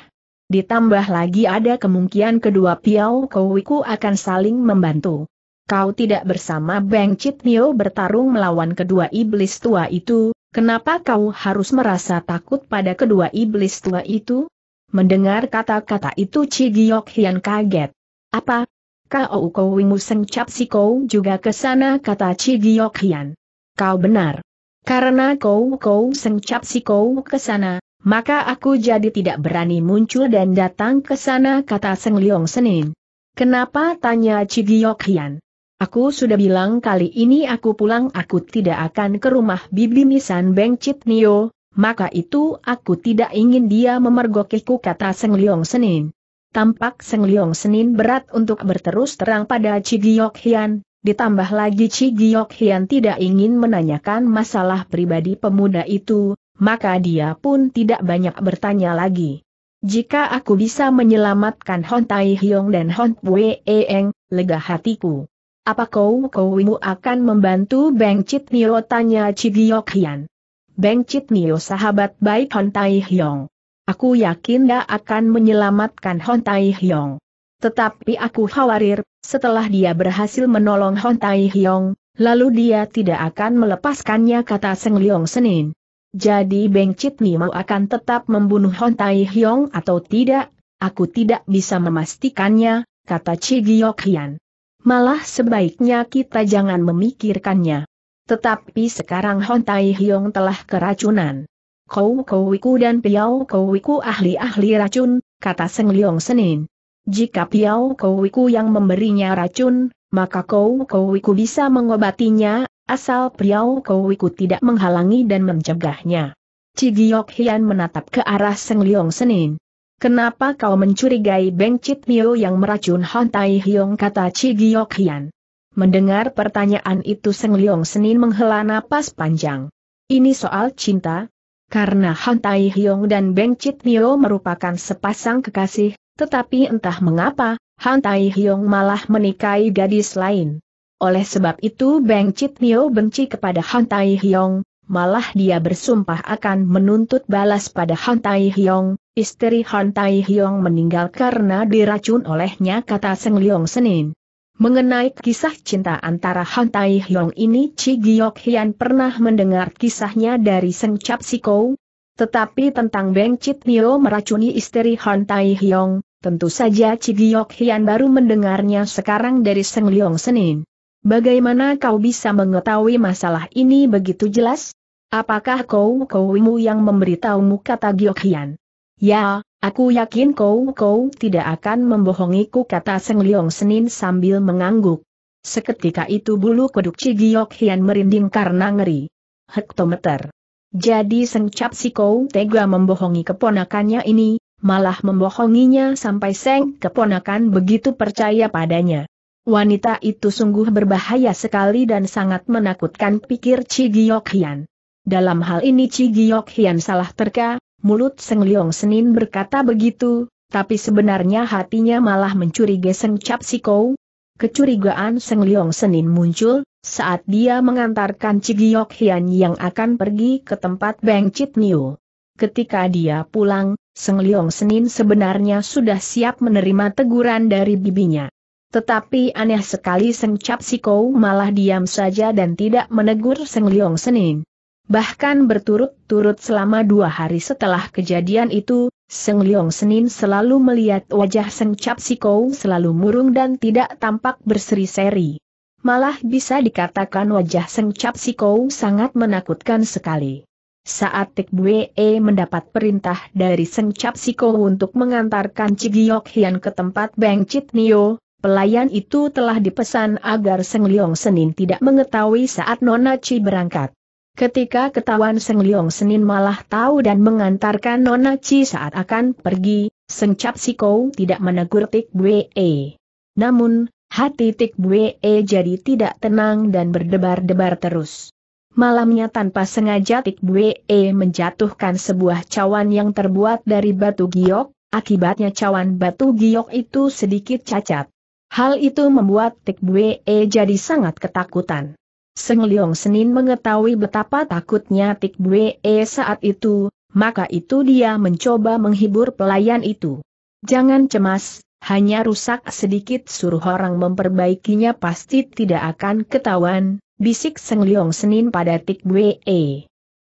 Ditambah lagi ada kemungkinan kedua Piao Kowiku akan saling membantu. Kau tidak bersama Beng Neo bertarung melawan kedua iblis tua itu, kenapa kau harus merasa takut pada kedua iblis tua itu? Mendengar kata-kata itu Chi Giok Hian kaget. Apa? Kau kau cap si kau juga ke sana kata Chi Giok Hian. Kau benar. Karena kau kau cap si kau ke sana, maka aku jadi tidak berani muncul dan datang ke sana kata Seng Leong Senin. Kenapa tanya Cigiok Hian? Aku sudah bilang kali ini aku pulang aku tidak akan ke rumah Bibi Misan Beng Chit Nio, maka itu aku tidak ingin dia memergokiku kata Seng Leong Senin. Tampak Seng Leong Senin berat untuk berterus terang pada Chi Hian, ditambah lagi Chi Hian tidak ingin menanyakan masalah pribadi pemuda itu, maka dia pun tidak banyak bertanya lagi. Jika aku bisa menyelamatkan Hon Tai Hyong dan Hon Pue Eng, lega hatiku. Apa kau kowimu akan membantu Beng Chit Nio tanya Cigiok Hian. Beng Chit Nio sahabat baik Hon Tai Hyong. Aku yakin dia akan menyelamatkan Hon Tai Hyong. Tetapi aku khawatir, setelah dia berhasil menolong Hon Tai Hyong, lalu dia tidak akan melepaskannya kata Seng Liong Senin. Jadi Beng Chit Nio akan tetap membunuh Hon Tai Hyong atau tidak, aku tidak bisa memastikannya, kata Cigiok Hian. Malah sebaiknya kita jangan memikirkannya. Tetapi sekarang Hon Tai Hiong telah keracunan. Kau Kowiku dan Piao Kowiku ahli-ahli racun, kata Seng Liong Senin. Jika Piao Kowiku yang memberinya racun, maka Kau Kowiku bisa mengobatinya, asal Piao Kowiku tidak menghalangi dan mencegahnya. Cigiok Hian menatap ke arah Seng Liong Senin. Kenapa kau mencurigai Beng Chit Mio yang meracun Han Tai Hiong kata Chi Giok Hian? Mendengar pertanyaan itu Seng Liong Senin menghela napas panjang. Ini soal cinta? Karena Han Tai Hiong dan Beng Chit Mio merupakan sepasang kekasih, tetapi entah mengapa, Han Tai Hiong malah menikahi gadis lain. Oleh sebab itu Beng Chit Mio benci kepada Han Tai Hiong, malah dia bersumpah akan menuntut balas pada Han Tai Hiong, Istri Han Tai Hyong meninggal karena diracun olehnya kata Seng Leong Senin. Mengenai kisah cinta antara Han Tai Hyong ini Chi Giok Hian pernah mendengar kisahnya dari Seng Chap Sikou. Tetapi tentang Beng Chit Nio meracuni istri Han Tai Hyong, tentu saja Chi Giok Hian baru mendengarnya sekarang dari Seng Leong Senin. Bagaimana kau bisa mengetahui masalah ini begitu jelas? Apakah kau kowimu yang memberitahumu kata Giok Hian? Ya, aku yakin kau-kau tidak akan membohongiku kata Seng Leong Senin sambil mengangguk. Seketika itu bulu kuduk Cigiok Hian merinding karena ngeri. Hektometer. Jadi Seng Cap si kau tega membohongi keponakannya ini, malah membohonginya sampai Seng keponakan begitu percaya padanya. Wanita itu sungguh berbahaya sekali dan sangat menakutkan pikir Cigiok Hian. Dalam hal ini Cigiok Hian salah terka, Mulut Seng Leong Senin berkata begitu, tapi sebenarnya hatinya malah mencurigai Seng Cap Sikou. Kecurigaan Seng Leong Senin muncul, saat dia mengantarkan Cigiok Hian yang akan pergi ke tempat Beng Chit Niu. Ketika dia pulang, Seng Leong Senin sebenarnya sudah siap menerima teguran dari bibinya. Tetapi aneh sekali Seng Cap Sikou malah diam saja dan tidak menegur Seng Leong Senin. Bahkan berturut-turut selama dua hari setelah kejadian itu, Seng Liong Senin selalu melihat wajah Seng Cap Sikou selalu murung dan tidak tampak berseri-seri. Malah bisa dikatakan wajah Seng Cap Sikou sangat menakutkan sekali. Saat Tek Bue e mendapat perintah dari Seng Cap Siko untuk mengantarkan Cigiok Hian ke tempat Beng Chit Nio, pelayan itu telah dipesan agar Seng Liong Senin tidak mengetahui saat Nona Chi berangkat. Ketika ketahuan Seng Liong Senin malah tahu dan mengantarkan Nona Chi saat akan pergi, Seng Cap Siko tidak menegur Tik Bwe. E. Namun, hati Tik Bwe e jadi tidak tenang dan berdebar-debar terus. Malamnya tanpa sengaja Tik Bwe e menjatuhkan sebuah cawan yang terbuat dari batu giok, akibatnya cawan batu giok itu sedikit cacat. Hal itu membuat Tik Bwe jadi sangat ketakutan. Seng Leong Senin mengetahui betapa takutnya Tik Bue saat itu, maka itu dia mencoba menghibur pelayan itu. Jangan cemas, hanya rusak sedikit suruh orang memperbaikinya pasti tidak akan ketahuan, bisik Seng Leong Senin pada Tik Bue.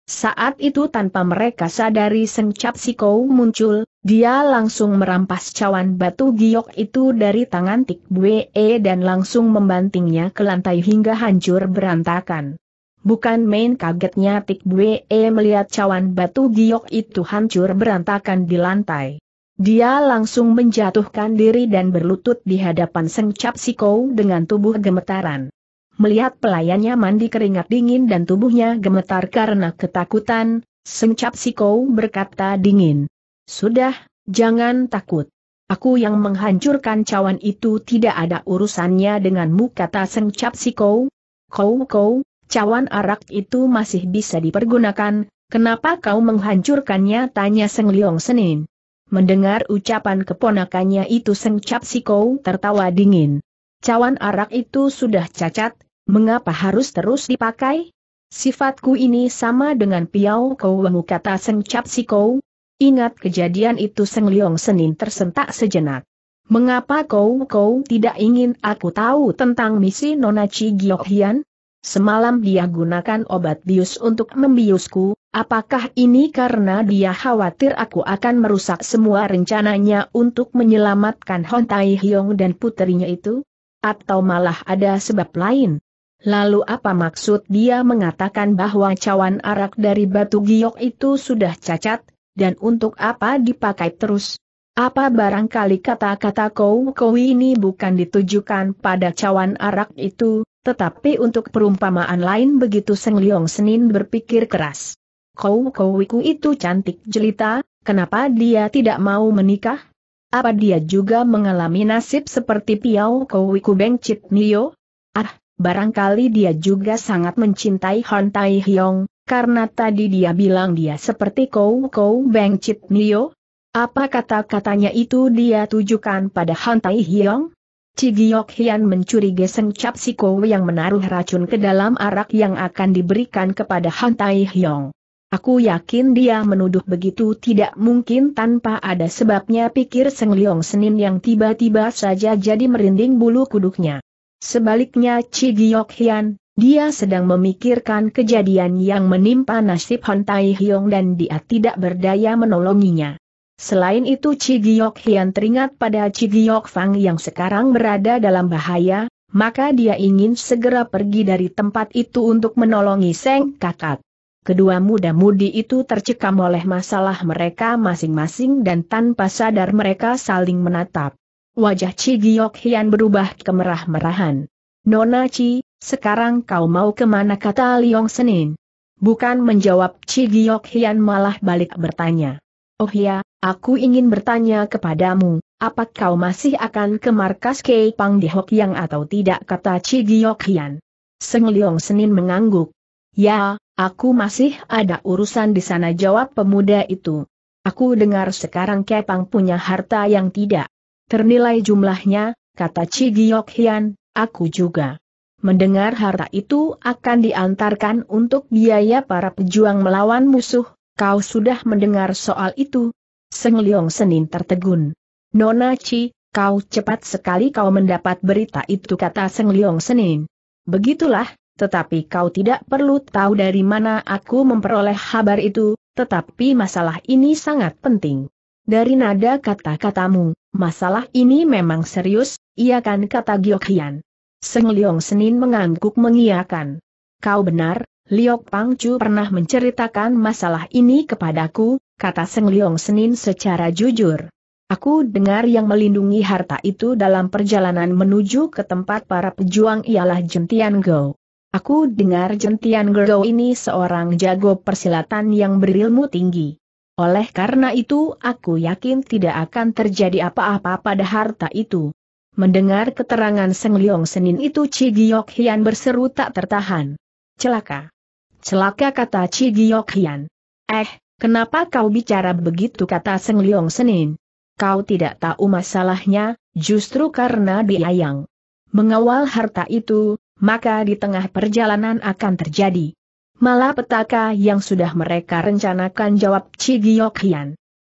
Saat itu tanpa mereka sadari Sengcap Siko muncul, dia langsung merampas cawan batu giok itu dari tangan Tik Bue e dan langsung membantingnya ke lantai hingga hancur berantakan. Bukan main kagetnya Tik Bue e melihat cawan batu giok itu hancur berantakan di lantai. Dia langsung menjatuhkan diri dan berlutut di hadapan Sengcap Siko dengan tubuh gemetaran. Melihat pelayannya mandi keringat dingin dan tubuhnya gemetar karena ketakutan, Sengcap Siko berkata dingin. Sudah, jangan takut. Aku yang menghancurkan cawan itu tidak ada urusannya denganmu kata Sengcap Siko. Kau kau, cawan arak itu masih bisa dipergunakan, kenapa kau menghancurkannya tanya Seng Leong Senin. Mendengar ucapan keponakannya itu Sengcap Siko tertawa dingin. Cawan arak itu sudah cacat, Mengapa harus terus dipakai? Sifatku ini sama dengan Piao Kou Wengu kata Seng Cap Si Kou. Ingat kejadian itu Seng Liong Senin tersentak sejenak. Mengapa kau kau tidak ingin aku tahu tentang misi Nona Chi Giok Hian? Semalam dia gunakan obat bius untuk membiusku, apakah ini karena dia khawatir aku akan merusak semua rencananya untuk menyelamatkan Hon Tai Hyong dan putrinya itu? Atau malah ada sebab lain? Lalu apa maksud dia mengatakan bahwa cawan arak dari batu giok itu sudah cacat, dan untuk apa dipakai terus? Apa barangkali kata-kata kau kau ini bukan ditujukan pada cawan arak itu, tetapi untuk perumpamaan lain begitu Seng Liong Senin berpikir keras. Kau kau itu cantik jelita, kenapa dia tidak mau menikah? Apa dia juga mengalami nasib seperti Piao Kowiku Bengcit Nio? Ah, Barangkali dia juga sangat mencintai Hon Tai Hyong, karena tadi dia bilang dia seperti Kou Kou Beng Chit Nio. Apa kata-katanya itu dia tujukan pada Hon Tai Hyong? Cigiok Hian mencurigai Cap si Kou yang menaruh racun ke dalam arak yang akan diberikan kepada Han Tai Hyong. Aku yakin dia menuduh begitu tidak mungkin tanpa ada sebabnya pikir Seng Liong Senin yang tiba-tiba saja jadi merinding bulu kuduknya. Sebaliknya Chi Giok Hian, dia sedang memikirkan kejadian yang menimpa nasib Hon Tai Hyong dan dia tidak berdaya menolonginya. Selain itu Chi Giok Hian teringat pada Chi Giok Fang yang sekarang berada dalam bahaya, maka dia ingin segera pergi dari tempat itu untuk menolongi Seng Kakak. Kedua muda-mudi itu tercekam oleh masalah mereka masing-masing dan tanpa sadar mereka saling menatap. Wajah Chi Giok Hian berubah kemerah-merahan. Nona Chi, sekarang kau mau kemana kata Liong Senin? Bukan menjawab Chi Giok Hian malah balik bertanya. Oh ya, aku ingin bertanya kepadamu, apakah kau masih akan ke markas Kei Pang di Hokyang atau tidak kata Chi Giok Hian? Seng Liong Senin mengangguk. Ya, aku masih ada urusan di sana jawab pemuda itu. Aku dengar sekarang Kepang punya harta yang tidak Ternilai jumlahnya, kata Chi Giok Hian, aku juga. Mendengar harta itu akan diantarkan untuk biaya para pejuang melawan musuh, kau sudah mendengar soal itu? Seng Leong Senin tertegun. Nona Chi, kau cepat sekali kau mendapat berita itu kata Seng Leong Senin. Begitulah, tetapi kau tidak perlu tahu dari mana aku memperoleh kabar itu, tetapi masalah ini sangat penting. Dari nada kata-katamu, masalah ini memang serius, iya kan kata Gyokian. Seng Leong Senin mengangguk mengiakan. Kau benar, Liok Pangcu pernah menceritakan masalah ini kepadaku, kata Seng Leong Senin secara jujur. Aku dengar yang melindungi harta itu dalam perjalanan menuju ke tempat para pejuang ialah Jentian Go. Aku dengar Jentian Go ini seorang jago persilatan yang berilmu tinggi. Oleh karena itu aku yakin tidak akan terjadi apa-apa pada harta itu. Mendengar keterangan Seng Liong Senin itu Chi Hian berseru tak tertahan. Celaka. Celaka kata Chi Hian. Eh, kenapa kau bicara begitu kata Seng Liong Senin? Kau tidak tahu masalahnya, justru karena dia yang mengawal harta itu, maka di tengah perjalanan akan terjadi Malah petaka yang sudah mereka rencanakan jawab Cigiok Hian.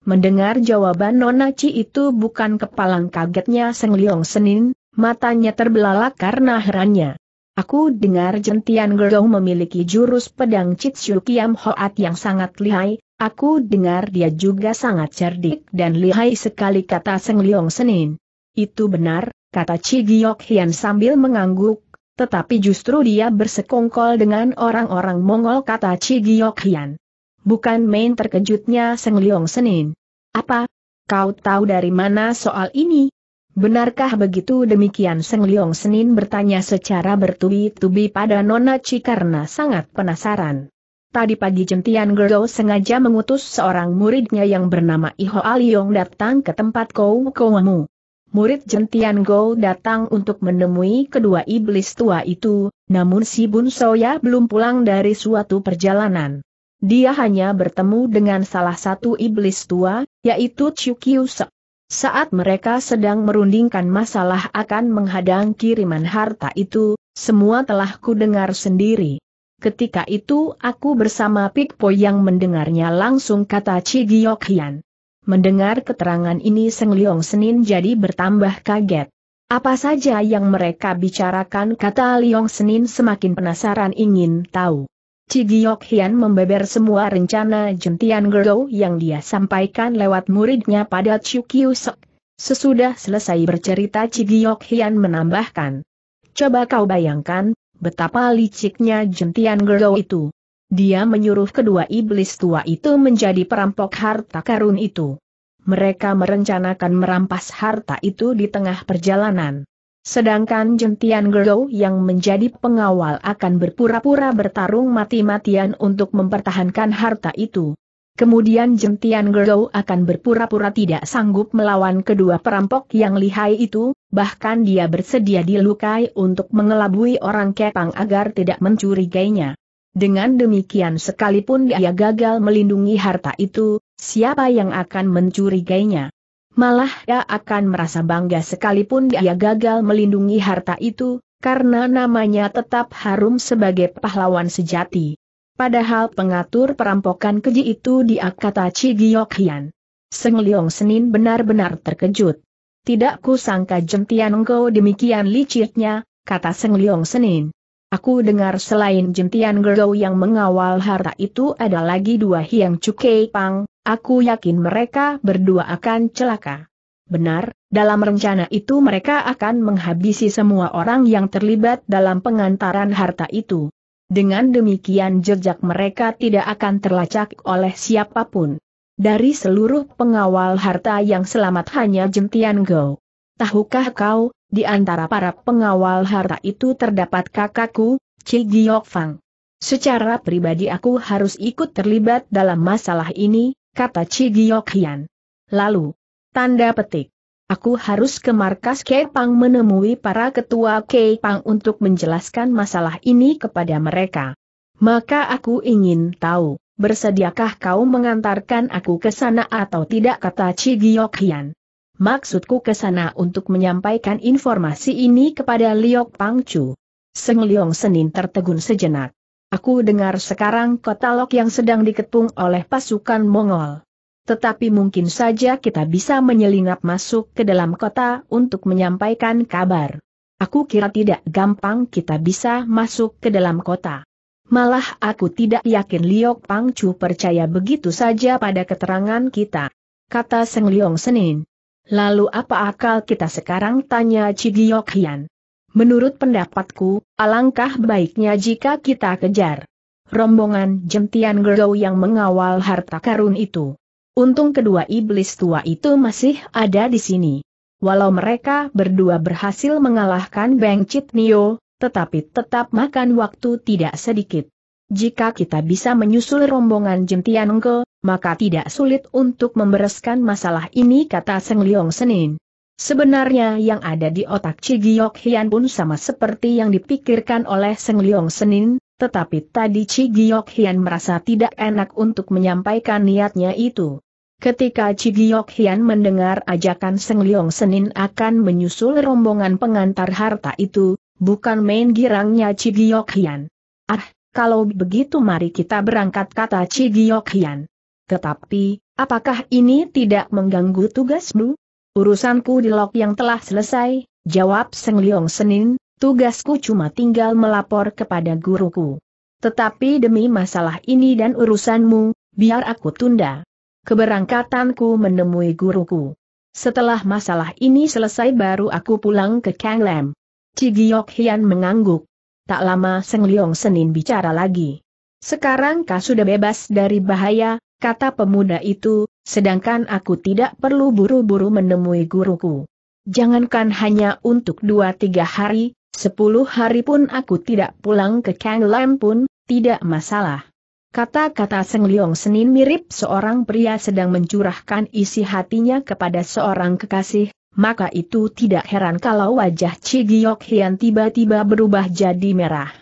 Mendengar jawaban Nona Ci itu bukan kepalang kagetnya Seng Liong Senin, matanya terbelalak karena herannya. Aku dengar jentian Gerong memiliki jurus pedang Chitsu Kiam Hoat yang sangat lihai, aku dengar dia juga sangat cerdik dan lihai sekali kata Seng Liong Senin. Itu benar, kata Cigiok Hian sambil mengangguk, tetapi justru dia bersekongkol dengan orang-orang Mongol kata Chi Giok Hian. Bukan main terkejutnya Seng Leong Senin. Apa? Kau tahu dari mana soal ini? Benarkah begitu demikian Seng Leong Senin bertanya secara bertubi-tubi pada Nona Chi karena sangat penasaran. Tadi pagi Jentian Gerdo sengaja mengutus seorang muridnya yang bernama Iho Aliong datang ke tempat kau kauamu murid Jentian Go datang untuk menemui kedua iblis tua itu, namun si Bun Soya belum pulang dari suatu perjalanan. Dia hanya bertemu dengan salah satu iblis tua, yaitu Chu Saat mereka sedang merundingkan masalah akan menghadang kiriman harta itu, semua telah kudengar sendiri. Ketika itu aku bersama Pikpo yang mendengarnya langsung kata Chi Mendengar keterangan ini Seng Leong Senin jadi bertambah kaget. Apa saja yang mereka bicarakan kata Leong Senin semakin penasaran ingin tahu. Cigiok Hian membeber semua rencana Jentian Gerdo yang dia sampaikan lewat muridnya pada Chukyu Sok. Sesudah selesai bercerita Cigiok Hian menambahkan. Coba kau bayangkan, betapa liciknya Jentian Gerdo itu. Dia menyuruh kedua iblis tua itu menjadi perampok harta karun itu. Mereka merencanakan merampas harta itu di tengah perjalanan. Sedangkan Jentian Gerou yang menjadi pengawal akan berpura-pura bertarung mati-matian untuk mempertahankan harta itu. Kemudian Jentian Gerou akan berpura-pura tidak sanggup melawan kedua perampok yang lihai itu, bahkan dia bersedia dilukai untuk mengelabui orang kepang agar tidak mencurigainya. Dengan demikian sekalipun dia gagal melindungi harta itu, siapa yang akan mencurigainya? Malah dia akan merasa bangga sekalipun dia gagal melindungi harta itu, karena namanya tetap harum sebagai pahlawan sejati. Padahal pengatur perampokan keji itu dia kata Chi Hian. Seng Leong Senin benar-benar terkejut. Tidak kusangka Jentian Engkau demikian liciknya, kata Seng Leong Senin. Aku dengar selain jentian Gergau yang mengawal harta itu ada lagi dua Hiang cukai Pang, aku yakin mereka berdua akan celaka. Benar, dalam rencana itu mereka akan menghabisi semua orang yang terlibat dalam pengantaran harta itu. Dengan demikian jejak mereka tidak akan terlacak oleh siapapun. Dari seluruh pengawal harta yang selamat hanya jentian Gou. Tahukah kau, di antara para pengawal harta itu terdapat kakakku, Ci Giok Fang. Secara pribadi aku harus ikut terlibat dalam masalah ini, kata Ci Giok Hian. Lalu, tanda petik. Aku harus ke markas Kepang menemui para ketua Kepang untuk menjelaskan masalah ini kepada mereka. Maka aku ingin tahu, bersediakah kau mengantarkan aku ke sana atau tidak kata Ci Giok Hian. Maksudku ke sana untuk menyampaikan informasi ini kepada Liok Pangcu. Seng Liong Senin tertegun sejenak. Aku dengar sekarang kota Lok yang sedang diketung oleh pasukan Mongol. Tetapi mungkin saja kita bisa menyelinap masuk ke dalam kota untuk menyampaikan kabar. Aku kira tidak gampang kita bisa masuk ke dalam kota. Malah aku tidak yakin Liok Pangcu percaya begitu saja pada keterangan kita. Kata Seng Liong Senin. Lalu apa akal kita sekarang tanya Cigiok Hian? Menurut pendapatku, alangkah baiknya jika kita kejar rombongan jentian Gergau yang mengawal harta karun itu. Untung kedua iblis tua itu masih ada di sini. Walau mereka berdua berhasil mengalahkan Beng Chit Nio, tetapi tetap makan waktu tidak sedikit. Jika kita bisa menyusul rombongan jentian Engke, maka tidak sulit untuk membereskan masalah ini kata Seng Leong Senin. Sebenarnya yang ada di otak Cigiok Hian pun sama seperti yang dipikirkan oleh Seng Leong Senin, tetapi tadi Cigiok Hian merasa tidak enak untuk menyampaikan niatnya itu. Ketika Cigiok Hian mendengar ajakan Seng Leong Senin akan menyusul rombongan pengantar harta itu, bukan main girangnya Cigiok Hian. Ah, kalau begitu mari kita berangkat kata Cigiok Hian. Tetapi, apakah ini tidak mengganggu tugasmu? Urusanku di lok yang telah selesai, jawab Seng Leong Senin, tugasku cuma tinggal melapor kepada guruku. Tetapi demi masalah ini dan urusanmu, biar aku tunda. Keberangkatanku menemui guruku. Setelah masalah ini selesai baru aku pulang ke Kang Lam. Cigiok Hian mengangguk. Tak lama Seng Leong Senin bicara lagi. Sekarang kau sudah bebas dari bahaya, kata pemuda itu, sedangkan aku tidak perlu buru-buru menemui guruku. Jangankan hanya untuk dua tiga hari, sepuluh hari pun aku tidak pulang ke Kang Lam pun, tidak masalah. Kata-kata Seng Leong Senin mirip seorang pria sedang mencurahkan isi hatinya kepada seorang kekasih, maka itu tidak heran kalau wajah Cigiok Hian tiba-tiba berubah jadi merah.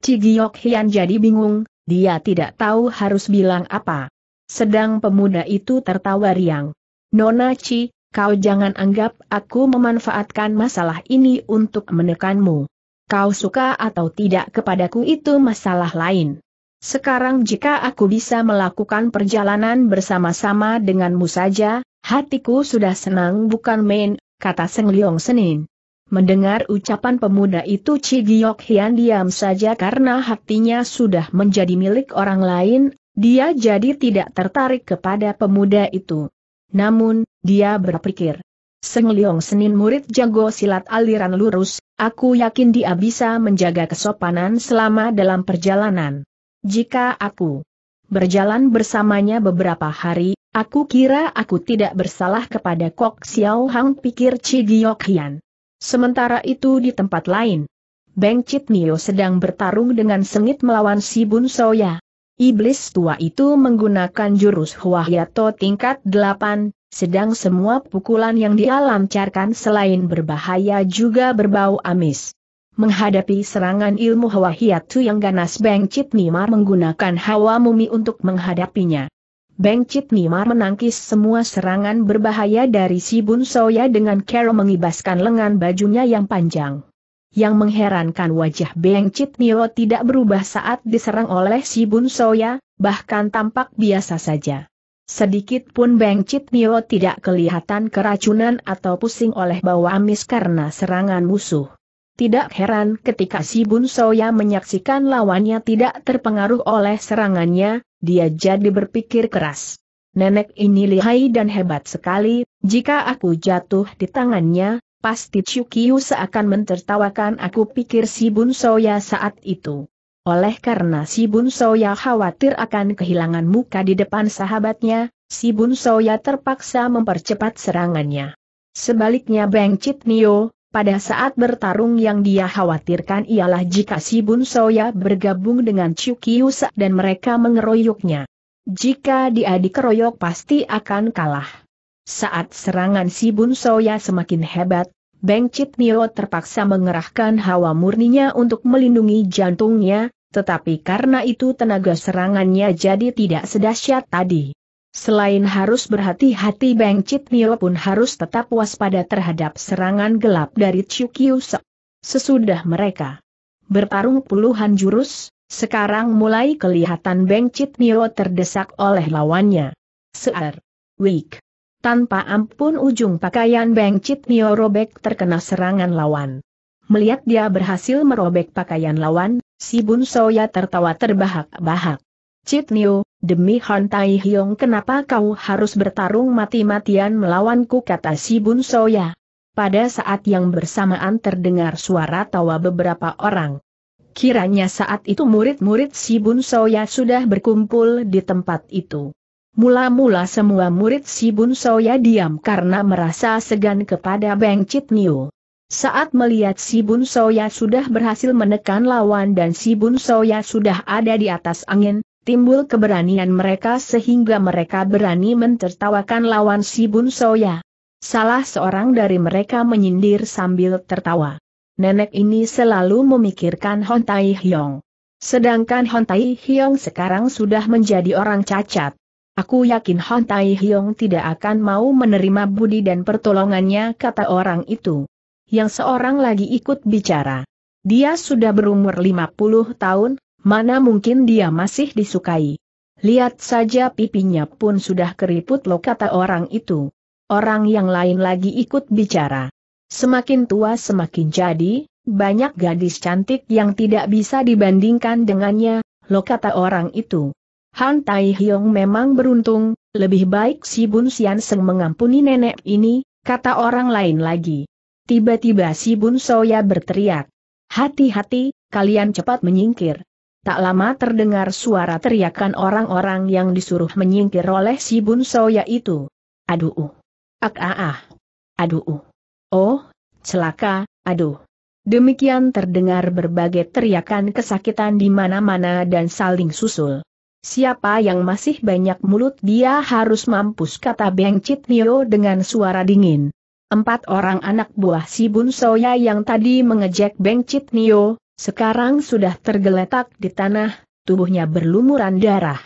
Cigiok Hian jadi bingung, dia tidak tahu harus bilang apa. Sedang pemuda itu tertawa riang. Nona Ci, kau jangan anggap aku memanfaatkan masalah ini untuk menekanmu. Kau suka atau tidak kepadaku itu masalah lain. Sekarang jika aku bisa melakukan perjalanan bersama-sama denganmu saja, hatiku sudah senang bukan main, kata Seng Leong Senin. Mendengar ucapan pemuda itu Ci Giok Hian diam saja karena hatinya sudah menjadi milik orang lain, dia jadi tidak tertarik kepada pemuda itu. Namun, dia berpikir. Seng Senin murid jago silat aliran lurus, aku yakin dia bisa menjaga kesopanan selama dalam perjalanan. Jika aku berjalan bersamanya beberapa hari, aku kira aku tidak bersalah kepada Kok Xiao Hang pikir Chi Giok Hian. Sementara itu di tempat lain, Beng Chit Nio sedang bertarung dengan sengit melawan Si Bun Soya. Iblis tua itu menggunakan jurus Huahyato tingkat 8, sedang semua pukulan yang dia lancarkan selain berbahaya juga berbau amis. Menghadapi serangan ilmu Huahyatu yang ganas Beng Cit Nimar menggunakan hawa mumi untuk menghadapinya. Beng Cit Nimar menangkis semua serangan berbahaya dari si Bun Soya dengan cara mengibaskan lengan bajunya yang panjang. Yang mengherankan wajah Beng Chit Nio tidak berubah saat diserang oleh si Bun Soya, bahkan tampak biasa saja. Sedikit pun Beng Chit Nio tidak kelihatan keracunan atau pusing oleh bau amis karena serangan musuh. Tidak heran ketika si Bun Soya menyaksikan lawannya tidak terpengaruh oleh serangannya, dia jadi berpikir keras. Nenek ini lihai dan hebat sekali, jika aku jatuh di tangannya, Pasti Chukiu seakan mentertawakan aku pikir si Bun Soya saat itu. Oleh karena si Bun Soya khawatir akan kehilangan muka di depan sahabatnya, si Bun Soya terpaksa mempercepat serangannya. Sebaliknya Beng Chit Nio, pada saat bertarung yang dia khawatirkan ialah jika si Bun Soya bergabung dengan Chukiu dan mereka mengeroyoknya. Jika dia dikeroyok pasti akan kalah. Saat serangan si Bun Soya semakin hebat, Beng Chit Nio terpaksa mengerahkan hawa murninya untuk melindungi jantungnya, tetapi karena itu tenaga serangannya jadi tidak sedahsyat tadi. Selain harus berhati-hati Beng Chit Nio pun harus tetap waspada terhadap serangan gelap dari Chiu Kiu Se. Sesudah mereka bertarung puluhan jurus, sekarang mulai kelihatan Beng Chit Nio terdesak oleh lawannya. Sear. Weak. Tanpa ampun ujung pakaian Beng Chit Nio robek terkena serangan lawan. Melihat dia berhasil merobek pakaian lawan, si Bun Soya tertawa terbahak-bahak. Chit Nio, demi Han Tai Hiong kenapa kau harus bertarung mati-matian melawanku kata si Bun Soya. Pada saat yang bersamaan terdengar suara tawa beberapa orang. Kiranya saat itu murid-murid si Bun Soya sudah berkumpul di tempat itu. Mula-mula semua murid si Bun Soya diam karena merasa segan kepada Beng Chit Niu. Saat melihat si Bun Soya sudah berhasil menekan lawan dan si Bun Soya sudah ada di atas angin, timbul keberanian mereka sehingga mereka berani mentertawakan lawan si Bun Soya. Salah seorang dari mereka menyindir sambil tertawa. Nenek ini selalu memikirkan Hon Tai Hyong. Sedangkan Hon Tai Hyong sekarang sudah menjadi orang cacat. Aku yakin Han Tai Hiong tidak akan mau menerima budi dan pertolongannya kata orang itu. Yang seorang lagi ikut bicara. Dia sudah berumur 50 tahun, mana mungkin dia masih disukai. Lihat saja pipinya pun sudah keriput lo kata orang itu. Orang yang lain lagi ikut bicara. Semakin tua semakin jadi, banyak gadis cantik yang tidak bisa dibandingkan dengannya, lo kata orang itu. Han Tai Hyong memang beruntung, lebih baik si Bun Sian Seng mengampuni nenek ini, kata orang lain lagi. Tiba-tiba si Bun Soya berteriak. Hati-hati, kalian cepat menyingkir. Tak lama terdengar suara teriakan orang-orang yang disuruh menyingkir oleh si Bun Soya itu. Aduh. Ak ah ah. Aduh. Oh, celaka, aduh. Demikian terdengar berbagai teriakan kesakitan di mana-mana dan saling susul. Siapa yang masih banyak mulut dia harus mampus kata Beng Chit Nio dengan suara dingin. Empat orang anak buah si Bun Soya yang tadi mengejek Beng Chit Nio, sekarang sudah tergeletak di tanah, tubuhnya berlumuran darah.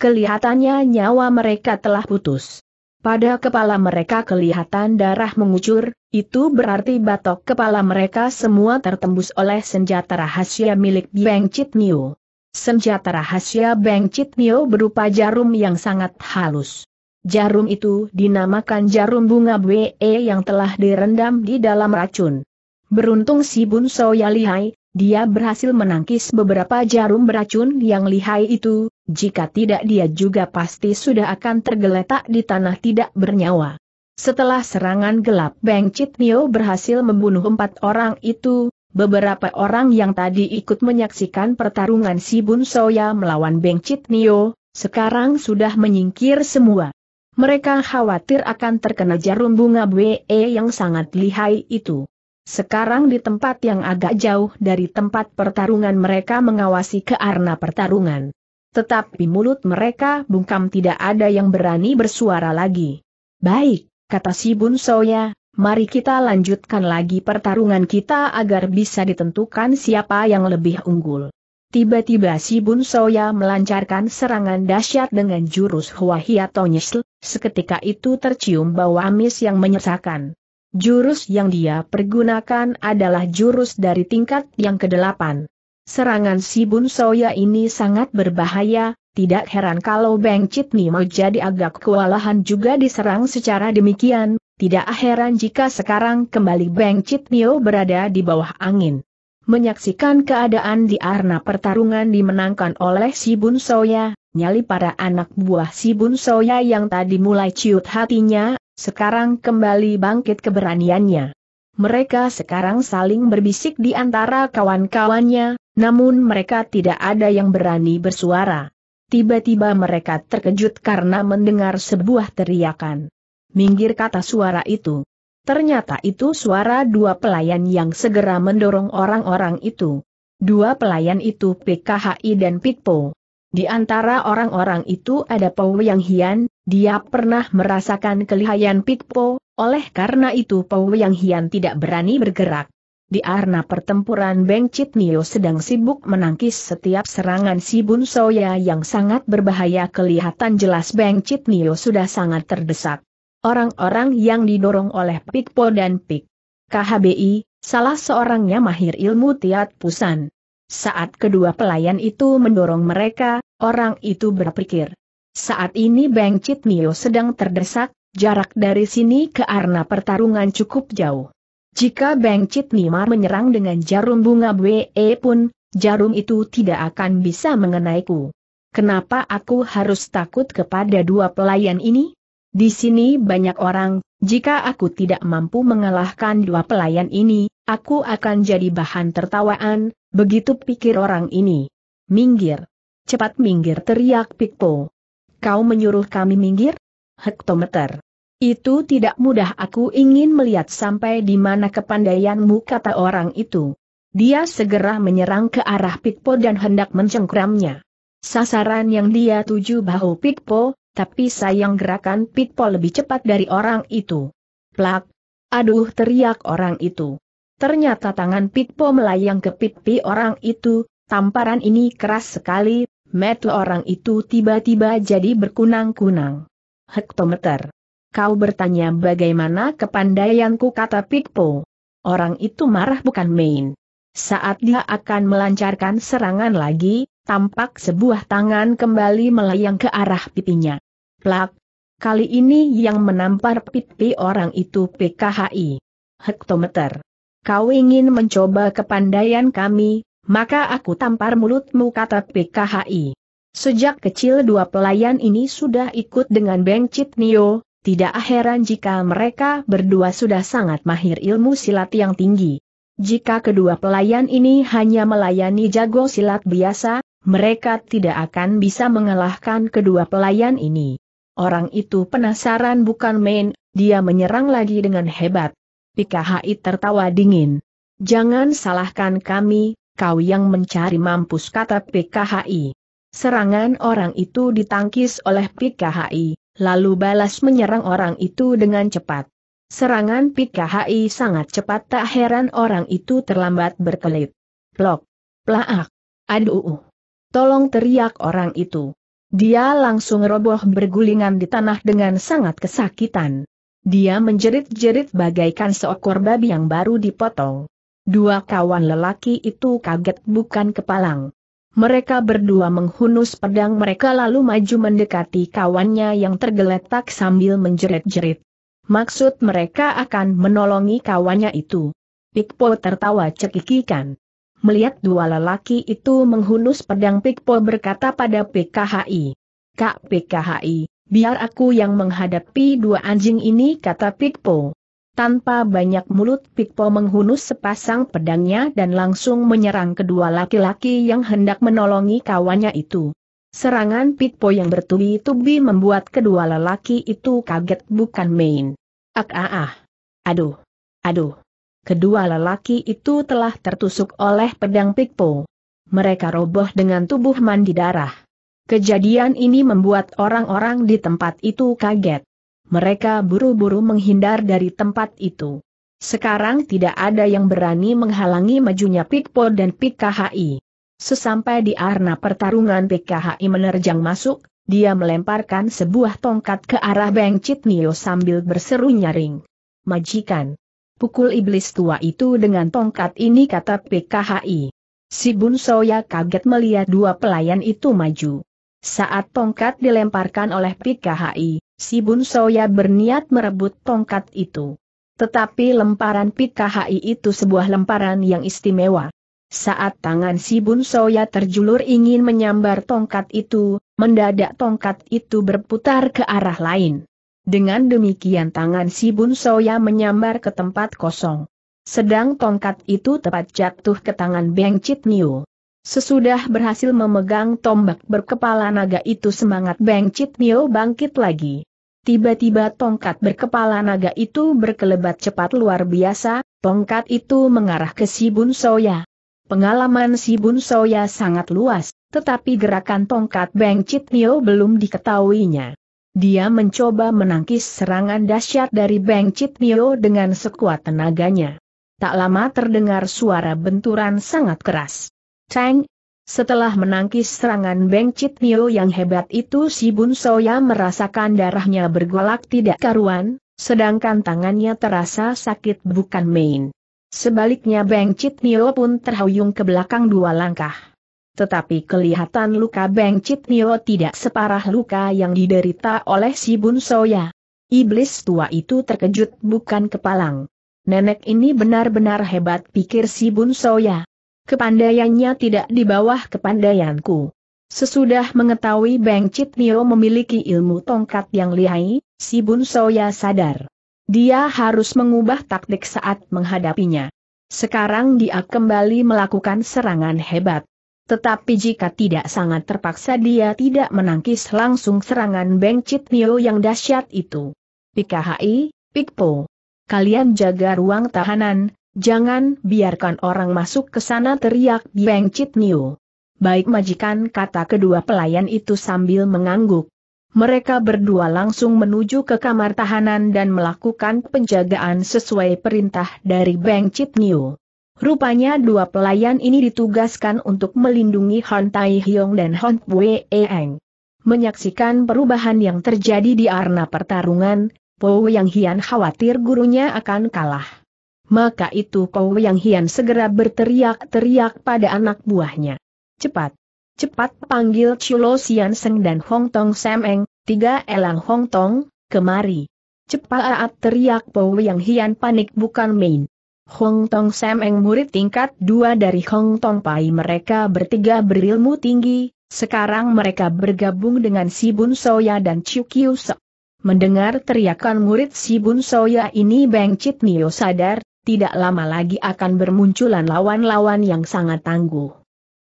Kelihatannya nyawa mereka telah putus. Pada kepala mereka kelihatan darah mengucur, itu berarti batok kepala mereka semua tertembus oleh senjata rahasia milik Beng Chit Nio. Senjata rahasia Beng Neo berupa jarum yang sangat halus. Jarum itu dinamakan jarum bunga BE yang telah direndam di dalam racun. Beruntung si Bun Soya lihai, dia berhasil menangkis beberapa jarum beracun yang lihai itu, jika tidak dia juga pasti sudah akan tergeletak di tanah tidak bernyawa. Setelah serangan gelap Beng Neo berhasil membunuh empat orang itu, Beberapa orang yang tadi ikut menyaksikan pertarungan si Bun Soya melawan Beng Chit Nio, sekarang sudah menyingkir semua. Mereka khawatir akan terkena jarum bunga BE yang sangat lihai itu. Sekarang di tempat yang agak jauh dari tempat pertarungan mereka mengawasi ke arena pertarungan. Tetapi mulut mereka bungkam tidak ada yang berani bersuara lagi. Baik, kata si Bun Soya, mari kita lanjutkan lagi pertarungan kita agar bisa ditentukan siapa yang lebih unggul. Tiba-tiba si Bun Soya melancarkan serangan dahsyat dengan jurus Hua Hiatonyesl, seketika itu tercium bau amis yang menyesakan. Jurus yang dia pergunakan adalah jurus dari tingkat yang kedelapan. Serangan si Bun Soya ini sangat berbahaya, tidak heran kalau Beng Chit mau jadi agak kewalahan juga diserang secara demikian, tidak heran jika sekarang kembali Beng Chit Nio berada di bawah angin. Menyaksikan keadaan di arena pertarungan dimenangkan oleh si Bun Soya, nyali para anak buah si Bun Soya yang tadi mulai ciut hatinya, sekarang kembali bangkit keberaniannya. Mereka sekarang saling berbisik di antara kawan-kawannya, namun mereka tidak ada yang berani bersuara. Tiba-tiba mereka terkejut karena mendengar sebuah teriakan minggir kata suara itu. Ternyata itu suara dua pelayan yang segera mendorong orang-orang itu. Dua pelayan itu PKHI dan Pitpo. Di antara orang-orang itu ada Pau Yang Hian, dia pernah merasakan kelihayan Pitpo. oleh karena itu Pau Yang Hian tidak berani bergerak. Di arena pertempuran Beng Chit Nio sedang sibuk menangkis setiap serangan si Bun Soya yang sangat berbahaya kelihatan jelas Beng Chit Nio sudah sangat terdesak. Orang-orang yang didorong oleh Pikpo dan Pik KHBI, salah seorangnya mahir ilmu tiat pusan. Saat kedua pelayan itu mendorong mereka, orang itu berpikir. Saat ini Beng Chit Mio sedang terdesak, jarak dari sini ke Arna pertarungan cukup jauh. Jika Beng Chit Mio menyerang dengan jarum bunga BE pun, jarum itu tidak akan bisa mengenaiku. Kenapa aku harus takut kepada dua pelayan ini? Di sini banyak orang, jika aku tidak mampu mengalahkan dua pelayan ini, aku akan jadi bahan tertawaan, begitu pikir orang ini. Minggir. Cepat minggir teriak Pikpo. Kau menyuruh kami minggir? Hektometer. Itu tidak mudah aku ingin melihat sampai di mana kepandaianmu kata orang itu. Dia segera menyerang ke arah Pikpo dan hendak mencengkramnya. Sasaran yang dia tuju bahu Pikpo, tapi sayang gerakan pitpol lebih cepat dari orang itu. Plak! Aduh teriak orang itu. Ternyata tangan pitpo melayang ke pipi orang itu, tamparan ini keras sekali, metu orang itu tiba-tiba jadi berkunang-kunang. Hektometer. Kau bertanya bagaimana kepandaianku kata pitpo. Orang itu marah bukan main. Saat dia akan melancarkan serangan lagi, tampak sebuah tangan kembali melayang ke arah pipinya. Plak! Kali ini yang menampar pipi orang itu PKHI. Hektometer. Kau ingin mencoba kepandaian kami, maka aku tampar mulutmu kata PKHI. Sejak kecil dua pelayan ini sudah ikut dengan Beng Chit Nio, tidak heran jika mereka berdua sudah sangat mahir ilmu silat yang tinggi. Jika kedua pelayan ini hanya melayani jago silat biasa, mereka tidak akan bisa mengalahkan kedua pelayan ini. Orang itu penasaran bukan main, dia menyerang lagi dengan hebat. PKHI tertawa dingin. Jangan salahkan kami, kau yang mencari mampus kata PKHI. Serangan orang itu ditangkis oleh PKHI, lalu balas menyerang orang itu dengan cepat. Serangan PKHI sangat cepat tak heran orang itu terlambat berkelit. Plok. Plaak. Aduh. Tolong teriak orang itu. Dia langsung roboh bergulingan di tanah dengan sangat kesakitan. Dia menjerit-jerit bagaikan seekor babi yang baru dipotong. Dua kawan lelaki itu kaget bukan kepalang. Mereka berdua menghunus pedang mereka lalu maju mendekati kawannya yang tergeletak sambil menjerit-jerit. Maksud mereka akan menolongi kawannya itu. Pikpo tertawa cekikikan melihat dua lelaki itu menghunus pedang Pikpo berkata pada PKHI. Kak PKHI, biar aku yang menghadapi dua anjing ini kata Pikpo. Tanpa banyak mulut Pikpo menghunus sepasang pedangnya dan langsung menyerang kedua laki-laki yang hendak menolongi kawannya itu. Serangan Pikpo yang bertubi-tubi membuat kedua lelaki itu kaget bukan main. Ak ah ah. Aduh. Aduh kedua lelaki itu telah tertusuk oleh pedang Pikpo. Mereka roboh dengan tubuh mandi darah. Kejadian ini membuat orang-orang di tempat itu kaget. Mereka buru-buru menghindar dari tempat itu. Sekarang tidak ada yang berani menghalangi majunya Pikpo dan PKHI. Sesampai di arena pertarungan PKHI menerjang masuk, dia melemparkan sebuah tongkat ke arah Beng Neo sambil berseru nyaring. Majikan, Pukul iblis tua itu dengan tongkat ini kata PKHI. Si Bun Soya kaget melihat dua pelayan itu maju. Saat tongkat dilemparkan oleh PKHI, si Bun Soya berniat merebut tongkat itu. Tetapi lemparan PKHI itu sebuah lemparan yang istimewa. Saat tangan si Bun Soya terjulur ingin menyambar tongkat itu, mendadak tongkat itu berputar ke arah lain. Dengan demikian tangan si Bun Soya menyambar ke tempat kosong. Sedang tongkat itu tepat jatuh ke tangan Beng Chit Niu. Sesudah berhasil memegang tombak berkepala naga itu semangat Beng Chit Niu bangkit lagi. Tiba-tiba tongkat berkepala naga itu berkelebat cepat luar biasa, tongkat itu mengarah ke si Bun Soya. Pengalaman si Bun Soya sangat luas, tetapi gerakan tongkat Beng Chit Niu belum diketahuinya. Dia mencoba menangkis serangan dahsyat dari Beng Chit Nio dengan sekuat tenaganya. Tak lama terdengar suara benturan sangat keras. Ceng! Setelah menangkis serangan Beng Chit Nio yang hebat itu si Bun Soya merasakan darahnya bergolak tidak karuan, sedangkan tangannya terasa sakit bukan main. Sebaliknya Beng Chit Nio pun terhuyung ke belakang dua langkah. Tetapi kelihatan luka Beng Chit Nio tidak separah luka yang diderita oleh si Bun Soya. Iblis tua itu terkejut bukan kepalang. Nenek ini benar-benar hebat pikir si Bun Soya. Kepandaiannya tidak di bawah kepandaianku. Sesudah mengetahui Beng Chit Nio memiliki ilmu tongkat yang lihai, si Bun Soya sadar. Dia harus mengubah taktik saat menghadapinya. Sekarang dia kembali melakukan serangan hebat. Tetapi jika tidak sangat terpaksa dia tidak menangkis langsung serangan Beng Chit Nio yang dahsyat itu. PKHI, Pikpo. Kalian jaga ruang tahanan, jangan biarkan orang masuk ke sana teriak Beng Chit Nio. Baik majikan kata kedua pelayan itu sambil mengangguk. Mereka berdua langsung menuju ke kamar tahanan dan melakukan penjagaan sesuai perintah dari Beng Chit Nio. Rupanya dua pelayan ini ditugaskan untuk melindungi Hon Tai Hyong dan Hon Bue Eng. Menyaksikan perubahan yang terjadi di arena pertarungan, Po Yang Hian khawatir gurunya akan kalah. Maka itu Po Yang Hian segera berteriak-teriak pada anak buahnya. Cepat! Cepat panggil Chulo Sian Seng dan Hong Tong Sam Eng, tiga elang Hong Tong, kemari. Cepat teriak Po Yang Hian panik bukan main. Hong Tong Sam Eng murid tingkat dua dari Hong Tong Pai mereka bertiga berilmu tinggi, sekarang mereka bergabung dengan Si Bun Soya dan Chiu Kiu Mendengar teriakan murid Si Bun Soya ini Beng Chit Nio sadar, tidak lama lagi akan bermunculan lawan-lawan yang sangat tangguh.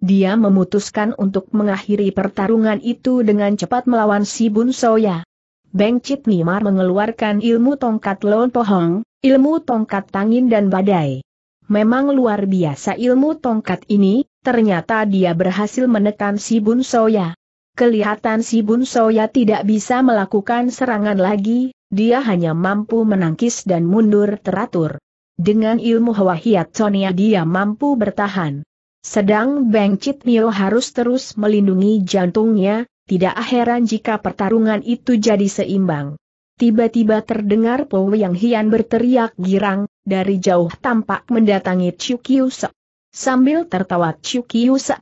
Dia memutuskan untuk mengakhiri pertarungan itu dengan cepat melawan Si Bun Soya. Beng Chit Nimar mengeluarkan ilmu tongkat Lon Pohong, Ilmu tongkat tangin dan badai. Memang luar biasa ilmu tongkat ini, ternyata dia berhasil menekan si Bun Soya. Kelihatan si Bun Soya tidak bisa melakukan serangan lagi, dia hanya mampu menangkis dan mundur teratur. Dengan ilmu Hwa Hiat Sonia dia mampu bertahan. Sedang Beng Chit Mio harus terus melindungi jantungnya, tidak heran jika pertarungan itu jadi seimbang. Tiba-tiba terdengar Po Yang Hian berteriak girang, dari jauh tampak mendatangi Chiu Sambil tertawa Chiu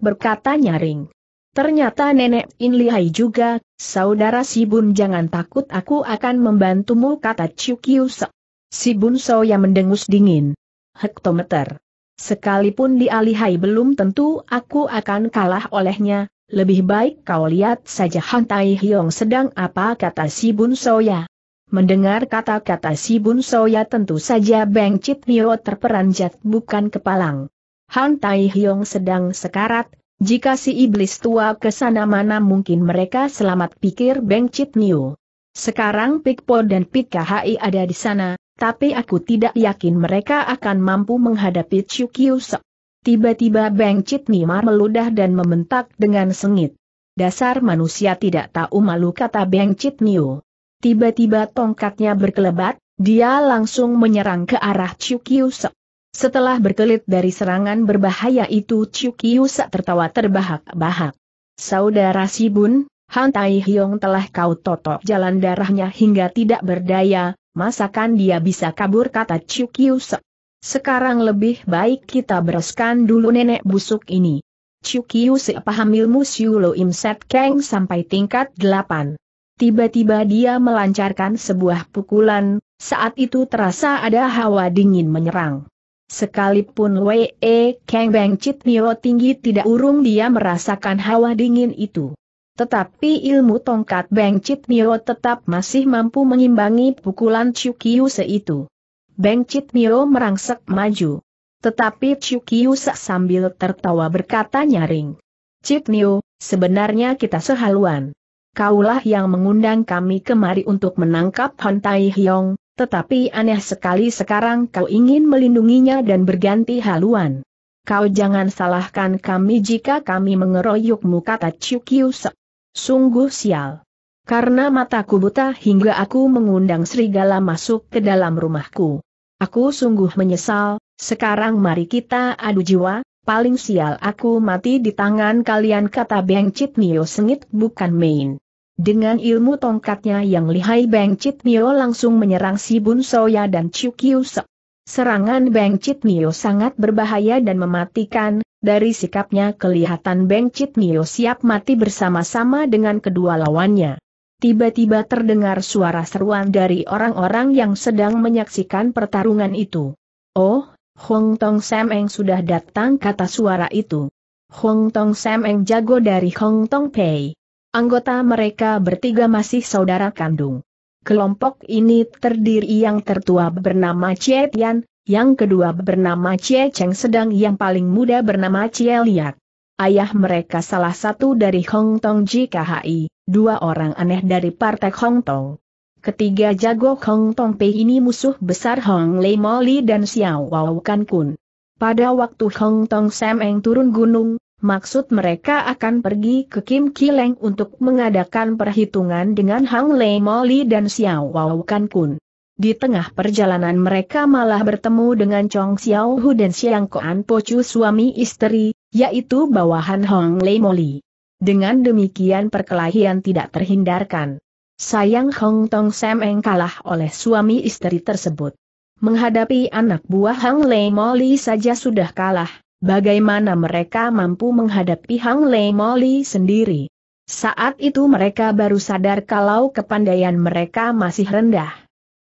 berkata nyaring. Ternyata nenek In lihai juga, saudara Sibun jangan takut aku akan membantumu kata Chiu Kiusak. Sibun Soya mendengus dingin. Hektometer. Sekalipun dia lihai belum tentu aku akan kalah olehnya, lebih baik kau lihat saja Hantai Hiong sedang apa kata Sibun Soya. Mendengar kata-kata si Bun Soya tentu saja Beng Chit Nio terperanjat bukan kepalang. Han Tai Hyong sedang sekarat, jika si iblis tua ke sana mana mungkin mereka selamat pikir Beng Chit Nio. Sekarang Pikpo dan Pik KHI ada di sana, tapi aku tidak yakin mereka akan mampu menghadapi Chiu Kiu Sok. Tiba-tiba Beng Chit meludah dan membentak dengan sengit. Dasar manusia tidak tahu malu kata Beng Chit Nio. Tiba-tiba tongkatnya berkelebat, dia langsung menyerang ke arah Chukyusek. Setelah berkelit dari serangan berbahaya itu Chukyusek tertawa terbahak-bahak. Saudara Sibun, Han Tai Hyong telah kau totok jalan darahnya hingga tidak berdaya, masakan dia bisa kabur kata Chukyusek. Sekarang lebih baik kita bereskan dulu nenek busuk ini. Chukyusek paham ilmu Siulo Imset Kang sampai tingkat 8. Tiba-tiba dia melancarkan sebuah pukulan, saat itu terasa ada hawa dingin menyerang. Sekalipun Wei e Kang Beng Chit Nio tinggi tidak urung dia merasakan hawa dingin itu. Tetapi ilmu tongkat Beng Chit Nio tetap masih mampu mengimbangi pukulan Se itu. Beng Chit Nio merangsek maju. Tetapi Se sambil tertawa berkata nyaring. Chit Nio, sebenarnya kita sehaluan kaulah yang mengundang kami kemari untuk menangkap Hon Tai Hyong, tetapi aneh sekali sekarang kau ingin melindunginya dan berganti haluan. Kau jangan salahkan kami jika kami mengeroyokmu kata Chukyu. Se. Sungguh sial. Karena mataku buta hingga aku mengundang serigala masuk ke dalam rumahku. Aku sungguh menyesal, sekarang mari kita adu jiwa, paling sial aku mati di tangan kalian kata Beng Chit Nio sengit bukan main. Dengan ilmu tongkatnya yang lihai Beng Chit Mio langsung menyerang si Bun Soya dan Chiu Kiu Se. Serangan Beng Chit Mio sangat berbahaya dan mematikan, dari sikapnya kelihatan Beng Chit Mio siap mati bersama-sama dengan kedua lawannya. Tiba-tiba terdengar suara seruan dari orang-orang yang sedang menyaksikan pertarungan itu. Oh, Hong Tong Sam Eng sudah datang kata suara itu. Hong Tong Sam Eng jago dari Hong Tong Pei. Anggota mereka bertiga masih saudara kandung. Kelompok ini terdiri yang tertua bernama Chie Tian, yang kedua bernama Chie Cheng sedang yang paling muda bernama Chie Liat. Ayah mereka salah satu dari Hong Tong JKHI, dua orang aneh dari Partai Hong Tong. Ketiga jago Hong Tong Pei ini musuh besar Hong Lei Moli dan Xiao Wau Kan Kun. Pada waktu Hong Tong Sam Eng turun gunung, Maksud mereka akan pergi ke Kim Kileng untuk mengadakan perhitungan dengan Hang Lei Moli dan Xiao Wau Kan Kun. Di tengah perjalanan mereka malah bertemu dengan Chong Xiao Hu dan Xiang Koan Pocu suami istri, yaitu bawahan Hong Lei Moli. Dengan demikian perkelahian tidak terhindarkan. Sayang Hong Tong Sam Eng kalah oleh suami istri tersebut. Menghadapi anak buah Hang Lei Moli saja sudah kalah, bagaimana mereka mampu menghadapi Hang Lei Moli sendiri. Saat itu mereka baru sadar kalau kepandaian mereka masih rendah.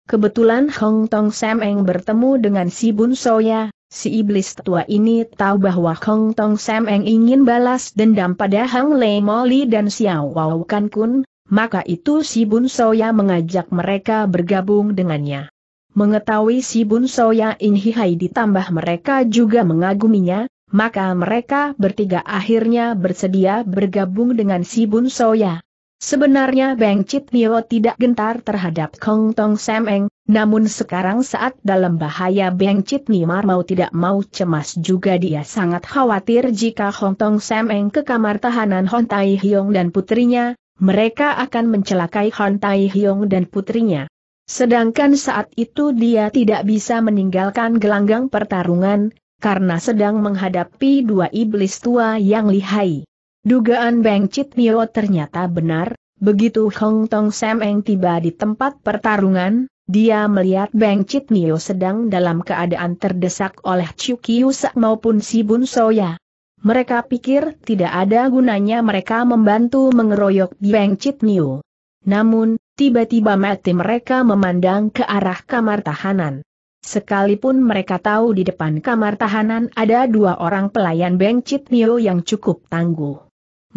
Kebetulan Hong Tong Sam Eng bertemu dengan si Bun Soya, si iblis tua ini tahu bahwa Hong Tong Sam Eng ingin balas dendam pada Hang Lei Moli dan Xiao Wau Kan Kun, maka itu si Bun Soya mengajak mereka bergabung dengannya mengetahui si Bun Soya In Hihai ditambah mereka juga mengaguminya, maka mereka bertiga akhirnya bersedia bergabung dengan si Bun Soya. Sebenarnya Beng Chit Nio tidak gentar terhadap Kong Tong Semeng, namun sekarang saat dalam bahaya Beng Chit Nimar mau tidak mau cemas juga dia sangat khawatir jika Kong Tong Semeng ke kamar tahanan Hon Tai dan putrinya, mereka akan mencelakai Hon Tai dan putrinya. Sedangkan saat itu dia tidak bisa meninggalkan gelanggang pertarungan, karena sedang menghadapi dua iblis tua yang lihai. Dugaan Beng Chit Nio ternyata benar, begitu Hong Tong Sam Eng tiba di tempat pertarungan, dia melihat Beng Chit Nio sedang dalam keadaan terdesak oleh Chiu Sa maupun Si Bun Soya. Mereka pikir tidak ada gunanya mereka membantu mengeroyok Beng Chit Nio. Namun, Tiba-tiba mati mereka memandang ke arah kamar tahanan. Sekalipun mereka tahu di depan kamar tahanan ada dua orang pelayan Beng Chit Neo yang cukup tangguh.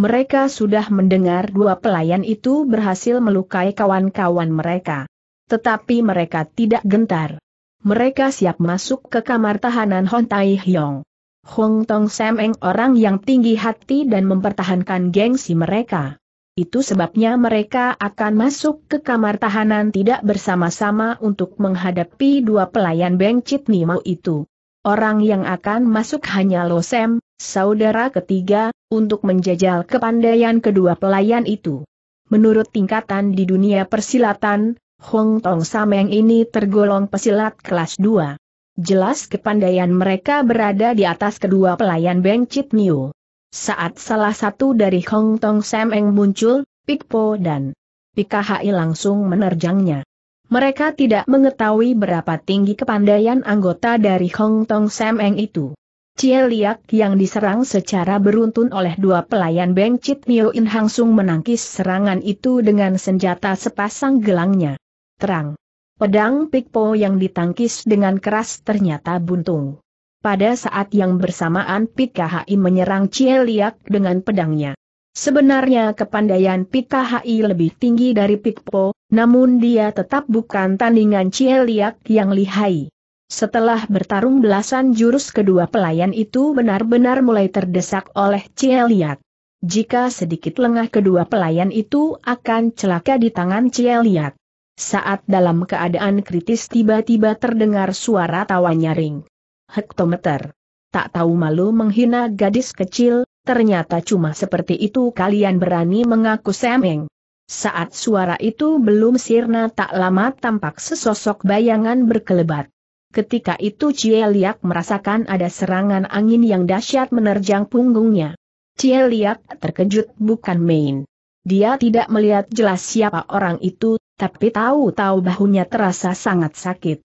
Mereka sudah mendengar dua pelayan itu berhasil melukai kawan-kawan mereka. Tetapi mereka tidak gentar. Mereka siap masuk ke kamar tahanan Hon Tai Hyong. Hong Tong Sam Eng orang yang tinggi hati dan mempertahankan gengsi mereka. Itu sebabnya mereka akan masuk ke kamar tahanan tidak bersama-sama untuk menghadapi dua pelayan Beng Chit Nimo itu. Orang yang akan masuk hanya Losem, saudara ketiga, untuk menjajal kepandaian kedua pelayan itu. Menurut tingkatan di dunia persilatan, Hong Tong Sameng ini tergolong pesilat kelas 2. Jelas kepandaian mereka berada di atas kedua pelayan Beng Chit Nimo. Saat salah satu dari Hong Tong Sam Eng muncul, Po dan PKHI langsung menerjangnya. Mereka tidak mengetahui berapa tinggi kepandaian anggota dari Hong Tong Sam Eng itu. Cie Liak yang diserang secara beruntun oleh dua pelayan Beng Chit Nio In Hangsung menangkis serangan itu dengan senjata sepasang gelangnya. Terang. Pedang Po yang ditangkis dengan keras ternyata buntung. Pada saat yang bersamaan Pit KHI menyerang Cie Liak dengan pedangnya. Sebenarnya kepandaian Pit KHI lebih tinggi dari Pikpo, namun dia tetap bukan tandingan Cie Liak yang lihai. Setelah bertarung belasan jurus kedua pelayan itu benar-benar mulai terdesak oleh Cie Liak. Jika sedikit lengah kedua pelayan itu akan celaka di tangan Cie Liak. Saat dalam keadaan kritis tiba-tiba terdengar suara tawa nyaring hektometer. Tak tahu malu menghina gadis kecil, ternyata cuma seperti itu kalian berani mengaku semeng. Saat suara itu belum sirna tak lama tampak sesosok bayangan berkelebat. Ketika itu Cieliak merasakan ada serangan angin yang dahsyat menerjang punggungnya. Cieliak terkejut bukan main. Dia tidak melihat jelas siapa orang itu, tapi tahu-tahu bahunya terasa sangat sakit.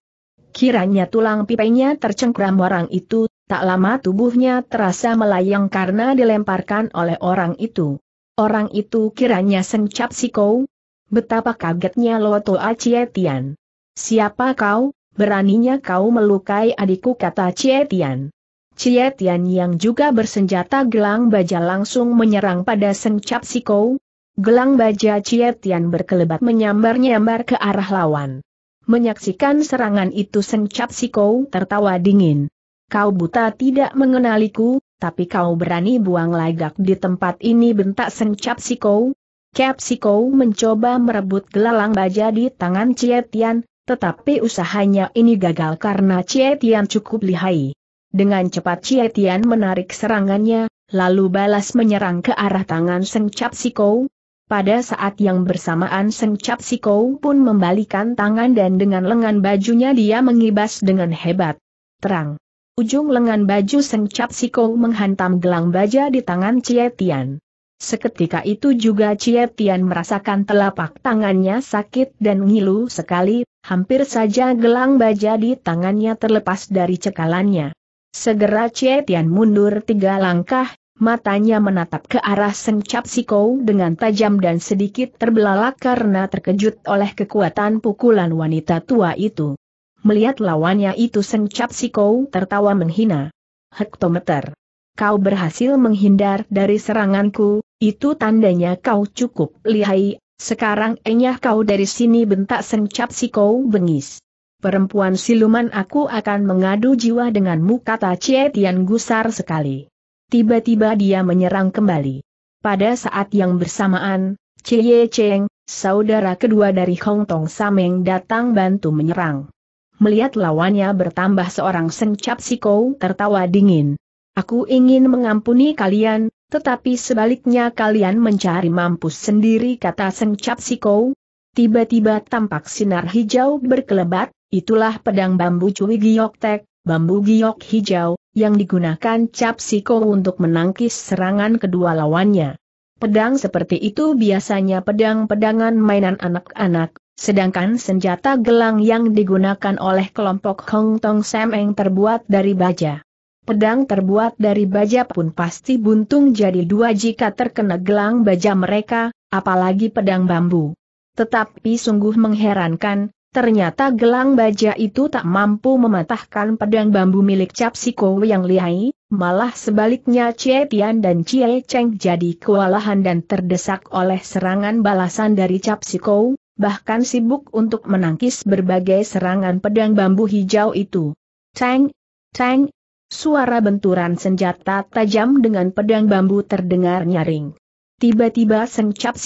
Kiranya tulang pipenya tercengkram orang itu, tak lama tubuhnya terasa melayang karena dilemparkan oleh orang itu. Orang itu kiranya si kau? Betapa kagetnya Loto Acietian. Siapa kau, beraninya kau melukai adikku kata Cietian. Cietian yang juga bersenjata gelang baja langsung menyerang pada si kau. Gelang baja Cietian berkelebat menyambar-nyambar ke arah lawan. Menyaksikan serangan itu sencap Sikou tertawa dingin. Kau buta tidak mengenaliku, tapi kau berani buang lagak di tempat ini bentak sencap Sikou. Cap Sikou mencoba merebut gelalang baja di tangan Cietian, tetapi usahanya ini gagal karena Cietian cukup lihai. Dengan cepat Cietian menarik serangannya, lalu balas menyerang ke arah tangan sencap Sikou, pada saat yang bersamaan Seng Cap Sikou pun membalikan tangan dan dengan lengan bajunya dia mengibas dengan hebat. Terang. Ujung lengan baju Seng Cap Sikou menghantam gelang baja di tangan Chie Tian. Seketika itu juga Chie Tian merasakan telapak tangannya sakit dan ngilu sekali, hampir saja gelang baja di tangannya terlepas dari cekalannya. Segera Chie Tian mundur tiga langkah, matanya menatap ke arah sencap Siko dengan tajam dan sedikit terbelalak karena terkejut oleh kekuatan pukulan wanita tua itu. Melihat lawannya itu sencap Siko tertawa menghina. Hektometer. Kau berhasil menghindar dari seranganku, itu tandanya kau cukup lihai, sekarang enyah kau dari sini bentak sencap Siko bengis. Perempuan siluman aku akan mengadu jiwa denganmu kata Cie Tian gusar sekali tiba-tiba dia menyerang kembali. Pada saat yang bersamaan, Cie Cheng, saudara kedua dari Hong Tong Sameng datang bantu menyerang. Melihat lawannya bertambah seorang sencap Siko tertawa dingin. Aku ingin mengampuni kalian, tetapi sebaliknya kalian mencari mampus sendiri kata sencap Siko. Tiba-tiba tampak sinar hijau berkelebat, itulah pedang bambu cui giok tek, bambu giok hijau, yang digunakan Cap Siko untuk menangkis serangan kedua lawannya. Pedang seperti itu biasanya pedang-pedangan mainan anak-anak, sedangkan senjata gelang yang digunakan oleh kelompok Hong Tong Semeng terbuat dari baja. Pedang terbuat dari baja pun pasti buntung jadi dua jika terkena gelang baja mereka, apalagi pedang bambu. Tetapi sungguh mengherankan, Ternyata gelang baja itu tak mampu mematahkan pedang bambu milik Cap yang lihai, malah sebaliknya Cie Tian dan Cie Cheng jadi kewalahan dan terdesak oleh serangan balasan dari Cap bahkan sibuk untuk menangkis berbagai serangan pedang bambu hijau itu. Cheng, Cheng, suara benturan senjata tajam dengan pedang bambu terdengar nyaring. Tiba-tiba Seng Cap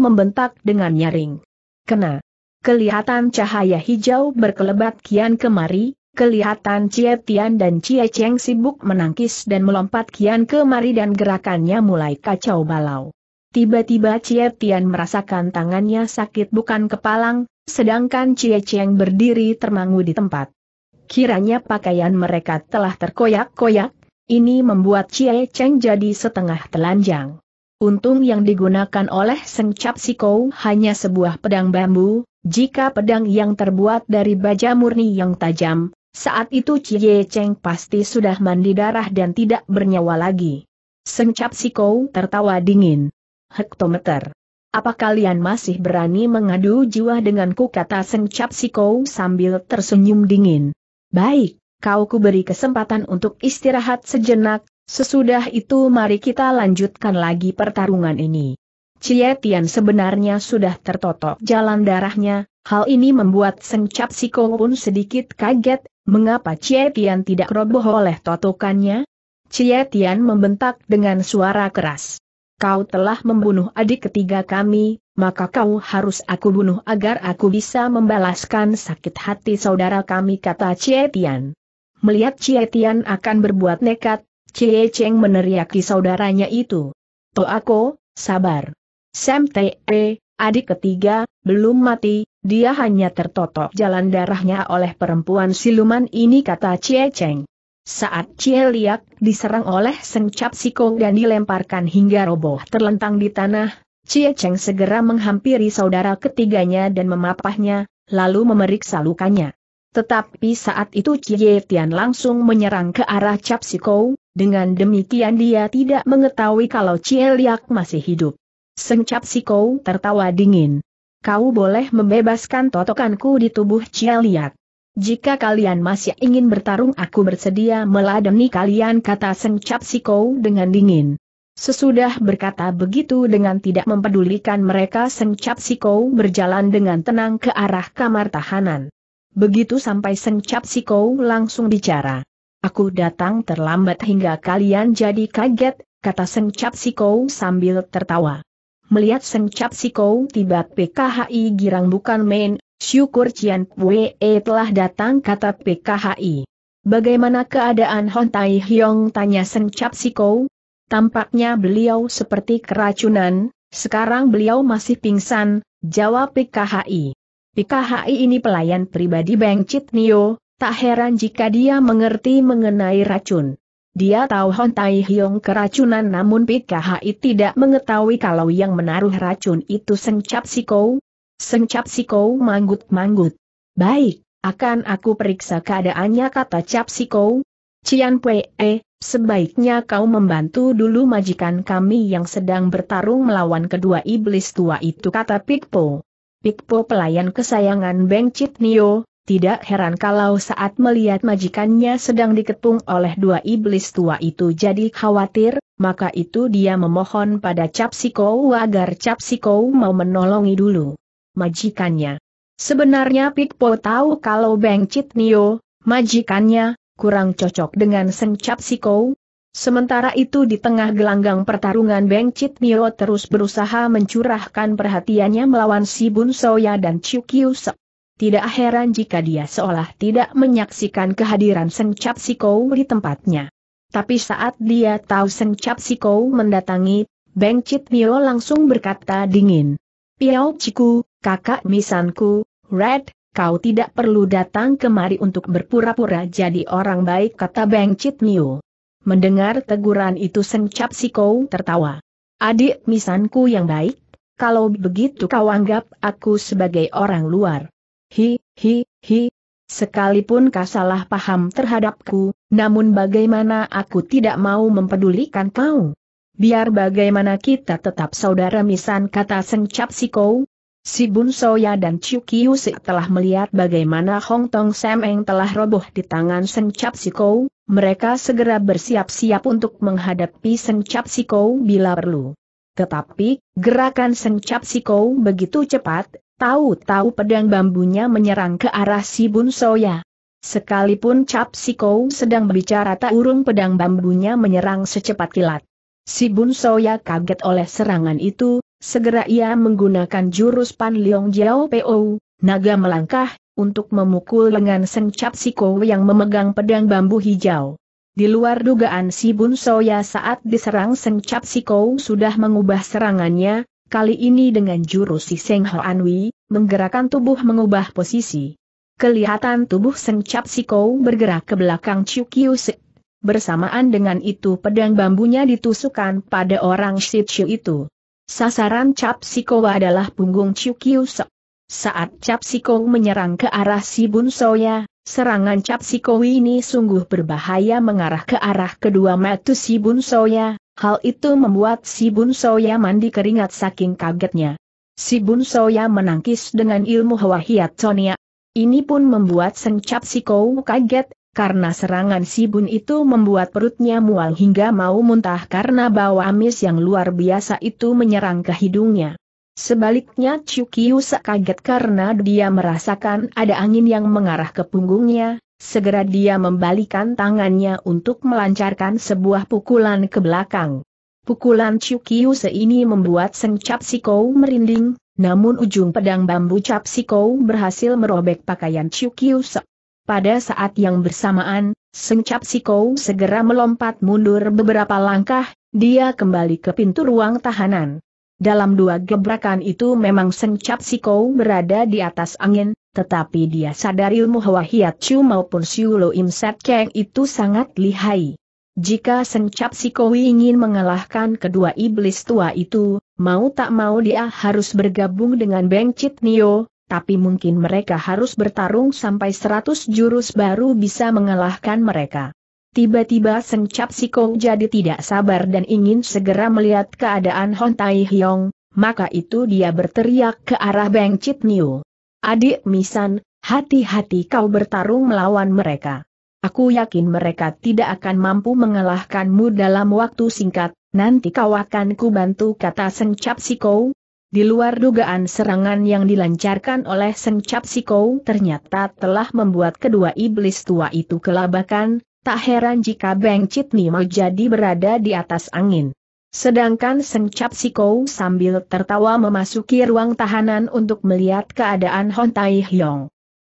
membentak dengan nyaring. Kena kelihatan cahaya hijau berkelebat kian kemari, kelihatan Cie Tian dan Cie Cheng sibuk menangkis dan melompat kian kemari dan gerakannya mulai kacau balau. Tiba-tiba Cie Tian merasakan tangannya sakit bukan kepalang, sedangkan Cie Cheng berdiri termangu di tempat. Kiranya pakaian mereka telah terkoyak-koyak, ini membuat Cie Cheng jadi setengah telanjang. Untung yang digunakan oleh Seng Cap Sikou hanya sebuah pedang bambu, jika pedang yang terbuat dari baja murni yang tajam, saat itu Cie Cheng pasti sudah mandi darah dan tidak bernyawa lagi. si Siko tertawa dingin. Hektometer. Apa kalian masih berani mengadu jiwa denganku kata Sengcap Siko sambil tersenyum dingin. Baik, kau kuberi kesempatan untuk istirahat sejenak, sesudah itu mari kita lanjutkan lagi pertarungan ini. Cie Tian sebenarnya sudah tertotok jalan darahnya, hal ini membuat Seng Cap pun sedikit kaget, mengapa Cie Tian tidak roboh oleh totokannya? Cie Tian membentak dengan suara keras. Kau telah membunuh adik ketiga kami, maka kau harus aku bunuh agar aku bisa membalaskan sakit hati saudara kami kata Cie Tian. Melihat Cie Tian akan berbuat nekat, Cie Cheng meneriaki saudaranya itu. aku, sabar. Sam Te, adik ketiga, belum mati, dia hanya tertotok jalan darahnya oleh perempuan siluman ini kata Cie Cheng. Saat Cie Liak diserang oleh Seng Cap Sikong dan dilemparkan hingga roboh terlentang di tanah, Cie Cheng segera menghampiri saudara ketiganya dan memapahnya, lalu memeriksa lukanya. Tetapi saat itu Cie Tian langsung menyerang ke arah Cap Sikong, dengan demikian dia tidak mengetahui kalau Cie Liak masih hidup. Sencap si Kou tertawa dingin. Kau boleh membebaskan totokanku di tubuh Liat. Jika kalian masih ingin bertarung aku bersedia meladeni kalian kata Sencap si Kou dengan dingin. Sesudah berkata begitu dengan tidak mempedulikan mereka Sencap si Kou berjalan dengan tenang ke arah kamar tahanan. Begitu sampai Sencap si Kou langsung bicara. Aku datang terlambat hingga kalian jadi kaget, kata Sencap si Kou sambil tertawa. Melihat Seng Cap Sikou tiba PKHI girang bukan main, syukur Cian Pue telah datang kata PKHI. Bagaimana keadaan Hon Tai Hyong tanya Seng Cap Sikou? Tampaknya beliau seperti keracunan, sekarang beliau masih pingsan, jawab PKHI. PKHI ini pelayan pribadi Beng Chit Nio, tak heran jika dia mengerti mengenai racun. Dia tahu Hon Tai Hiong keracunan namun PKHI tidak mengetahui kalau yang menaruh racun itu Seng Cap Sikou. Seng Cap Sikou manggut-manggut. Baik, akan aku periksa keadaannya kata Cap Sikou. Cian eh, sebaiknya kau membantu dulu majikan kami yang sedang bertarung melawan kedua iblis tua itu kata Pikpo. Pikpo pelayan kesayangan Beng Cit Nio, tidak heran kalau saat melihat majikannya sedang diketung oleh dua iblis tua itu jadi khawatir, maka itu dia memohon pada Capsikou agar Capsikou mau menolongi dulu majikannya. Sebenarnya Pikpo tahu kalau Beng Chit Nio, majikannya, kurang cocok dengan Seng Capsikou. Sementara itu di tengah gelanggang pertarungan Beng Chit Nio terus berusaha mencurahkan perhatiannya melawan Si Bun Soya dan Chiu Kiu Sek. Tidak heran jika dia seolah tidak menyaksikan kehadiran Seng Cap Sikou di tempatnya. Tapi saat dia tahu Seng Cap Sikou mendatangi, Beng Chit Nio langsung berkata dingin. Piao Ciku, kakak misanku, Red, kau tidak perlu datang kemari untuk berpura-pura jadi orang baik kata Beng Chit Nio. Mendengar teguran itu Seng Cap Sikou tertawa. Adik misanku yang baik, kalau begitu kau anggap aku sebagai orang luar hi, hi, hi. Sekalipun kau salah paham terhadapku, namun bagaimana aku tidak mau mempedulikan kau? Biar bagaimana kita tetap saudara misan kata Seng Cap Siko. Si Bun Soya dan Chiu Kiu si telah melihat bagaimana Hong Tong Semeng telah roboh di tangan Seng Cap Siko, mereka segera bersiap-siap untuk menghadapi Seng Cap Siko bila perlu. Tetapi, gerakan Seng Cap Siko begitu cepat, Tahu-tahu pedang bambunya menyerang ke arah si Bun Soya. Sekalipun Cap Sikou sedang berbicara tak urung pedang bambunya menyerang secepat kilat. Si Bun Soya kaget oleh serangan itu, segera ia menggunakan jurus Pan Liong Jiao Po, naga melangkah, untuk memukul lengan Seng Cap Sikou yang memegang pedang bambu hijau. Di luar dugaan si Bun Soya saat diserang Seng Cap Sikou sudah mengubah serangannya, kali ini dengan jurus si Seng Hoanwi, menggerakkan tubuh mengubah posisi. Kelihatan tubuh Seng Cap Siko bergerak ke belakang Chiu Kiu Se. Bersamaan dengan itu pedang bambunya ditusukkan pada orang Chiu itu. Sasaran Cap Siko adalah punggung Chiu Kiu Se. Saat Cap Siko menyerang ke arah si Bun Soya, serangan Cap Siko ini sungguh berbahaya mengarah ke arah kedua mata si Bun Soya, Hal itu membuat si Bun Soya mandi keringat saking kagetnya. Si Bun Soya menangkis dengan ilmu Hiat Sonia. Ini pun membuat Seng Cap Kou kaget, karena serangan si Bun itu membuat perutnya mual hingga mau muntah karena bau amis yang luar biasa itu menyerang ke hidungnya. Sebaliknya Chukiu kaget karena dia merasakan ada angin yang mengarah ke punggungnya, Segera dia membalikan tangannya untuk melancarkan sebuah pukulan ke belakang. Pukulan Chukiuse ini membuat Seng Cap merinding, namun ujung pedang bambu Cap berhasil merobek pakaian Chukiuse. Pada saat yang bersamaan, Seng Cap segera melompat mundur beberapa langkah, dia kembali ke pintu ruang tahanan. Dalam dua gebrakan itu memang Seng Cap berada di atas angin, tetapi dia sadar ilmu Hwa Chu maupun Siu Lo Im Set Kang itu sangat lihai. Jika Sencap Sikowi ingin mengalahkan kedua iblis tua itu, mau tak mau dia harus bergabung dengan Beng Chit Nio, tapi mungkin mereka harus bertarung sampai 100 jurus baru bisa mengalahkan mereka. Tiba-tiba Sencap Sikow jadi tidak sabar dan ingin segera melihat keadaan Hon Tai Hyong, maka itu dia berteriak ke arah Beng Chit Nio. Adik Misan, hati-hati kau bertarung melawan mereka. Aku yakin mereka tidak akan mampu mengalahkanmu dalam waktu singkat, nanti kau akan kubantu kata Seng Cap Di luar dugaan serangan yang dilancarkan oleh Seng Cap ternyata telah membuat kedua iblis tua itu kelabakan, tak heran jika Beng mau jadi berada di atas angin. Sedangkan Seng Cap sambil tertawa memasuki ruang tahanan untuk melihat keadaan Hon Tai Hyong.